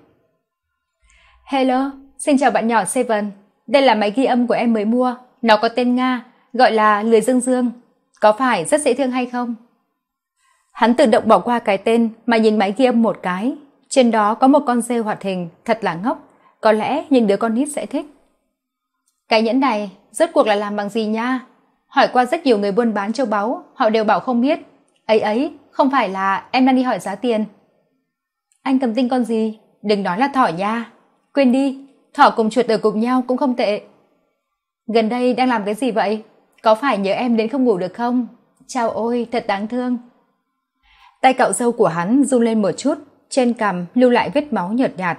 hello xin chào bạn nhỏ seven đây là máy ghi âm của em mới mua nó có tên nga gọi là lười dương dương có phải rất dễ thương hay không hắn tự động bỏ qua cái tên mà nhìn máy ghi âm một cái trên đó có một con dê hoạt hình thật là ngốc có lẽ những đứa con nít sẽ thích cái nhẫn này rốt cuộc là làm bằng gì nha hỏi qua rất nhiều người buôn bán châu báu họ đều bảo không biết ấy ấy không phải là em đang đi hỏi giá tiền anh cầm tinh con gì đừng nói là thỏ nha quên đi thỏ cùng chuột ở cùng nhau cũng không tệ gần đây đang làm cái gì vậy có phải nhớ em đến không ngủ được không chao ôi thật đáng thương tay cậu râu của hắn run lên một chút trên cằm lưu lại vết máu nhợt nhạt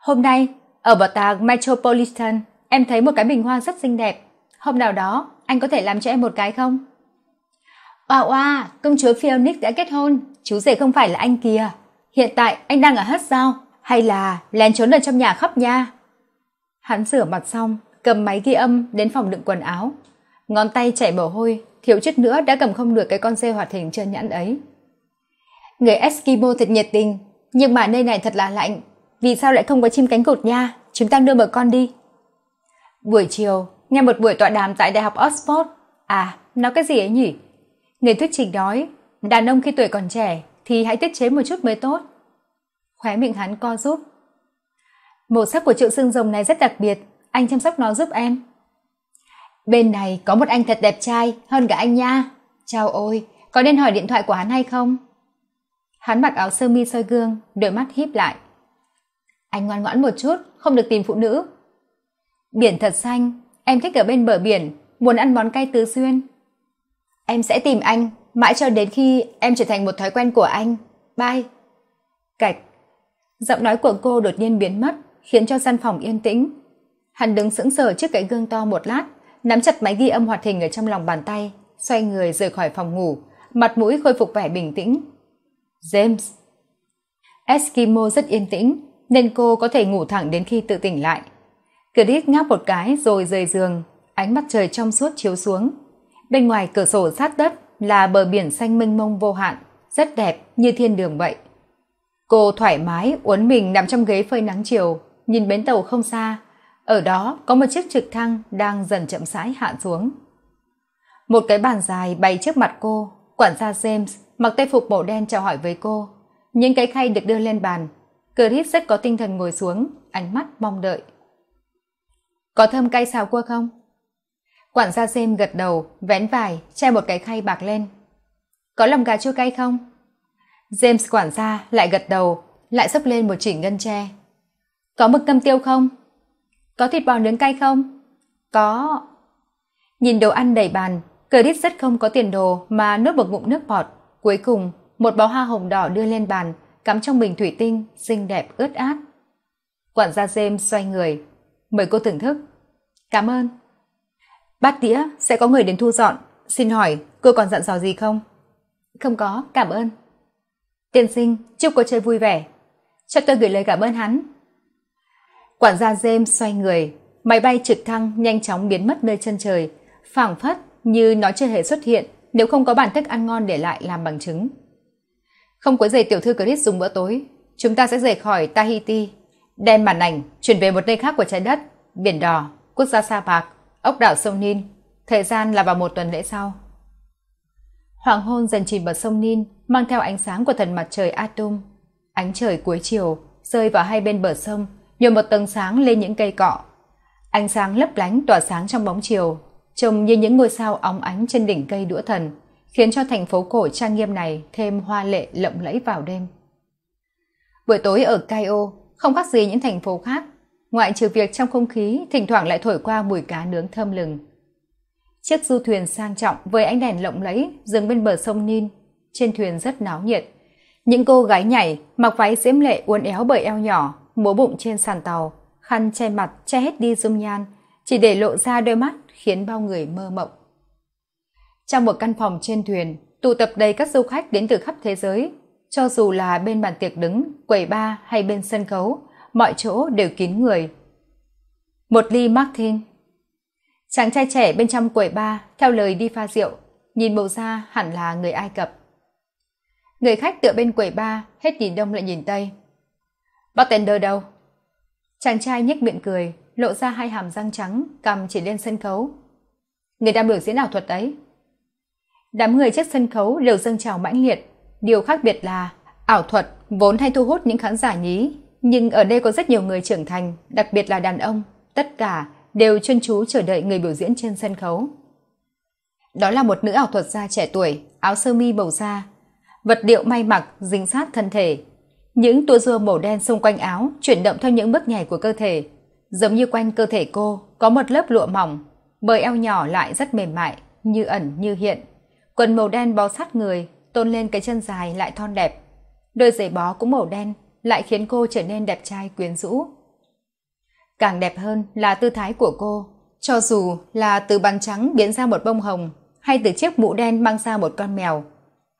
hôm nay ở bảo tàng metropolitan em thấy một cái bình hoa rất xinh đẹp hôm nào đó anh có thể làm cho em một cái không oa oa công chúa phoenix đã kết hôn chú rể không phải là anh kìa hiện tại anh đang ở hết sao hay là lén trốn ở trong nhà khóc nha hắn rửa mặt xong cầm máy ghi âm đến phòng đựng quần áo ngón tay chảy mồ hôi thiếu chút nữa đã cầm không được cái con dê hoạt hình trơn nhãn ấy người eskimo thật nhiệt tình nhưng mà nơi này thật là lạnh vì sao lại không có chim cánh cụt nha chúng ta đưa một con đi buổi chiều nghe một buổi tọa đàm tại đại học oxford à nói cái gì ấy nhỉ người thuyết trình nói đàn ông khi tuổi còn trẻ thì hãy tiết chế một chút mới tốt khóe miệng hắn co rút màu sắc của triệu xương rồng này rất đặc biệt anh chăm sóc nó giúp em bên này có một anh thật đẹp trai hơn cả anh nha chào ôi có nên hỏi điện thoại của hắn hay không hắn mặc áo sơ mi soi gương đôi mắt híp lại anh ngoan ngoãn một chút không được tìm phụ nữ biển thật xanh em thích ở bên bờ biển muốn ăn món cay tứ xuyên em sẽ tìm anh mãi cho đến khi em trở thành một thói quen của anh bye cạch giọng nói của cô đột nhiên biến mất khiến cho gian phòng yên tĩnh hắn đứng sững sờ trước cái gương to một lát nắm chặt máy ghi âm hoạt hình ở trong lòng bàn tay xoay người rời khỏi phòng ngủ mặt mũi khôi phục vẻ bình tĩnh james eskimo rất yên tĩnh nên cô có thể ngủ thẳng đến khi tự tỉnh lại Chris ngáp một cái rồi rời giường ánh mặt trời trong suốt chiếu xuống bên ngoài cửa sổ sát đất là bờ biển xanh mênh mông vô hạn rất đẹp như thiên đường vậy cô thoải mái uốn mình nằm trong ghế phơi nắng chiều nhìn bến tàu không xa ở đó có một chiếc trực thăng đang dần chậm rãi hạ xuống một cái bàn dài bay trước mặt cô quản gia james mặc tay phục màu đen chào hỏi với cô những cái khay được đưa lên bàn chris rất có tinh thần ngồi xuống ánh mắt mong đợi có thơm cay xào cua không quản gia james gật đầu vén vải che một cái khay bạc lên có lòng gà chua cay không james quản gia lại gật đầu lại sắp lên một chỉnh ngân tre có mực ngâm tiêu không có thịt bò nướng cay không có nhìn đồ ăn đầy bàn Credit rất không có tiền đồ mà nuốt một ngụm nước bọt. Cuối cùng, một bó hoa hồng đỏ đưa lên bàn, cắm trong bình thủy tinh, xinh đẹp ướt át. Quản gia James xoay người. Mời cô thưởng thức. Cảm ơn. Bát đĩa sẽ có người đến thu dọn. Xin hỏi, cô còn dặn dò gì không? Không có, cảm ơn tiên sinh chúc cô chơi vui vẻ cho tôi gửi lời cảm ơn hắn quản gia james xoay người máy bay trực thăng nhanh chóng biến mất nơi chân trời phảng phất như nó chưa hề xuất hiện nếu không có bản thức ăn ngon để lại làm bằng chứng không có giày tiểu thư chris dùng bữa tối chúng ta sẽ rời khỏi tahiti đem màn ảnh chuyển về một nơi khác của trái đất biển đỏ quốc gia sa bạc, ốc đảo sông nin thời gian là vào một tuần lễ sau hoàng hôn dần chìm vào sông nin mang theo ánh sáng của thần mặt trời Atum. Ánh trời cuối chiều rơi vào hai bên bờ sông, nhuộm một tầng sáng lên những cây cọ. Ánh sáng lấp lánh tỏa sáng trong bóng chiều, trông như những ngôi sao óng ánh trên đỉnh cây đũa thần, khiến cho thành phố cổ trang nghiêm này thêm hoa lệ lộng lẫy vào đêm. Buổi tối ở Cairo không khác gì những thành phố khác, ngoại trừ việc trong không khí thỉnh thoảng lại thổi qua mùi cá nướng thơm lừng. Chiếc du thuyền sang trọng với ánh đèn lộng lẫy dừng bên bờ sông Nin trên thuyền rất náo nhiệt những cô gái nhảy mặc váy diễm lệ uốn éo bởi eo nhỏ múa bụng trên sàn tàu khăn che mặt che hết đi dung nhan chỉ để lộ ra đôi mắt khiến bao người mơ mộng trong một căn phòng trên thuyền tụ tập đầy các du khách đến từ khắp thế giới cho dù là bên bàn tiệc đứng quầy bar hay bên sân khấu mọi chỗ đều kín người một ly martin chàng trai trẻ bên trong quầy bar theo lời đi pha rượu nhìn bầu da hẳn là người ai cập người khách tựa bên quầy ba hết nhìn đông lại nhìn tây bartender đâu chàng trai nhếch miệng cười lộ ra hai hàm răng trắng cầm chỉ lên sân khấu người đang biểu diễn ảo thuật đấy đám người trước sân khấu đều dâng trào mãnh liệt điều khác biệt là ảo thuật vốn hay thu hút những khán giả nhí nhưng ở đây có rất nhiều người trưởng thành đặc biệt là đàn ông tất cả đều chuyên chú chờ đợi người biểu diễn trên sân khấu đó là một nữ ảo thuật gia trẻ tuổi áo sơ mi bầu da vật liệu may mặc dính sát thân thể những tua rưa màu đen xung quanh áo chuyển động theo những bước nhảy của cơ thể giống như quanh cơ thể cô có một lớp lụa mỏng bởi eo nhỏ lại rất mềm mại như ẩn như hiện quần màu đen bó sát người tôn lên cái chân dài lại thon đẹp đôi giày bó cũng màu đen lại khiến cô trở nên đẹp trai quyến rũ càng đẹp hơn là tư thái của cô cho dù là từ bàn trắng biến ra một bông hồng hay từ chiếc mũ đen mang ra một con mèo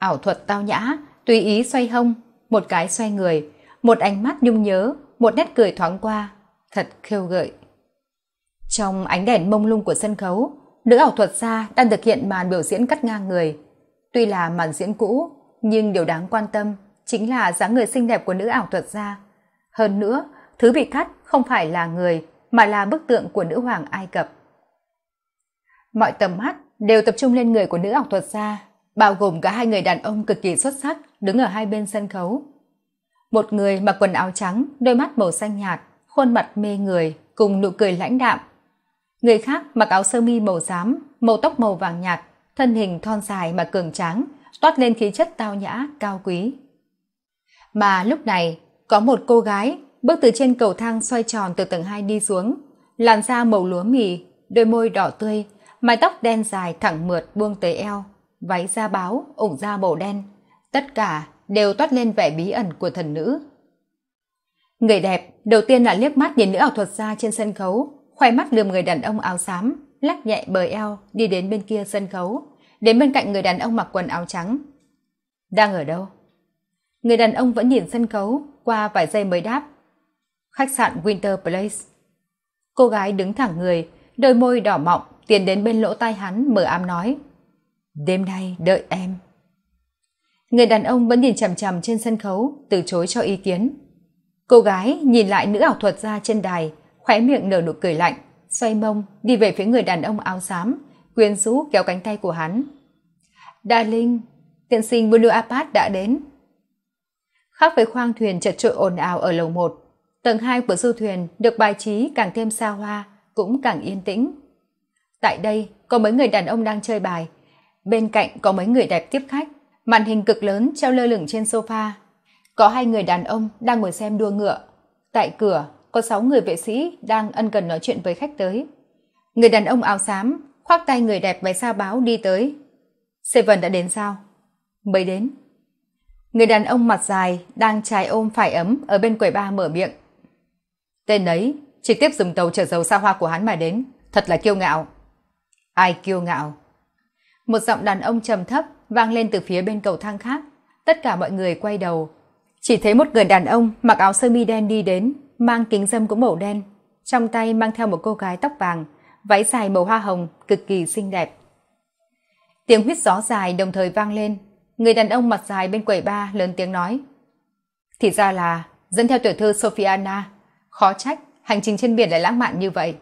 ảo thuật tao nhã tùy ý xoay hông một cái xoay người một ánh mắt nhung nhớ một nét cười thoáng qua thật khêu gợi trong ánh đèn mông lung của sân khấu nữ ảo thuật gia đang thực hiện màn biểu diễn cắt ngang người tuy là màn diễn cũ nhưng điều đáng quan tâm chính là dáng người xinh đẹp của nữ ảo thuật gia hơn nữa thứ bị cắt không phải là người mà là bức tượng của nữ hoàng ai cập mọi tầm mắt đều tập trung lên người của nữ ảo thuật gia bao gồm cả hai người đàn ông cực kỳ xuất sắc đứng ở hai bên sân khấu một người mặc quần áo trắng đôi mắt màu xanh nhạt khuôn mặt mê người cùng nụ cười lãnh đạm người khác mặc áo sơ mi màu xám màu tóc màu vàng nhạt thân hình thon dài mà cường tráng toát lên khí chất tao nhã cao quý mà lúc này có một cô gái bước từ trên cầu thang xoay tròn từ tầng hai đi xuống làn da màu lúa mì đôi môi đỏ tươi mái tóc đen dài thẳng mượt buông tới eo váy da báo ủng da màu đen tất cả đều toát lên vẻ bí ẩn của thần nữ người đẹp đầu tiên là liếc mắt nhìn nữ ảo thuật gia trên sân khấu khoe mắt lườm người đàn ông áo xám lắc nhẹ bờ eo đi đến bên kia sân khấu đến bên cạnh người đàn ông mặc quần áo trắng đang ở đâu người đàn ông vẫn nhìn sân khấu qua vài giây mới đáp khách sạn winter place cô gái đứng thẳng người đôi môi đỏ mọng tiến đến bên lỗ tai hắn mở ám nói đêm nay đợi em người đàn ông vẫn nhìn chằm chằm trên sân khấu từ chối cho ý kiến cô gái nhìn lại nữ ảo thuật ra trên đài khóe miệng nở nụ cười lạnh xoay mông đi về phía người đàn ông áo xám quyến rũ kéo cánh tay của hắn darling tiện sinh blue Apart đã đến khác với khoang thuyền chật trội ồn ào ở lầu một tầng hai của du thuyền được bài trí càng thêm xa hoa cũng càng yên tĩnh tại đây có mấy người đàn ông đang chơi bài bên cạnh có mấy người đẹp tiếp khách màn hình cực lớn treo lơ lửng trên sofa có hai người đàn ông đang ngồi xem đua ngựa tại cửa có sáu người vệ sĩ đang ân cần nói chuyện với khách tới người đàn ông áo xám khoác tay người đẹp váy sao báo đi tới seven đã đến sao mới đến người đàn ông mặt dài đang trái ôm phải ấm ở bên quầy ba mở miệng tên ấy trực tiếp dùng tàu chở dầu xa hoa của hắn mà đến thật là kiêu ngạo ai kiêu ngạo một giọng đàn ông trầm thấp vang lên từ phía bên cầu thang khác tất cả mọi người quay đầu chỉ thấy một người đàn ông mặc áo sơ mi đen đi đến mang kính dâm cũng màu đen trong tay mang theo một cô gái tóc vàng váy dài màu hoa hồng cực kỳ xinh đẹp tiếng huýt gió dài đồng thời vang lên người đàn ông mặt dài bên quầy ba lớn tiếng nói thì ra là dẫn theo tiểu thư sofiana khó trách hành trình trên biển lại lãng mạn như vậy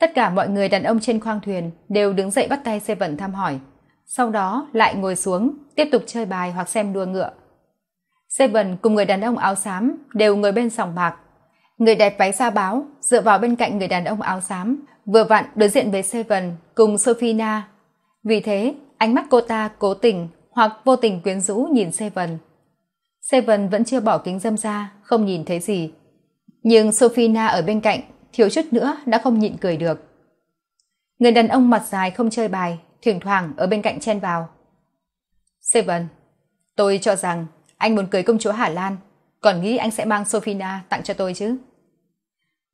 tất cả mọi người đàn ông trên khoang thuyền đều đứng dậy bắt tay xe thăm hỏi sau đó lại ngồi xuống tiếp tục chơi bài hoặc xem đua ngựa xe cùng người đàn ông áo xám đều ngồi bên sòng bạc người đẹp váy xa báo dựa vào bên cạnh người đàn ông áo xám vừa vặn đối diện với seven cùng Sofina. vì thế ánh mắt cô ta cố tình hoặc vô tình quyến rũ nhìn seven seven vẫn chưa bỏ kính dâm ra không nhìn thấy gì nhưng Sofina ở bên cạnh thiếu chút nữa đã không nhịn cười được người đàn ông mặt dài không chơi bài thỉnh thoảng ở bên cạnh chen vào seven tôi cho rằng anh muốn cưới công chúa hà lan còn nghĩ anh sẽ mang sofina tặng cho tôi chứ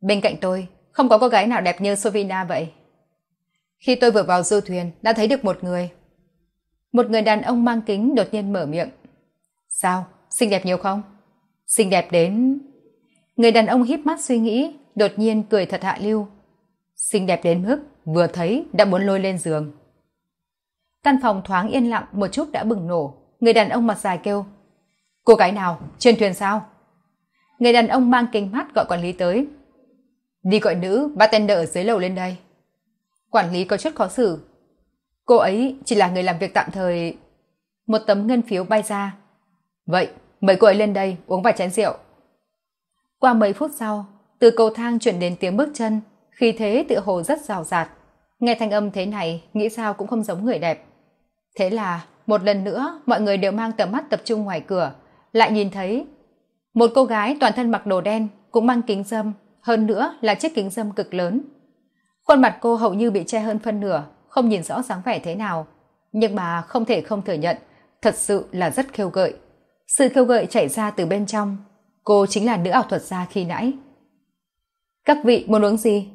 bên cạnh tôi không có cô gái nào đẹp như sofina vậy khi tôi vừa vào du thuyền đã thấy được một người một người đàn ông mang kính đột nhiên mở miệng sao xinh đẹp nhiều không xinh đẹp đến người đàn ông híp mắt suy nghĩ đột nhiên cười thật hạ lưu xinh đẹp đến mức vừa thấy đã muốn lôi lên giường căn phòng thoáng yên lặng một chút đã bừng nổ người đàn ông mặt dài kêu cô gái nào trên thuyền sao người đàn ông mang kính mắt gọi quản lý tới đi gọi nữ bartender ở dưới lầu lên đây quản lý có chút khó xử cô ấy chỉ là người làm việc tạm thời một tấm ngân phiếu bay ra vậy mời cô ấy lên đây uống vài chén rượu qua mấy phút sau từ cầu thang chuyển đến tiếng bước chân khi thế tựa hồ rất rào rạt nghe thanh âm thế này nghĩ sao cũng không giống người đẹp thế là một lần nữa mọi người đều mang tầm mắt tập trung ngoài cửa lại nhìn thấy một cô gái toàn thân mặc đồ đen cũng mang kính dâm hơn nữa là chiếc kính dâm cực lớn khuôn mặt cô hầu như bị che hơn phân nửa không nhìn rõ dáng vẻ thế nào nhưng mà không thể không thừa nhận thật sự là rất khiêu gợi sự khiêu gợi chảy ra từ bên trong cô chính là nữ ảo thuật gia khi nãy các vị muốn uống gì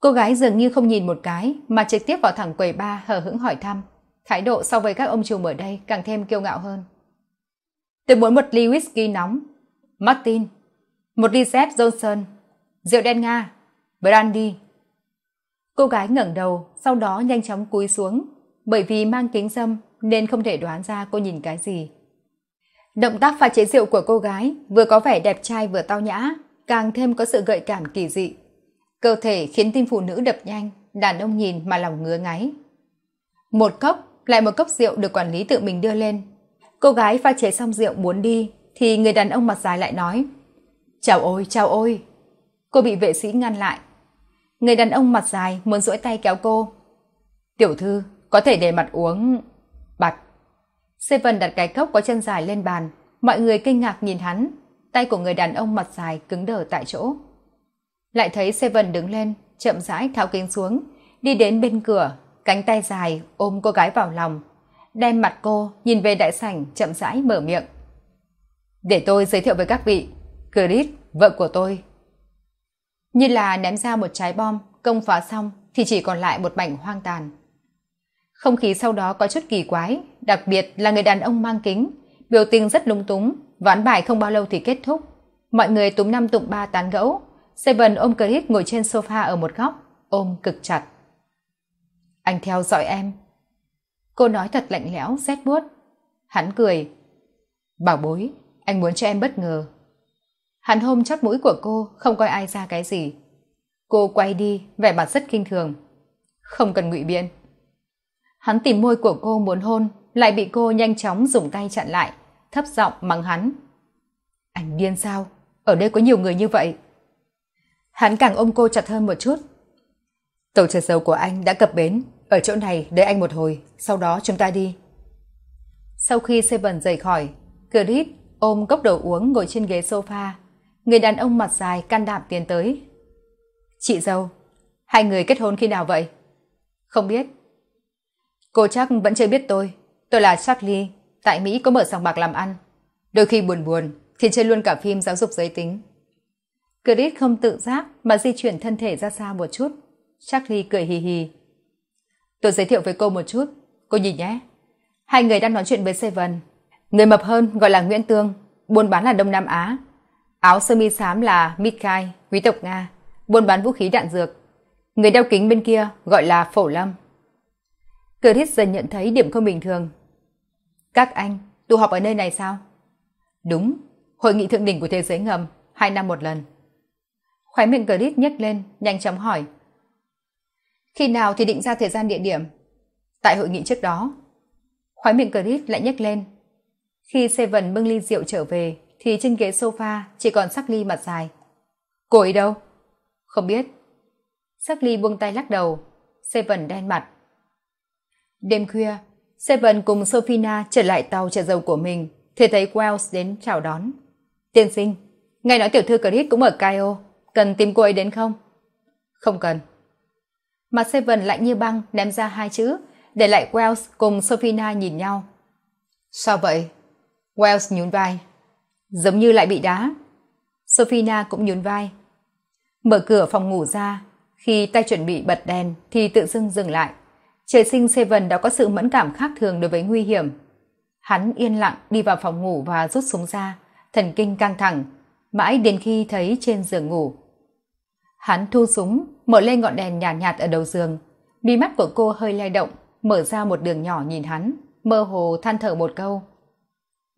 cô gái dường như không nhìn một cái mà trực tiếp vào thẳng quầy ba hờ hững hỏi thăm thái độ so với các ông chủ ở đây càng thêm kiêu ngạo hơn tôi muốn một ly whisky nóng martin một ly Zep johnson rượu đen nga brandy cô gái ngẩng đầu sau đó nhanh chóng cúi xuống bởi vì mang kính dâm nên không thể đoán ra cô nhìn cái gì động tác pha chế rượu của cô gái vừa có vẻ đẹp trai vừa tao nhã càng thêm có sự gợi cảm kỳ dị cơ thể khiến tim phụ nữ đập nhanh đàn ông nhìn mà lòng ngứa ngáy một cốc lại một cốc rượu được quản lý tự mình đưa lên cô gái pha chế xong rượu muốn đi thì người đàn ông mặt dài lại nói chào ôi chào ôi cô bị vệ sĩ ngăn lại người đàn ông mặt dài muốn duỗi tay kéo cô tiểu thư có thể để mặt uống bặt seven đặt cái cốc có chân dài lên bàn mọi người kinh ngạc nhìn hắn tay của người đàn ông mặt dài cứng đờ tại chỗ. Lại thấy Seven đứng lên, chậm rãi tháo kính xuống, đi đến bên cửa, cánh tay dài ôm cô gái vào lòng, đem mặt cô nhìn về đại sảnh chậm rãi mở miệng. Để tôi giới thiệu với các vị, Chris, vợ của tôi. Như là ném ra một trái bom, công phá xong thì chỉ còn lại một mảnh hoang tàn. Không khí sau đó có chút kỳ quái, đặc biệt là người đàn ông mang kính, biểu tình rất lung túng, ván bài không bao lâu thì kết thúc. Mọi người túm năm tụng ba tán gẫu, Seven ôm Chris ngồi trên sofa ở một góc, ôm cực chặt. Anh theo dõi em. Cô nói thật lạnh lẽo, rét buốt. Hắn cười. Bảo bối, anh muốn cho em bất ngờ. Hắn hôm chót mũi của cô, không coi ai ra cái gì. Cô quay đi, vẻ mặt rất kinh thường. Không cần ngụy biện. Hắn tìm môi của cô muốn hôn, lại bị cô nhanh chóng dùng tay chặn lại thấp giọng mắng hắn. Anh điên sao? Ở đây có nhiều người như vậy. Hắn càng ôm cô chặt hơn một chút. Tàu chở dầu của anh đã cập bến, ở chỗ này đợi anh một hồi, sau đó chúng ta đi. Sau khi Seven rời khỏi, Chris ôm cốc đồ uống ngồi trên ghế sofa. Người đàn ông mặt dài can đảm tiến tới. Chị dâu, hai người kết hôn khi nào vậy? Không biết. Cô chắc vẫn chưa biết tôi. Tôi là Charlie, tại Mỹ có mở sòng bạc làm ăn. Đôi khi buồn buồn thì chơi luôn cả phim giáo dục giới tính. Chris không tự giác mà di chuyển thân thể ra xa một chút. Charlie cười hì hì. Tôi giới thiệu với cô một chút, cô nhìn nhé. Hai người đang nói chuyện với Seven. Người mập hơn gọi là Nguyễn Tương, buôn bán là Đông Nam Á. Áo sơ mi xám là Mikhail, quý tộc Nga, buôn bán vũ khí đạn dược. Người đeo kính bên kia gọi là Phổ Lâm. Chris dần nhận thấy điểm không bình thường các anh tụ họp ở nơi này sao đúng hội nghị thượng đỉnh của thế giới ngầm hai năm một lần khóe miệng Grit nhếch lên nhanh chóng hỏi khi nào thì định ra thời gian địa điểm tại hội nghị trước đó khóe miệng Grit lại nhếch lên khi Seven bưng ly rượu trở về thì trên ghế sofa chỉ còn sắc ly mặt dài cô ấy đâu không biết sắc ly buông tay lắc đầu Seven đen mặt đêm khuya Seven cùng Sofina trở lại tàu chở dầu của mình thì thấy Wells đến chào đón. Tiên sinh, nghe nói tiểu thư Chris cũng ở Cairo, cần tìm cô ấy đến không? Không cần. Mặt Seven lạnh như băng ném ra hai chữ, để lại Wells cùng Sofina nhìn nhau. Sao vậy? Wells nhún vai. Giống như lại bị đá. Sofina cũng nhún vai. Mở cửa phòng ngủ ra, khi tay chuẩn bị bật đèn thì tự dưng dừng lại trời sinh Seven đã có sự mẫn cảm khác thường đối với nguy hiểm. Hắn yên lặng đi vào phòng ngủ và rút súng ra, thần kinh căng thẳng, mãi đến khi thấy trên giường ngủ. Hắn thu súng, mở lên ngọn đèn nhạt nhạt ở đầu giường. Mí mắt của cô hơi lay động, mở ra một đường nhỏ nhìn hắn, mơ hồ than thở một câu.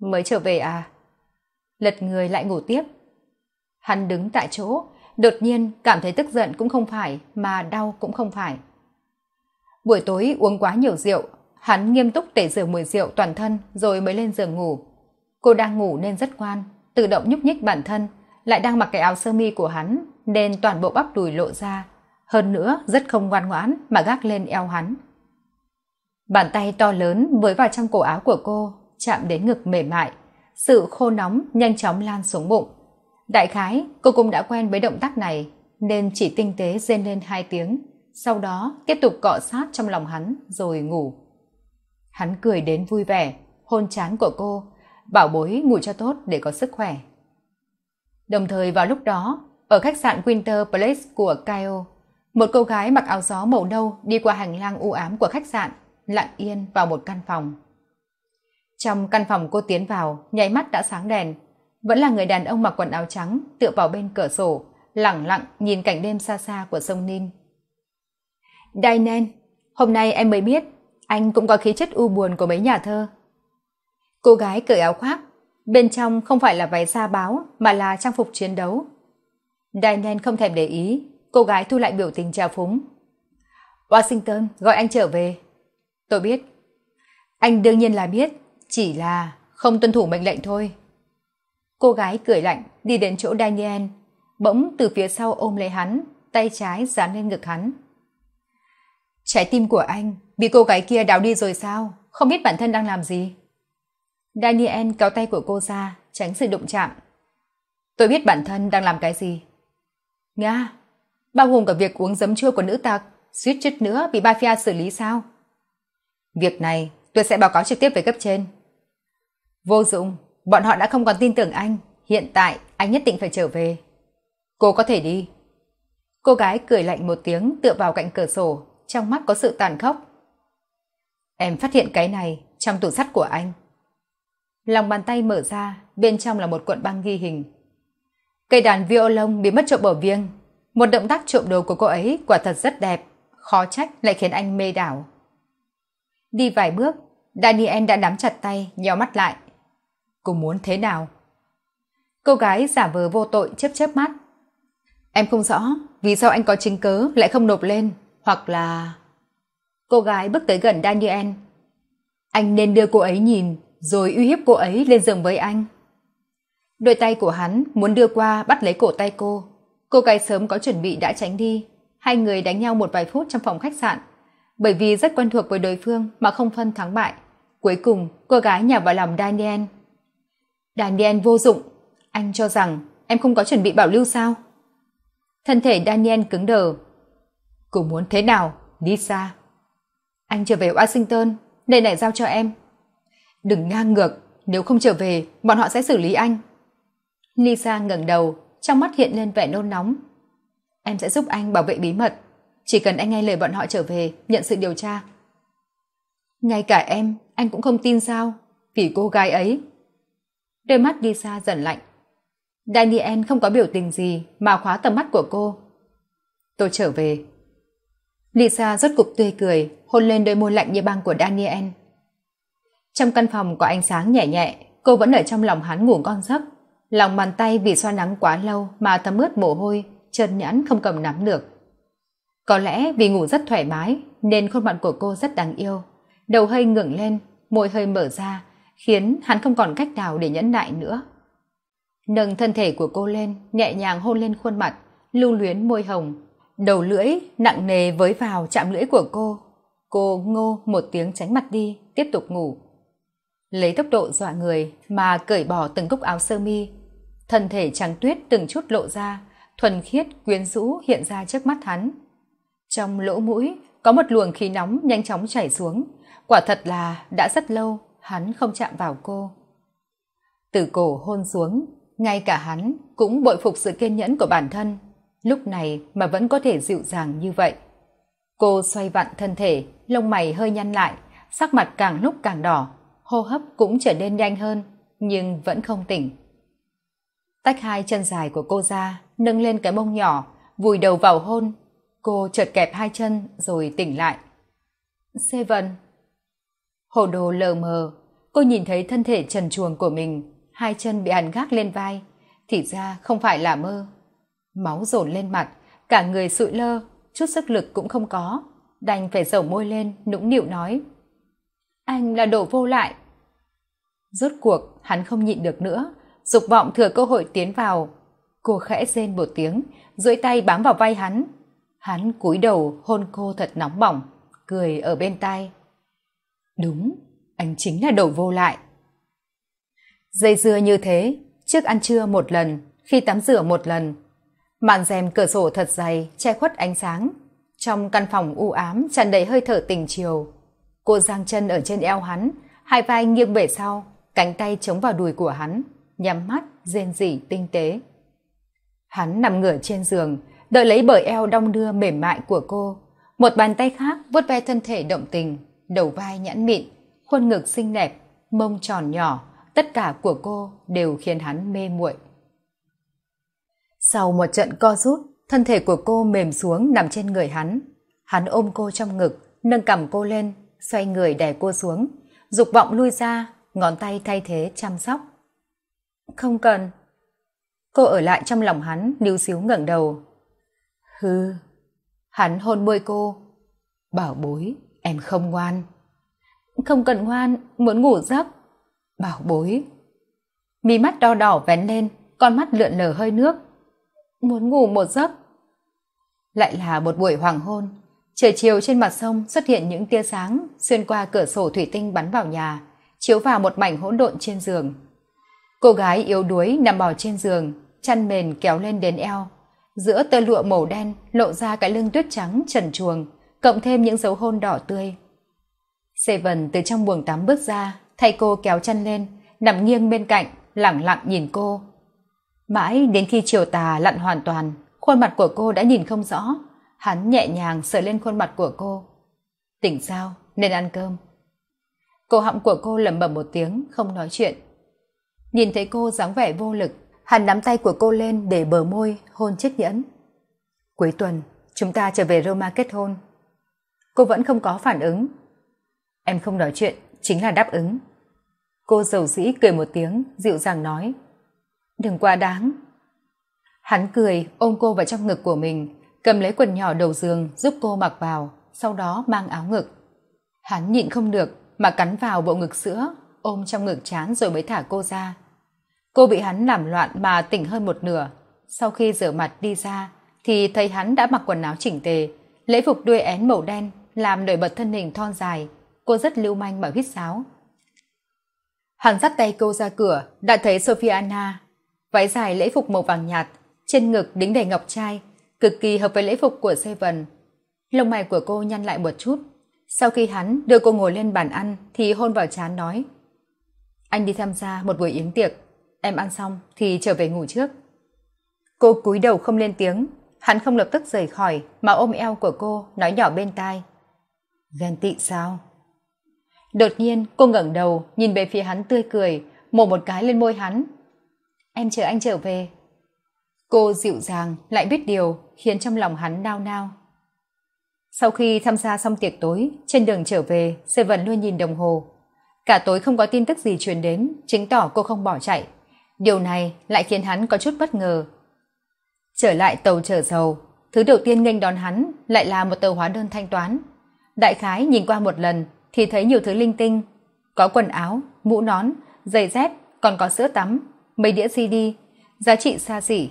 Mới trở về à? Lật người lại ngủ tiếp. Hắn đứng tại chỗ, đột nhiên cảm thấy tức giận cũng không phải mà đau cũng không phải buổi tối uống quá nhiều rượu hắn nghiêm túc tẩy rửa mùi rượu toàn thân rồi mới lên giường ngủ cô đang ngủ nên rất ngoan tự động nhúc nhích bản thân lại đang mặc cái áo sơ mi của hắn nên toàn bộ bắp đùi lộ ra hơn nữa rất không ngoan ngoãn mà gác lên eo hắn bàn tay to lớn với vào trong cổ áo của cô chạm đến ngực mềm mại sự khô nóng nhanh chóng lan xuống bụng đại khái cô cũng đã quen với động tác này nên chỉ tinh tế rên lên hai tiếng sau đó tiếp tục cọ sát trong lòng hắn rồi ngủ hắn cười đến vui vẻ hôn chán của cô bảo bối ngủ cho tốt để có sức khỏe đồng thời vào lúc đó ở khách sạn winter place của kaio một cô gái mặc áo gió màu nâu đi qua hành lang u ám của khách sạn lặng yên vào một căn phòng trong căn phòng cô tiến vào nháy mắt đã sáng đèn vẫn là người đàn ông mặc quần áo trắng tựa vào bên cửa sổ lặng lặng nhìn cảnh đêm xa xa của sông ninh Dainen, hôm nay em mới biết, anh cũng có khí chất u buồn của mấy nhà thơ. Cô gái cởi áo khoác, bên trong không phải là váy da báo mà là trang phục chiến đấu. Dainen không thèm để ý, cô gái thu lại biểu tình trào phúng. Washington gọi anh trở về. Tôi biết. Anh đương nhiên là biết, chỉ là không tuân thủ mệnh lệnh thôi. Cô gái cười lạnh đi đến chỗ Daniel, bỗng từ phía sau ôm lấy hắn, tay trái dán lên ngực hắn. Trái tim của anh bị cô gái kia đào đi rồi sao? Không biết bản thân đang làm gì? Daniel kéo tay của cô ra, tránh sự đụng chạm. Tôi biết bản thân đang làm cái gì. Nga, bao gồm cả việc uống giấm chua của nữ tặc, suýt chút nữa bị Mafia xử lý sao? Việc này tôi sẽ báo cáo trực tiếp về cấp trên. Vô dụng, bọn họ đã không còn tin tưởng anh. Hiện tại anh nhất định phải trở về. Cô có thể đi. Cô gái cười lạnh một tiếng tựa vào cạnh cửa sổ trong mắt có sự tàn khốc em phát hiện cái này trong tủ sắt của anh lòng bàn tay mở ra bên trong là một cuộn băng ghi hình cây đàn violon bị mất trộm ở viêng một động tác trộm đồ của cô ấy quả thật rất đẹp khó trách lại khiến anh mê đảo đi vài bước daniel đã nắm chặt tay nheo mắt lại cô muốn thế nào cô gái giả vờ vô tội chớp chớp mắt em không rõ vì sao anh có chứng cớ lại không nộp lên hoặc là cô gái bước tới gần daniel anh nên đưa cô ấy nhìn rồi uy hiếp cô ấy lên giường với anh đôi tay của hắn muốn đưa qua bắt lấy cổ tay cô cô gái sớm có chuẩn bị đã tránh đi hai người đánh nhau một vài phút trong phòng khách sạn bởi vì rất quen thuộc với đối phương mà không phân thắng bại cuối cùng cô gái nhào vào lòng daniel daniel vô dụng anh cho rằng em không có chuẩn bị bảo lưu sao thân thể daniel cứng đờ Cô muốn thế nào, Lisa? Anh trở về Washington, đây này giao cho em. Đừng ngang ngược, nếu không trở về, bọn họ sẽ xử lý anh. Lisa ngẩng đầu, trong mắt hiện lên vẻ nôn nóng. Em sẽ giúp anh bảo vệ bí mật, chỉ cần anh nghe lời bọn họ trở về, nhận sự điều tra. Ngay cả em, anh cũng không tin sao, vì cô gái ấy. Đôi mắt Lisa dần lạnh. Daniel không có biểu tình gì mà khóa tầm mắt của cô. Tôi trở về, Lisa rốt cục tươi cười, hôn lên đôi môi lạnh như băng của Daniel. Trong căn phòng có ánh sáng nhẹ nhẹ, cô vẫn ở trong lòng hắn ngủ con giấc. Lòng bàn tay vì xoa nắng quá lâu mà thấm ướt mồ hôi, chân nhẵn không cầm nắm được. Có lẽ vì ngủ rất thoải mái nên khuôn mặt của cô rất đáng yêu. Đầu hơi ngẩng lên, môi hơi mở ra, khiến hắn không còn cách nào để nhẫn nại nữa. Nâng thân thể của cô lên, nhẹ nhàng hôn lên khuôn mặt, lưu luyến môi hồng, đầu lưỡi nặng nề với vào chạm lưỡi của cô cô ngô một tiếng tránh mặt đi tiếp tục ngủ lấy tốc độ dọa người mà cởi bỏ từng cúc áo sơ mi thân thể trắng tuyết từng chút lộ ra thuần khiết quyến rũ hiện ra trước mắt hắn trong lỗ mũi có một luồng khí nóng nhanh chóng chảy xuống quả thật là đã rất lâu hắn không chạm vào cô từ cổ hôn xuống ngay cả hắn cũng bội phục sự kiên nhẫn của bản thân lúc này mà vẫn có thể dịu dàng như vậy cô xoay vặn thân thể lông mày hơi nhăn lại sắc mặt càng lúc càng đỏ hô hấp cũng trở nên nhanh hơn nhưng vẫn không tỉnh tách hai chân dài của cô ra nâng lên cái mông nhỏ vùi đầu vào hôn cô chợt kẹp hai chân rồi tỉnh lại seven hồ đồ lờ mờ cô nhìn thấy thân thể trần chuồng của mình hai chân bị hắn gác lên vai thì ra không phải là mơ máu dồn lên mặt cả người sụi lơ chút sức lực cũng không có đành phải dầu môi lên nũng nịu nói anh là đồ vô lại rốt cuộc hắn không nhịn được nữa dục vọng thừa cơ hội tiến vào cô khẽ rên một tiếng duỗi tay bám vào vai hắn hắn cúi đầu hôn cô thật nóng bỏng cười ở bên tai đúng anh chính là đồ vô lại dây dưa như thế trước ăn trưa một lần khi tắm rửa một lần màn rèm cửa sổ thật dày che khuất ánh sáng trong căn phòng u ám tràn đầy hơi thở tình chiều cô giang chân ở trên eo hắn hai vai nghiêng về sau cánh tay chống vào đùi của hắn nhắm mắt rên rỉ tinh tế hắn nằm ngửa trên giường đợi lấy bởi eo đong đưa mềm mại của cô một bàn tay khác vuốt ve thân thể động tình đầu vai nhãn mịn khuôn ngực xinh đẹp mông tròn nhỏ tất cả của cô đều khiến hắn mê muội sau một trận co rút, thân thể của cô mềm xuống nằm trên người hắn. Hắn ôm cô trong ngực, nâng cằm cô lên, xoay người đè cô xuống, dục vọng lui ra, ngón tay thay thế chăm sóc. Không cần. Cô ở lại trong lòng hắn, níu xíu ngẩng đầu. Hừ. Hắn hôn môi cô. Bảo bối, em không ngoan. Không cần ngoan, muốn ngủ giấc. Bảo bối. Mí mắt đo đỏ vén lên, con mắt lượn lờ hơi nước, muốn ngủ một giấc lại là một buổi hoàng hôn trời chiều trên mặt sông xuất hiện những tia sáng xuyên qua cửa sổ thủy tinh bắn vào nhà chiếu vào một mảnh hỗn độn trên giường cô gái yếu đuối nằm bò trên giường chăn mền kéo lên đến eo giữa tơ lụa màu đen lộ ra cái lưng tuyết trắng trần chuồng cộng thêm những dấu hôn đỏ tươi seven từ trong buồng tắm bước ra thay cô kéo chăn lên nằm nghiêng bên cạnh lẳng lặng nhìn cô mãi đến khi chiều tà lặn hoàn toàn khuôn mặt của cô đã nhìn không rõ hắn nhẹ nhàng sờ lên khuôn mặt của cô tỉnh sao nên ăn cơm cổ họng của cô lẩm bẩm một tiếng không nói chuyện nhìn thấy cô dáng vẻ vô lực hắn nắm tay của cô lên để bờ môi hôn chiếc nhẫn cuối tuần chúng ta trở về roma kết hôn cô vẫn không có phản ứng em không nói chuyện chính là đáp ứng cô giàu dĩ cười một tiếng dịu dàng nói đừng quá đáng hắn cười ôm cô vào trong ngực của mình cầm lấy quần nhỏ đầu giường giúp cô mặc vào sau đó mang áo ngực hắn nhịn không được mà cắn vào bộ ngực sữa ôm trong ngực chán rồi mới thả cô ra cô bị hắn làm loạn mà tỉnh hơn một nửa sau khi rửa mặt đi ra thì thấy hắn đã mặc quần áo chỉnh tề lễ phục đuôi én màu đen làm nổi bật thân hình thon dài cô rất lưu manh mà huýt sáo hắn dắt tay cô ra cửa đã thấy sophie anna váy dài lễ phục màu vàng nhạt trên ngực đính đầy ngọc trai cực kỳ hợp với lễ phục của seven lông mày của cô nhăn lại một chút sau khi hắn đưa cô ngồi lên bàn ăn thì hôn vào chán nói anh đi tham gia một buổi yến tiệc em ăn xong thì trở về ngủ trước cô cúi đầu không lên tiếng hắn không lập tức rời khỏi mà ôm eo của cô nói nhỏ bên tai ghen tị sao đột nhiên cô ngẩng đầu nhìn về phía hắn tươi cười mổ một cái lên môi hắn em chờ anh trở về cô dịu dàng lại biết điều khiến trong lòng hắn nao nao sau khi tham gia xong tiệc tối trên đường trở về seven luôn nhìn đồng hồ cả tối không có tin tức gì truyền đến chứng tỏ cô không bỏ chạy điều này lại khiến hắn có chút bất ngờ trở lại tàu chở dầu thứ đầu tiên nghênh đón hắn lại là một tờ hóa đơn thanh toán đại khái nhìn qua một lần thì thấy nhiều thứ linh tinh có quần áo mũ nón giày dép còn có sữa tắm mấy đĩa cd giá trị xa xỉ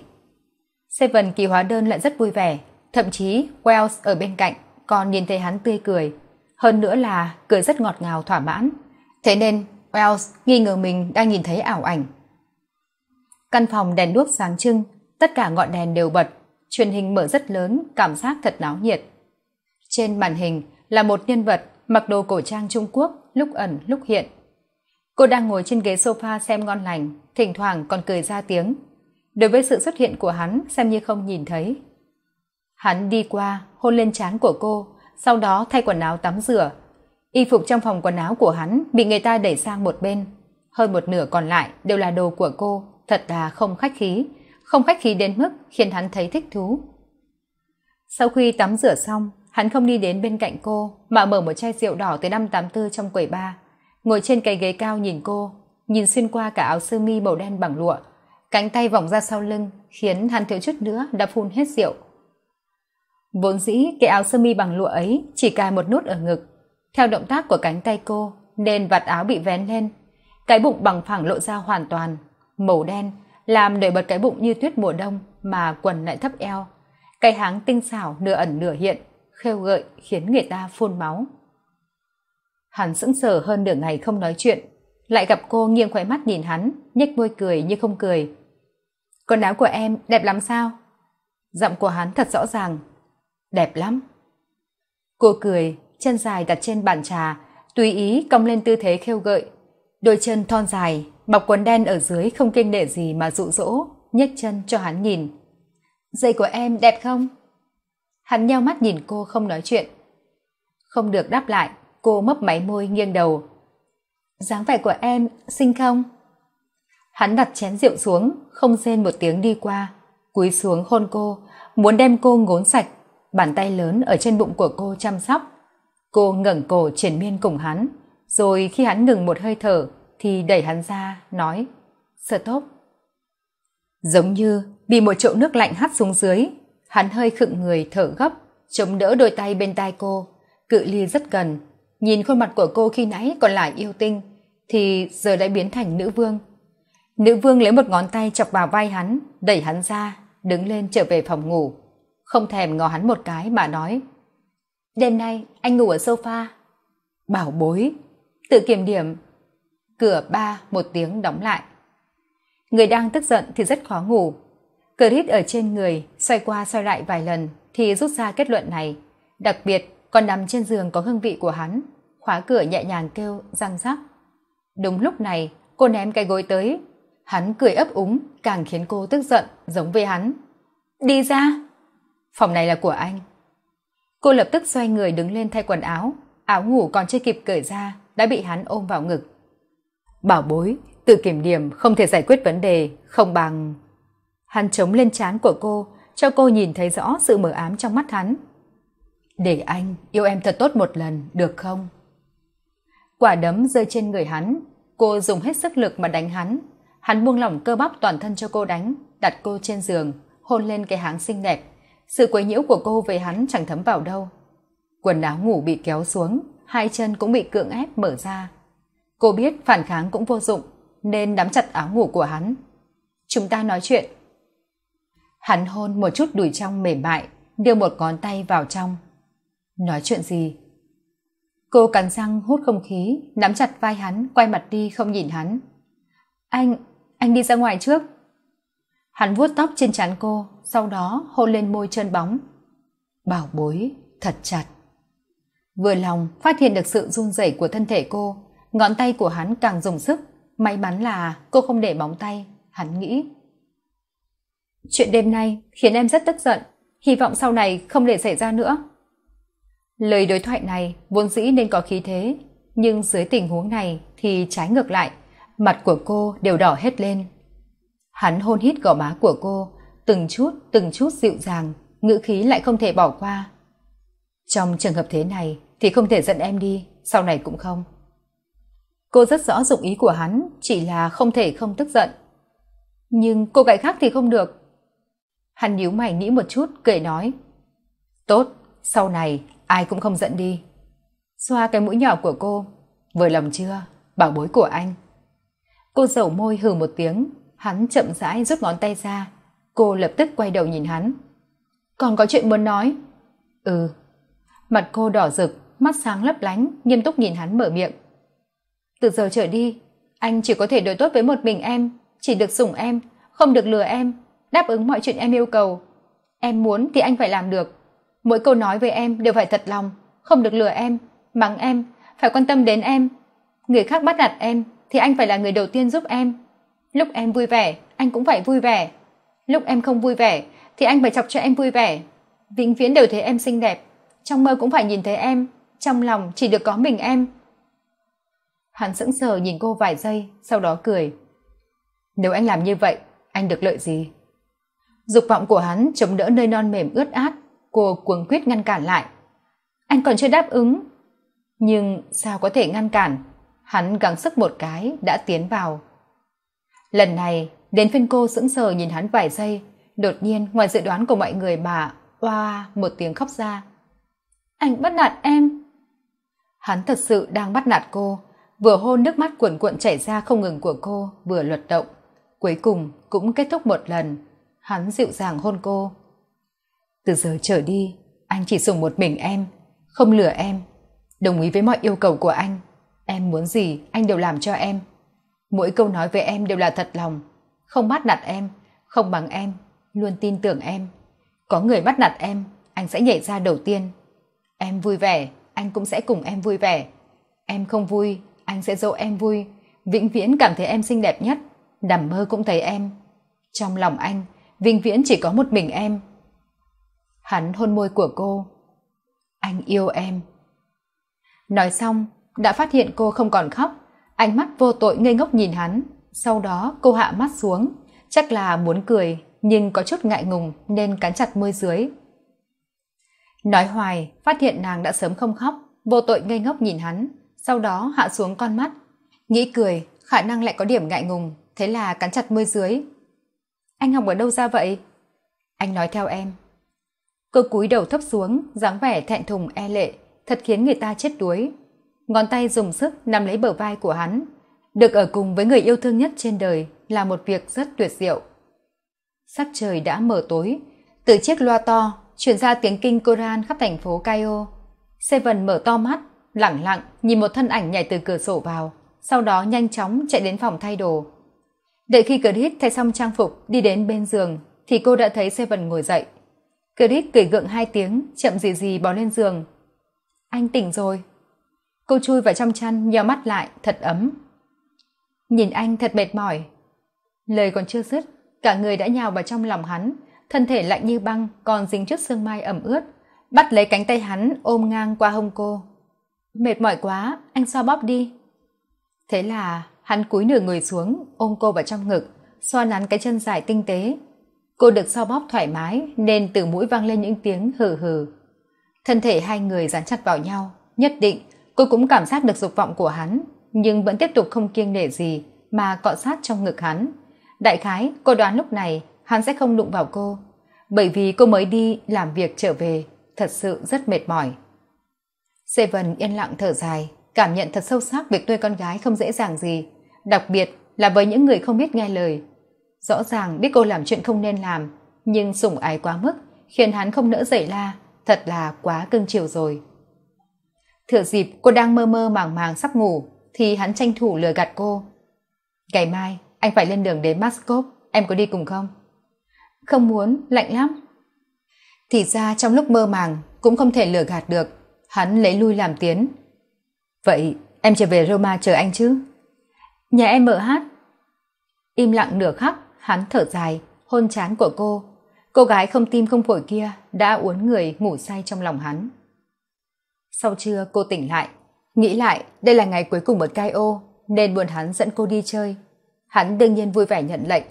seven ký hóa đơn lại rất vui vẻ thậm chí wells ở bên cạnh còn nhìn thấy hắn tươi cười hơn nữa là cười rất ngọt ngào thỏa mãn thế nên wells nghi ngờ mình đang nhìn thấy ảo ảnh căn phòng đèn đuốc sáng trưng tất cả ngọn đèn đều bật truyền hình mở rất lớn cảm giác thật náo nhiệt trên màn hình là một nhân vật mặc đồ cổ trang trung quốc lúc ẩn lúc hiện cô đang ngồi trên ghế sofa xem ngon lành thỉnh thoảng còn cười ra tiếng đối với sự xuất hiện của hắn xem như không nhìn thấy hắn đi qua hôn lên trán của cô sau đó thay quần áo tắm rửa y phục trong phòng quần áo của hắn bị người ta đẩy sang một bên hơn một nửa còn lại đều là đồ của cô thật là không khách khí không khách khí đến mức khiến hắn thấy thích thú sau khi tắm rửa xong hắn không đi đến bên cạnh cô mà mở một chai rượu đỏ tới năm tám tư trong quầy bar ngồi trên cây ghế cao nhìn cô nhìn xuyên qua cả áo sơ mi màu đen bằng lụa cánh tay vòng ra sau lưng khiến hắn thiếu chút nữa đã phun hết rượu vốn dĩ cái áo sơ mi bằng lụa ấy chỉ cài một nút ở ngực theo động tác của cánh tay cô nên vạt áo bị vén lên cái bụng bằng phẳng lộ ra hoàn toàn màu đen làm nổi bật cái bụng như tuyết mùa đông mà quần lại thấp eo cái háng tinh xảo nửa ẩn nửa hiện khêu gợi khiến người ta phun máu hắn sững sờ hơn nửa ngày không nói chuyện lại gặp cô nghiêng khóe mắt nhìn hắn nhếch môi cười như không cười quần áo của em đẹp lắm sao giọng của hắn thật rõ ràng đẹp lắm cô cười chân dài đặt trên bàn trà tùy ý cong lên tư thế khêu gợi đôi chân thon dài bọc quần đen ở dưới không kinh nể gì mà dụ dỗ nhấc chân cho hắn nhìn dây của em đẹp không hắn nheo mắt nhìn cô không nói chuyện không được đáp lại Cô mấp máy môi nghiêng đầu. dáng vẻ của em xinh không? Hắn đặt chén rượu xuống, không rên một tiếng đi qua, cúi xuống hôn cô, muốn đem cô ngốn sạch, bàn tay lớn ở trên bụng của cô chăm sóc. Cô ngẩng cổ triển miên cùng hắn, rồi khi hắn ngừng một hơi thở thì đẩy hắn ra, nói: "Sợ tốt." Giống như bị một chậu nước lạnh hắt xuống dưới, hắn hơi khựng người thở gấp, chống đỡ đôi tay bên tai cô, cự ly rất gần, nhìn khuôn mặt của cô khi nãy còn là yêu tinh thì giờ đã biến thành nữ vương nữ vương lấy một ngón tay chọc vào vai hắn đẩy hắn ra đứng lên trở về phòng ngủ không thèm ngó hắn một cái mà nói đêm nay anh ngủ ở sofa bảo bối tự kiểm điểm cửa ba một tiếng đóng lại người đang tức giận thì rất khó ngủ cờ rít ở trên người xoay qua xoay lại vài lần thì rút ra kết luận này đặc biệt còn nằm trên giường có hương vị của hắn khóa cửa nhẹ nhàng kêu răng rắc đúng lúc này cô ném cái gối tới hắn cười ấp úng càng khiến cô tức giận giống với hắn đi ra phòng này là của anh cô lập tức xoay người đứng lên thay quần áo áo ngủ còn chưa kịp cởi ra đã bị hắn ôm vào ngực bảo bối tự kiểm điểm không thể giải quyết vấn đề không bằng hắn chống lên trán của cô cho cô nhìn thấy rõ sự mờ ám trong mắt hắn để anh yêu em thật tốt một lần, được không? Quả đấm rơi trên người hắn, cô dùng hết sức lực mà đánh hắn. Hắn buông lỏng cơ bắp toàn thân cho cô đánh, đặt cô trên giường, hôn lên cái háng xinh đẹp. Sự quấy nhiễu của cô về hắn chẳng thấm vào đâu. Quần áo ngủ bị kéo xuống, hai chân cũng bị cưỡng ép mở ra. Cô biết phản kháng cũng vô dụng, nên nắm chặt áo ngủ của hắn. Chúng ta nói chuyện. Hắn hôn một chút đùi trong mềm mại, đưa một ngón tay vào trong, nói chuyện gì cô cắn răng hút không khí nắm chặt vai hắn quay mặt đi không nhìn hắn anh anh đi ra ngoài trước hắn vuốt tóc trên trán cô sau đó hôn lên môi trơn bóng bảo bối thật chặt vừa lòng phát hiện được sự run rẩy của thân thể cô ngón tay của hắn càng dùng sức may mắn là cô không để bóng tay hắn nghĩ chuyện đêm nay khiến em rất tức giận hy vọng sau này không để xảy ra nữa lời đối thoại này vốn dĩ nên có khí thế nhưng dưới tình huống này thì trái ngược lại mặt của cô đều đỏ hết lên hắn hôn hít gò má của cô từng chút từng chút dịu dàng ngữ khí lại không thể bỏ qua trong trường hợp thế này thì không thể dẫn em đi sau này cũng không cô rất rõ dụng ý của hắn chỉ là không thể không tức giận nhưng cô gái khác thì không được hắn nhíu mày nghĩ một chút cười nói tốt sau này ai cũng không giận đi. Xoa cái mũi nhỏ của cô, vừa lòng chưa, bảo bối của anh. Cô dầu môi hừ một tiếng, hắn chậm rãi rút ngón tay ra. Cô lập tức quay đầu nhìn hắn. Còn có chuyện muốn nói? Ừ. Mặt cô đỏ rực, mắt sáng lấp lánh, nghiêm túc nhìn hắn mở miệng. Từ giờ trở đi, anh chỉ có thể đối tốt với một mình em, chỉ được sủng em, không được lừa em, đáp ứng mọi chuyện em yêu cầu. Em muốn thì anh phải làm được, mỗi câu nói với em đều phải thật lòng không được lừa em mắng em phải quan tâm đến em người khác bắt nạt em thì anh phải là người đầu tiên giúp em lúc em vui vẻ anh cũng phải vui vẻ lúc em không vui vẻ thì anh phải chọc cho em vui vẻ vĩnh viễn đều thấy em xinh đẹp trong mơ cũng phải nhìn thấy em trong lòng chỉ được có mình em hắn sững sờ nhìn cô vài giây sau đó cười nếu anh làm như vậy anh được lợi gì dục vọng của hắn chống đỡ nơi non mềm ướt át cô cuống quyết ngăn cản lại anh còn chưa đáp ứng nhưng sao có thể ngăn cản hắn gắng sức một cái đã tiến vào lần này đến phiên cô sững sờ nhìn hắn vài giây đột nhiên ngoài dự đoán của mọi người bà oa một tiếng khóc ra anh bắt nạt em hắn thật sự đang bắt nạt cô vừa hôn nước mắt cuồn cuộn chảy ra không ngừng của cô vừa luật động cuối cùng cũng kết thúc một lần hắn dịu dàng hôn cô từ giờ trở đi, anh chỉ dùng một mình em, không lừa em. Đồng ý với mọi yêu cầu của anh. Em muốn gì anh đều làm cho em. Mỗi câu nói với em đều là thật lòng. Không bắt nạt em, không bằng em, luôn tin tưởng em. Có người bắt nạt em, anh sẽ nhảy ra đầu tiên. Em vui vẻ, anh cũng sẽ cùng em vui vẻ. Em không vui, anh sẽ dỗ em vui. Vĩnh viễn cảm thấy em xinh đẹp nhất, nằm mơ cũng thấy em. Trong lòng anh, vĩnh viễn chỉ có một mình em. Hắn hôn môi của cô. Anh yêu em. Nói xong, đã phát hiện cô không còn khóc, ánh mắt vô tội ngây ngốc nhìn hắn, sau đó cô hạ mắt xuống, chắc là muốn cười nhưng có chút ngại ngùng nên cắn chặt môi dưới. Nói hoài, phát hiện nàng đã sớm không khóc, vô tội ngây ngốc nhìn hắn, sau đó hạ xuống con mắt, nghĩ cười, khả năng lại có điểm ngại ngùng, thế là cắn chặt môi dưới. Anh học ở đâu ra vậy? Anh nói theo em, cô cúi đầu thấp xuống dáng vẻ thẹn thùng e lệ thật khiến người ta chết đuối ngón tay dùng sức nắm lấy bờ vai của hắn được ở cùng với người yêu thương nhất trên đời là một việc rất tuyệt diệu sắc trời đã mở tối từ chiếc loa to chuyển ra tiếng kinh koran khắp thành phố caio seven mở to mắt lẳng lặng nhìn một thân ảnh nhảy từ cửa sổ vào sau đó nhanh chóng chạy đến phòng thay đồ đợi khi cờ hít thay xong trang phục đi đến bên giường thì cô đã thấy seven ngồi dậy Chris cười gượng hai tiếng, chậm gì gì bò lên giường. Anh tỉnh rồi. Cô chui vào trong chăn, nheo mắt lại, thật ấm. Nhìn anh thật mệt mỏi. Lời còn chưa dứt, cả người đã nhào vào trong lòng hắn, thân thể lạnh như băng còn dính chút sương mai ẩm ướt, bắt lấy cánh tay hắn ôm ngang qua hông cô. Mệt mỏi quá, anh xoa bóp đi. Thế là hắn cúi nửa người xuống, ôm cô vào trong ngực, xoa nắn cái chân dài tinh tế cô được so bóp thoải mái nên từ mũi vang lên những tiếng hừ hừ thân thể hai người dán chặt vào nhau nhất định cô cũng cảm giác được dục vọng của hắn nhưng vẫn tiếp tục không kiêng nể gì mà cọ sát trong ngực hắn đại khái cô đoán lúc này hắn sẽ không đụng vào cô bởi vì cô mới đi làm việc trở về thật sự rất mệt mỏi seven yên lặng thở dài cảm nhận thật sâu sắc việc nuôi con gái không dễ dàng gì đặc biệt là với những người không biết nghe lời rõ ràng biết cô làm chuyện không nên làm nhưng sủng ái quá mức khiến hắn không nỡ dậy la thật là quá cưng chiều rồi thửa dịp cô đang mơ mơ màng màng sắp ngủ thì hắn tranh thủ lừa gạt cô ngày mai anh phải lên đường đến moscow em có đi cùng không không muốn lạnh lắm thì ra trong lúc mơ màng cũng không thể lừa gạt được hắn lấy lui làm tiến vậy em trở về roma chờ anh chứ nhà em mở hát im lặng nửa khắc hắn thở dài hôn chán của cô cô gái không tim không phổi kia đã uốn người ngủ say trong lòng hắn sau trưa cô tỉnh lại nghĩ lại đây là ngày cuối cùng ở cai ô nên buồn hắn dẫn cô đi chơi hắn đương nhiên vui vẻ nhận lệnh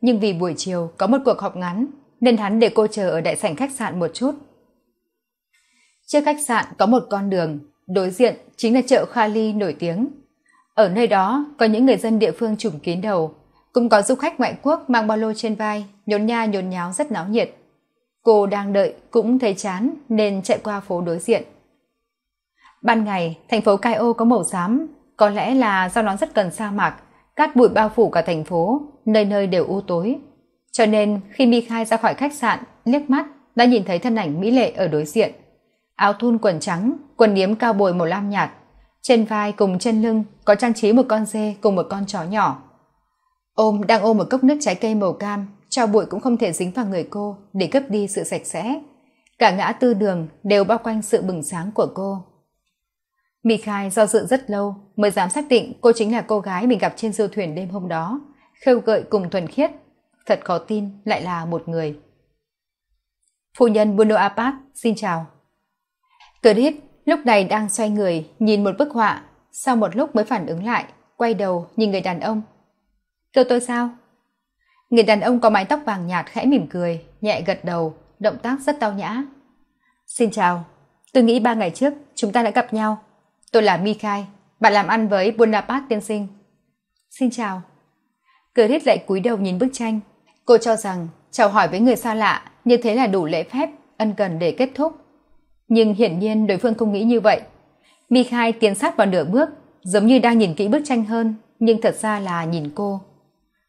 nhưng vì buổi chiều có một cuộc họp ngắn nên hắn để cô chờ ở đại sảnh khách sạn một chút trước khách sạn có một con đường đối diện chính là chợ kha nổi tiếng ở nơi đó có những người dân địa phương trùng kín đầu cũng có du khách ngoại quốc mang ba lô trên vai nhốn nha nhốn nháo rất náo nhiệt cô đang đợi cũng thấy chán nên chạy qua phố đối diện ban ngày thành phố caio có màu xám có lẽ là do nó rất cần sa mạc cát bụi bao phủ cả thành phố nơi nơi đều u tối cho nên khi mi khai ra khỏi khách sạn liếc mắt đã nhìn thấy thân ảnh mỹ lệ ở đối diện áo thun quần trắng quần yếm cao bồi màu lam nhạt trên vai cùng trên lưng có trang trí một con dê cùng một con chó nhỏ ôm đang ôm một cốc nước trái cây màu cam cho bụi cũng không thể dính vào người cô để cướp đi sự sạch sẽ cả ngã tư đường đều bao quanh sự bừng sáng của cô mi khai do dự rất lâu mới dám xác định cô chính là cô gái mình gặp trên du thuyền đêm hôm đó khêu gợi cùng thuần khiết thật khó tin lại là một người phu nhân Bruno apat xin chào clip lúc này đang xoay người nhìn một bức họa sau một lúc mới phản ứng lại quay đầu nhìn người đàn ông kêu tôi sao người đàn ông có mái tóc vàng nhạt khẽ mỉm cười nhẹ gật đầu động tác rất tao nhã xin chào tôi nghĩ ba ngày trước chúng ta đã gặp nhau tôi là mi bạn làm ăn với bonaparte tiên sinh xin chào cười hít lại cúi đầu nhìn bức tranh cô cho rằng chào hỏi với người xa lạ như thế là đủ lễ phép ân cần để kết thúc nhưng hiển nhiên đối phương không nghĩ như vậy mi tiến sát vào nửa bước giống như đang nhìn kỹ bức tranh hơn nhưng thật ra là nhìn cô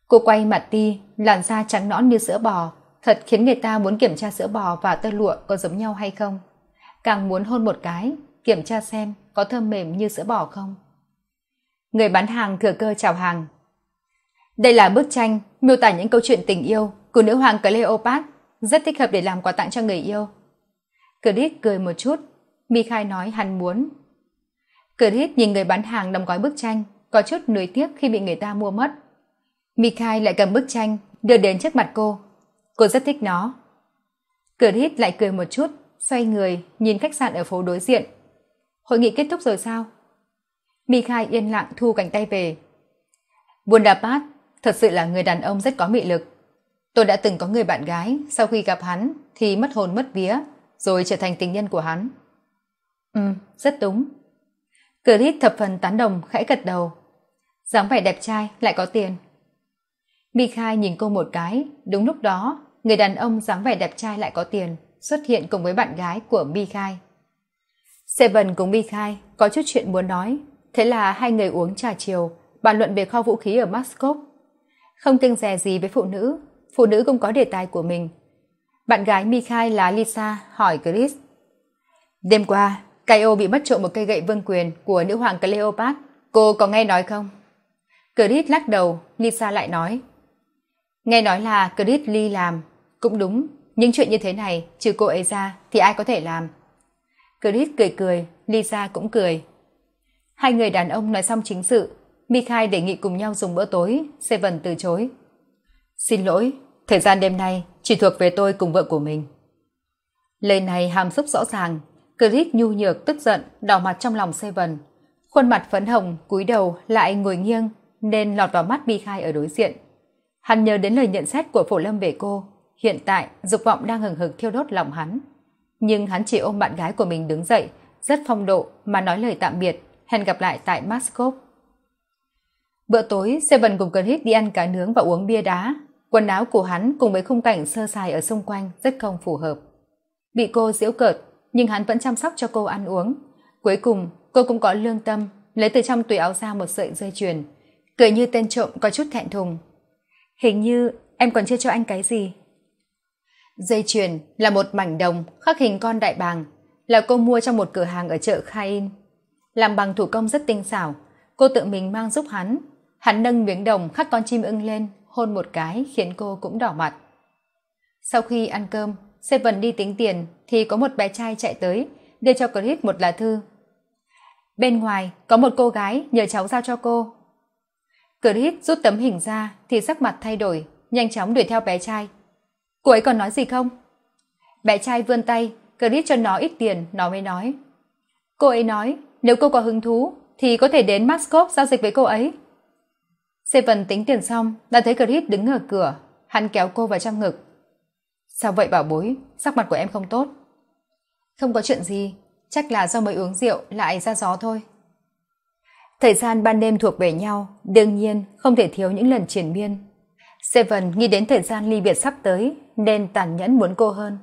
cô quay mặt đi làn da trắng nõn như sữa bò thật khiến người ta muốn kiểm tra sữa bò và tơ lụa có giống nhau hay không càng muốn hôn một cái kiểm tra xem có thơm mềm như sữa bò không người bán hàng thừa cơ chào hàng đây là bức tranh miêu tả những câu chuyện tình yêu của nữ hoàng cleopat rất thích hợp để làm quà tặng cho người yêu Chris cười một chút Mikhai nói hắn muốn Chris nhìn người bán hàng đóng gói bức tranh có chút nuối tiếc khi bị người ta mua mất Mikhail lại cầm bức tranh đưa đến trước mặt cô. Cô rất thích nó. Crit lại cười một chút, xoay người nhìn khách sạn ở phố đối diện. Hội nghị kết thúc rồi sao? Mikhail yên lặng thu cánh tay về. Bundapat thật sự là người đàn ông rất có mị lực. Tôi đã từng có người bạn gái, sau khi gặp hắn thì mất hồn mất vía, rồi trở thành tình nhân của hắn. Ừ, rất đúng. Crit thập phần tán đồng khẽ gật đầu. dáng vẻ đẹp trai lại có tiền mi khai nhìn cô một cái đúng lúc đó người đàn ông dáng vẻ đẹp trai lại có tiền xuất hiện cùng với bạn gái của mi khai seven cùng mi khai có chút chuyện muốn nói thế là hai người uống trà chiều bàn luận về kho vũ khí ở moscow không kinh dè gì với phụ nữ phụ nữ cũng có đề tài của mình bạn gái mi khai là lisa hỏi chris đêm qua Kaio bị mất trộm một cây gậy vương quyền của nữ hoàng Cleopat. Cô có nghe nói không? Chris lắc đầu, Lisa lại nói nghe nói là chris lee làm cũng đúng những chuyện như thế này trừ cô ấy ra thì ai có thể làm chris cười cười lisa cũng cười hai người đàn ông nói xong chính sự Mikhai đề nghị cùng nhau dùng bữa tối, Seven từ chối. Xin lỗi, thời gian đêm nay chỉ thuộc về tôi cùng vợ của mình. Lời này hàm xúc rõ ràng, Chris nhu nhược tức giận, đỏ mặt trong lòng Seven. Khuôn mặt phấn hồng, cúi đầu lại ngồi nghiêng nên lọt vào mắt Mikhai ở đối diện. Hắn nhớ đến lời nhận xét của Phổ Lâm về cô, hiện tại dục vọng đang hừng hực thiêu đốt lòng hắn. Nhưng hắn chỉ ôm bạn gái của mình đứng dậy, rất phong độ mà nói lời tạm biệt, hẹn gặp lại tại Moscow. Bữa tối, Seven cùng Cần Hít đi ăn cá nướng và uống bia đá. Quần áo của hắn cùng với khung cảnh sơ sài ở xung quanh rất không phù hợp. Bị cô giễu cợt, nhưng hắn vẫn chăm sóc cho cô ăn uống. Cuối cùng, cô cũng có lương tâm, lấy từ trong túi áo ra một sợi dây chuyền. Cười như tên trộm có chút thẹn thùng, hình như em còn chưa cho anh cái gì dây chuyền là một mảnh đồng khắc hình con đại bàng là cô mua trong một cửa hàng ở chợ khain làm bằng thủ công rất tinh xảo cô tự mình mang giúp hắn hắn nâng miếng đồng khắc con chim ưng lên hôn một cái khiến cô cũng đỏ mặt sau khi ăn cơm seven đi tính tiền thì có một bé trai chạy tới đưa cho chris một lá thư bên ngoài có một cô gái nhờ cháu giao cho cô cờ rút tấm hình ra thì sắc mặt thay đổi nhanh chóng đuổi theo bé trai cô ấy còn nói gì không bé trai vươn tay cờ cho nó ít tiền nó mới nói cô ấy nói nếu cô có hứng thú thì có thể đến mascop giao dịch với cô ấy seven tính tiền xong đã thấy cờ đứng ở cửa hắn kéo cô vào trong ngực sao vậy bảo bối sắc mặt của em không tốt không có chuyện gì chắc là do mới uống rượu lại ra gió thôi Thời gian ban đêm thuộc về nhau, đương nhiên không thể thiếu những lần triển miên. Seven nghĩ đến thời gian ly biệt sắp tới nên tàn nhẫn muốn cô hơn.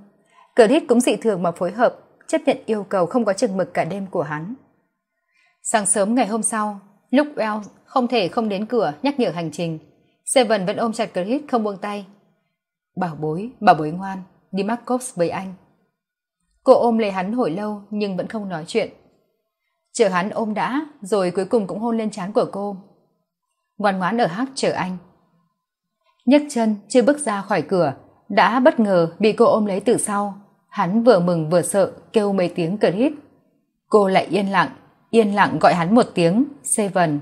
Cờ Clit cũng dị thường mà phối hợp, chấp nhận yêu cầu không có chừng mực cả đêm của hắn. Sáng sớm ngày hôm sau, lúc Wells không thể không đến cửa nhắc nhở hành trình, Seven vẫn ôm chặt Cờ Clit không buông tay. Bảo bối, bảo bối ngoan, đi Markovs với anh. Cô ôm lấy hắn hồi lâu nhưng vẫn không nói chuyện chờ hắn ôm đã rồi cuối cùng cũng hôn lên trán của cô ngoan ngoãn ở hát chờ anh nhấc chân chưa bước ra khỏi cửa đã bất ngờ bị cô ôm lấy từ sau hắn vừa mừng vừa sợ kêu mấy tiếng cờ hít cô lại yên lặng yên lặng gọi hắn một tiếng seven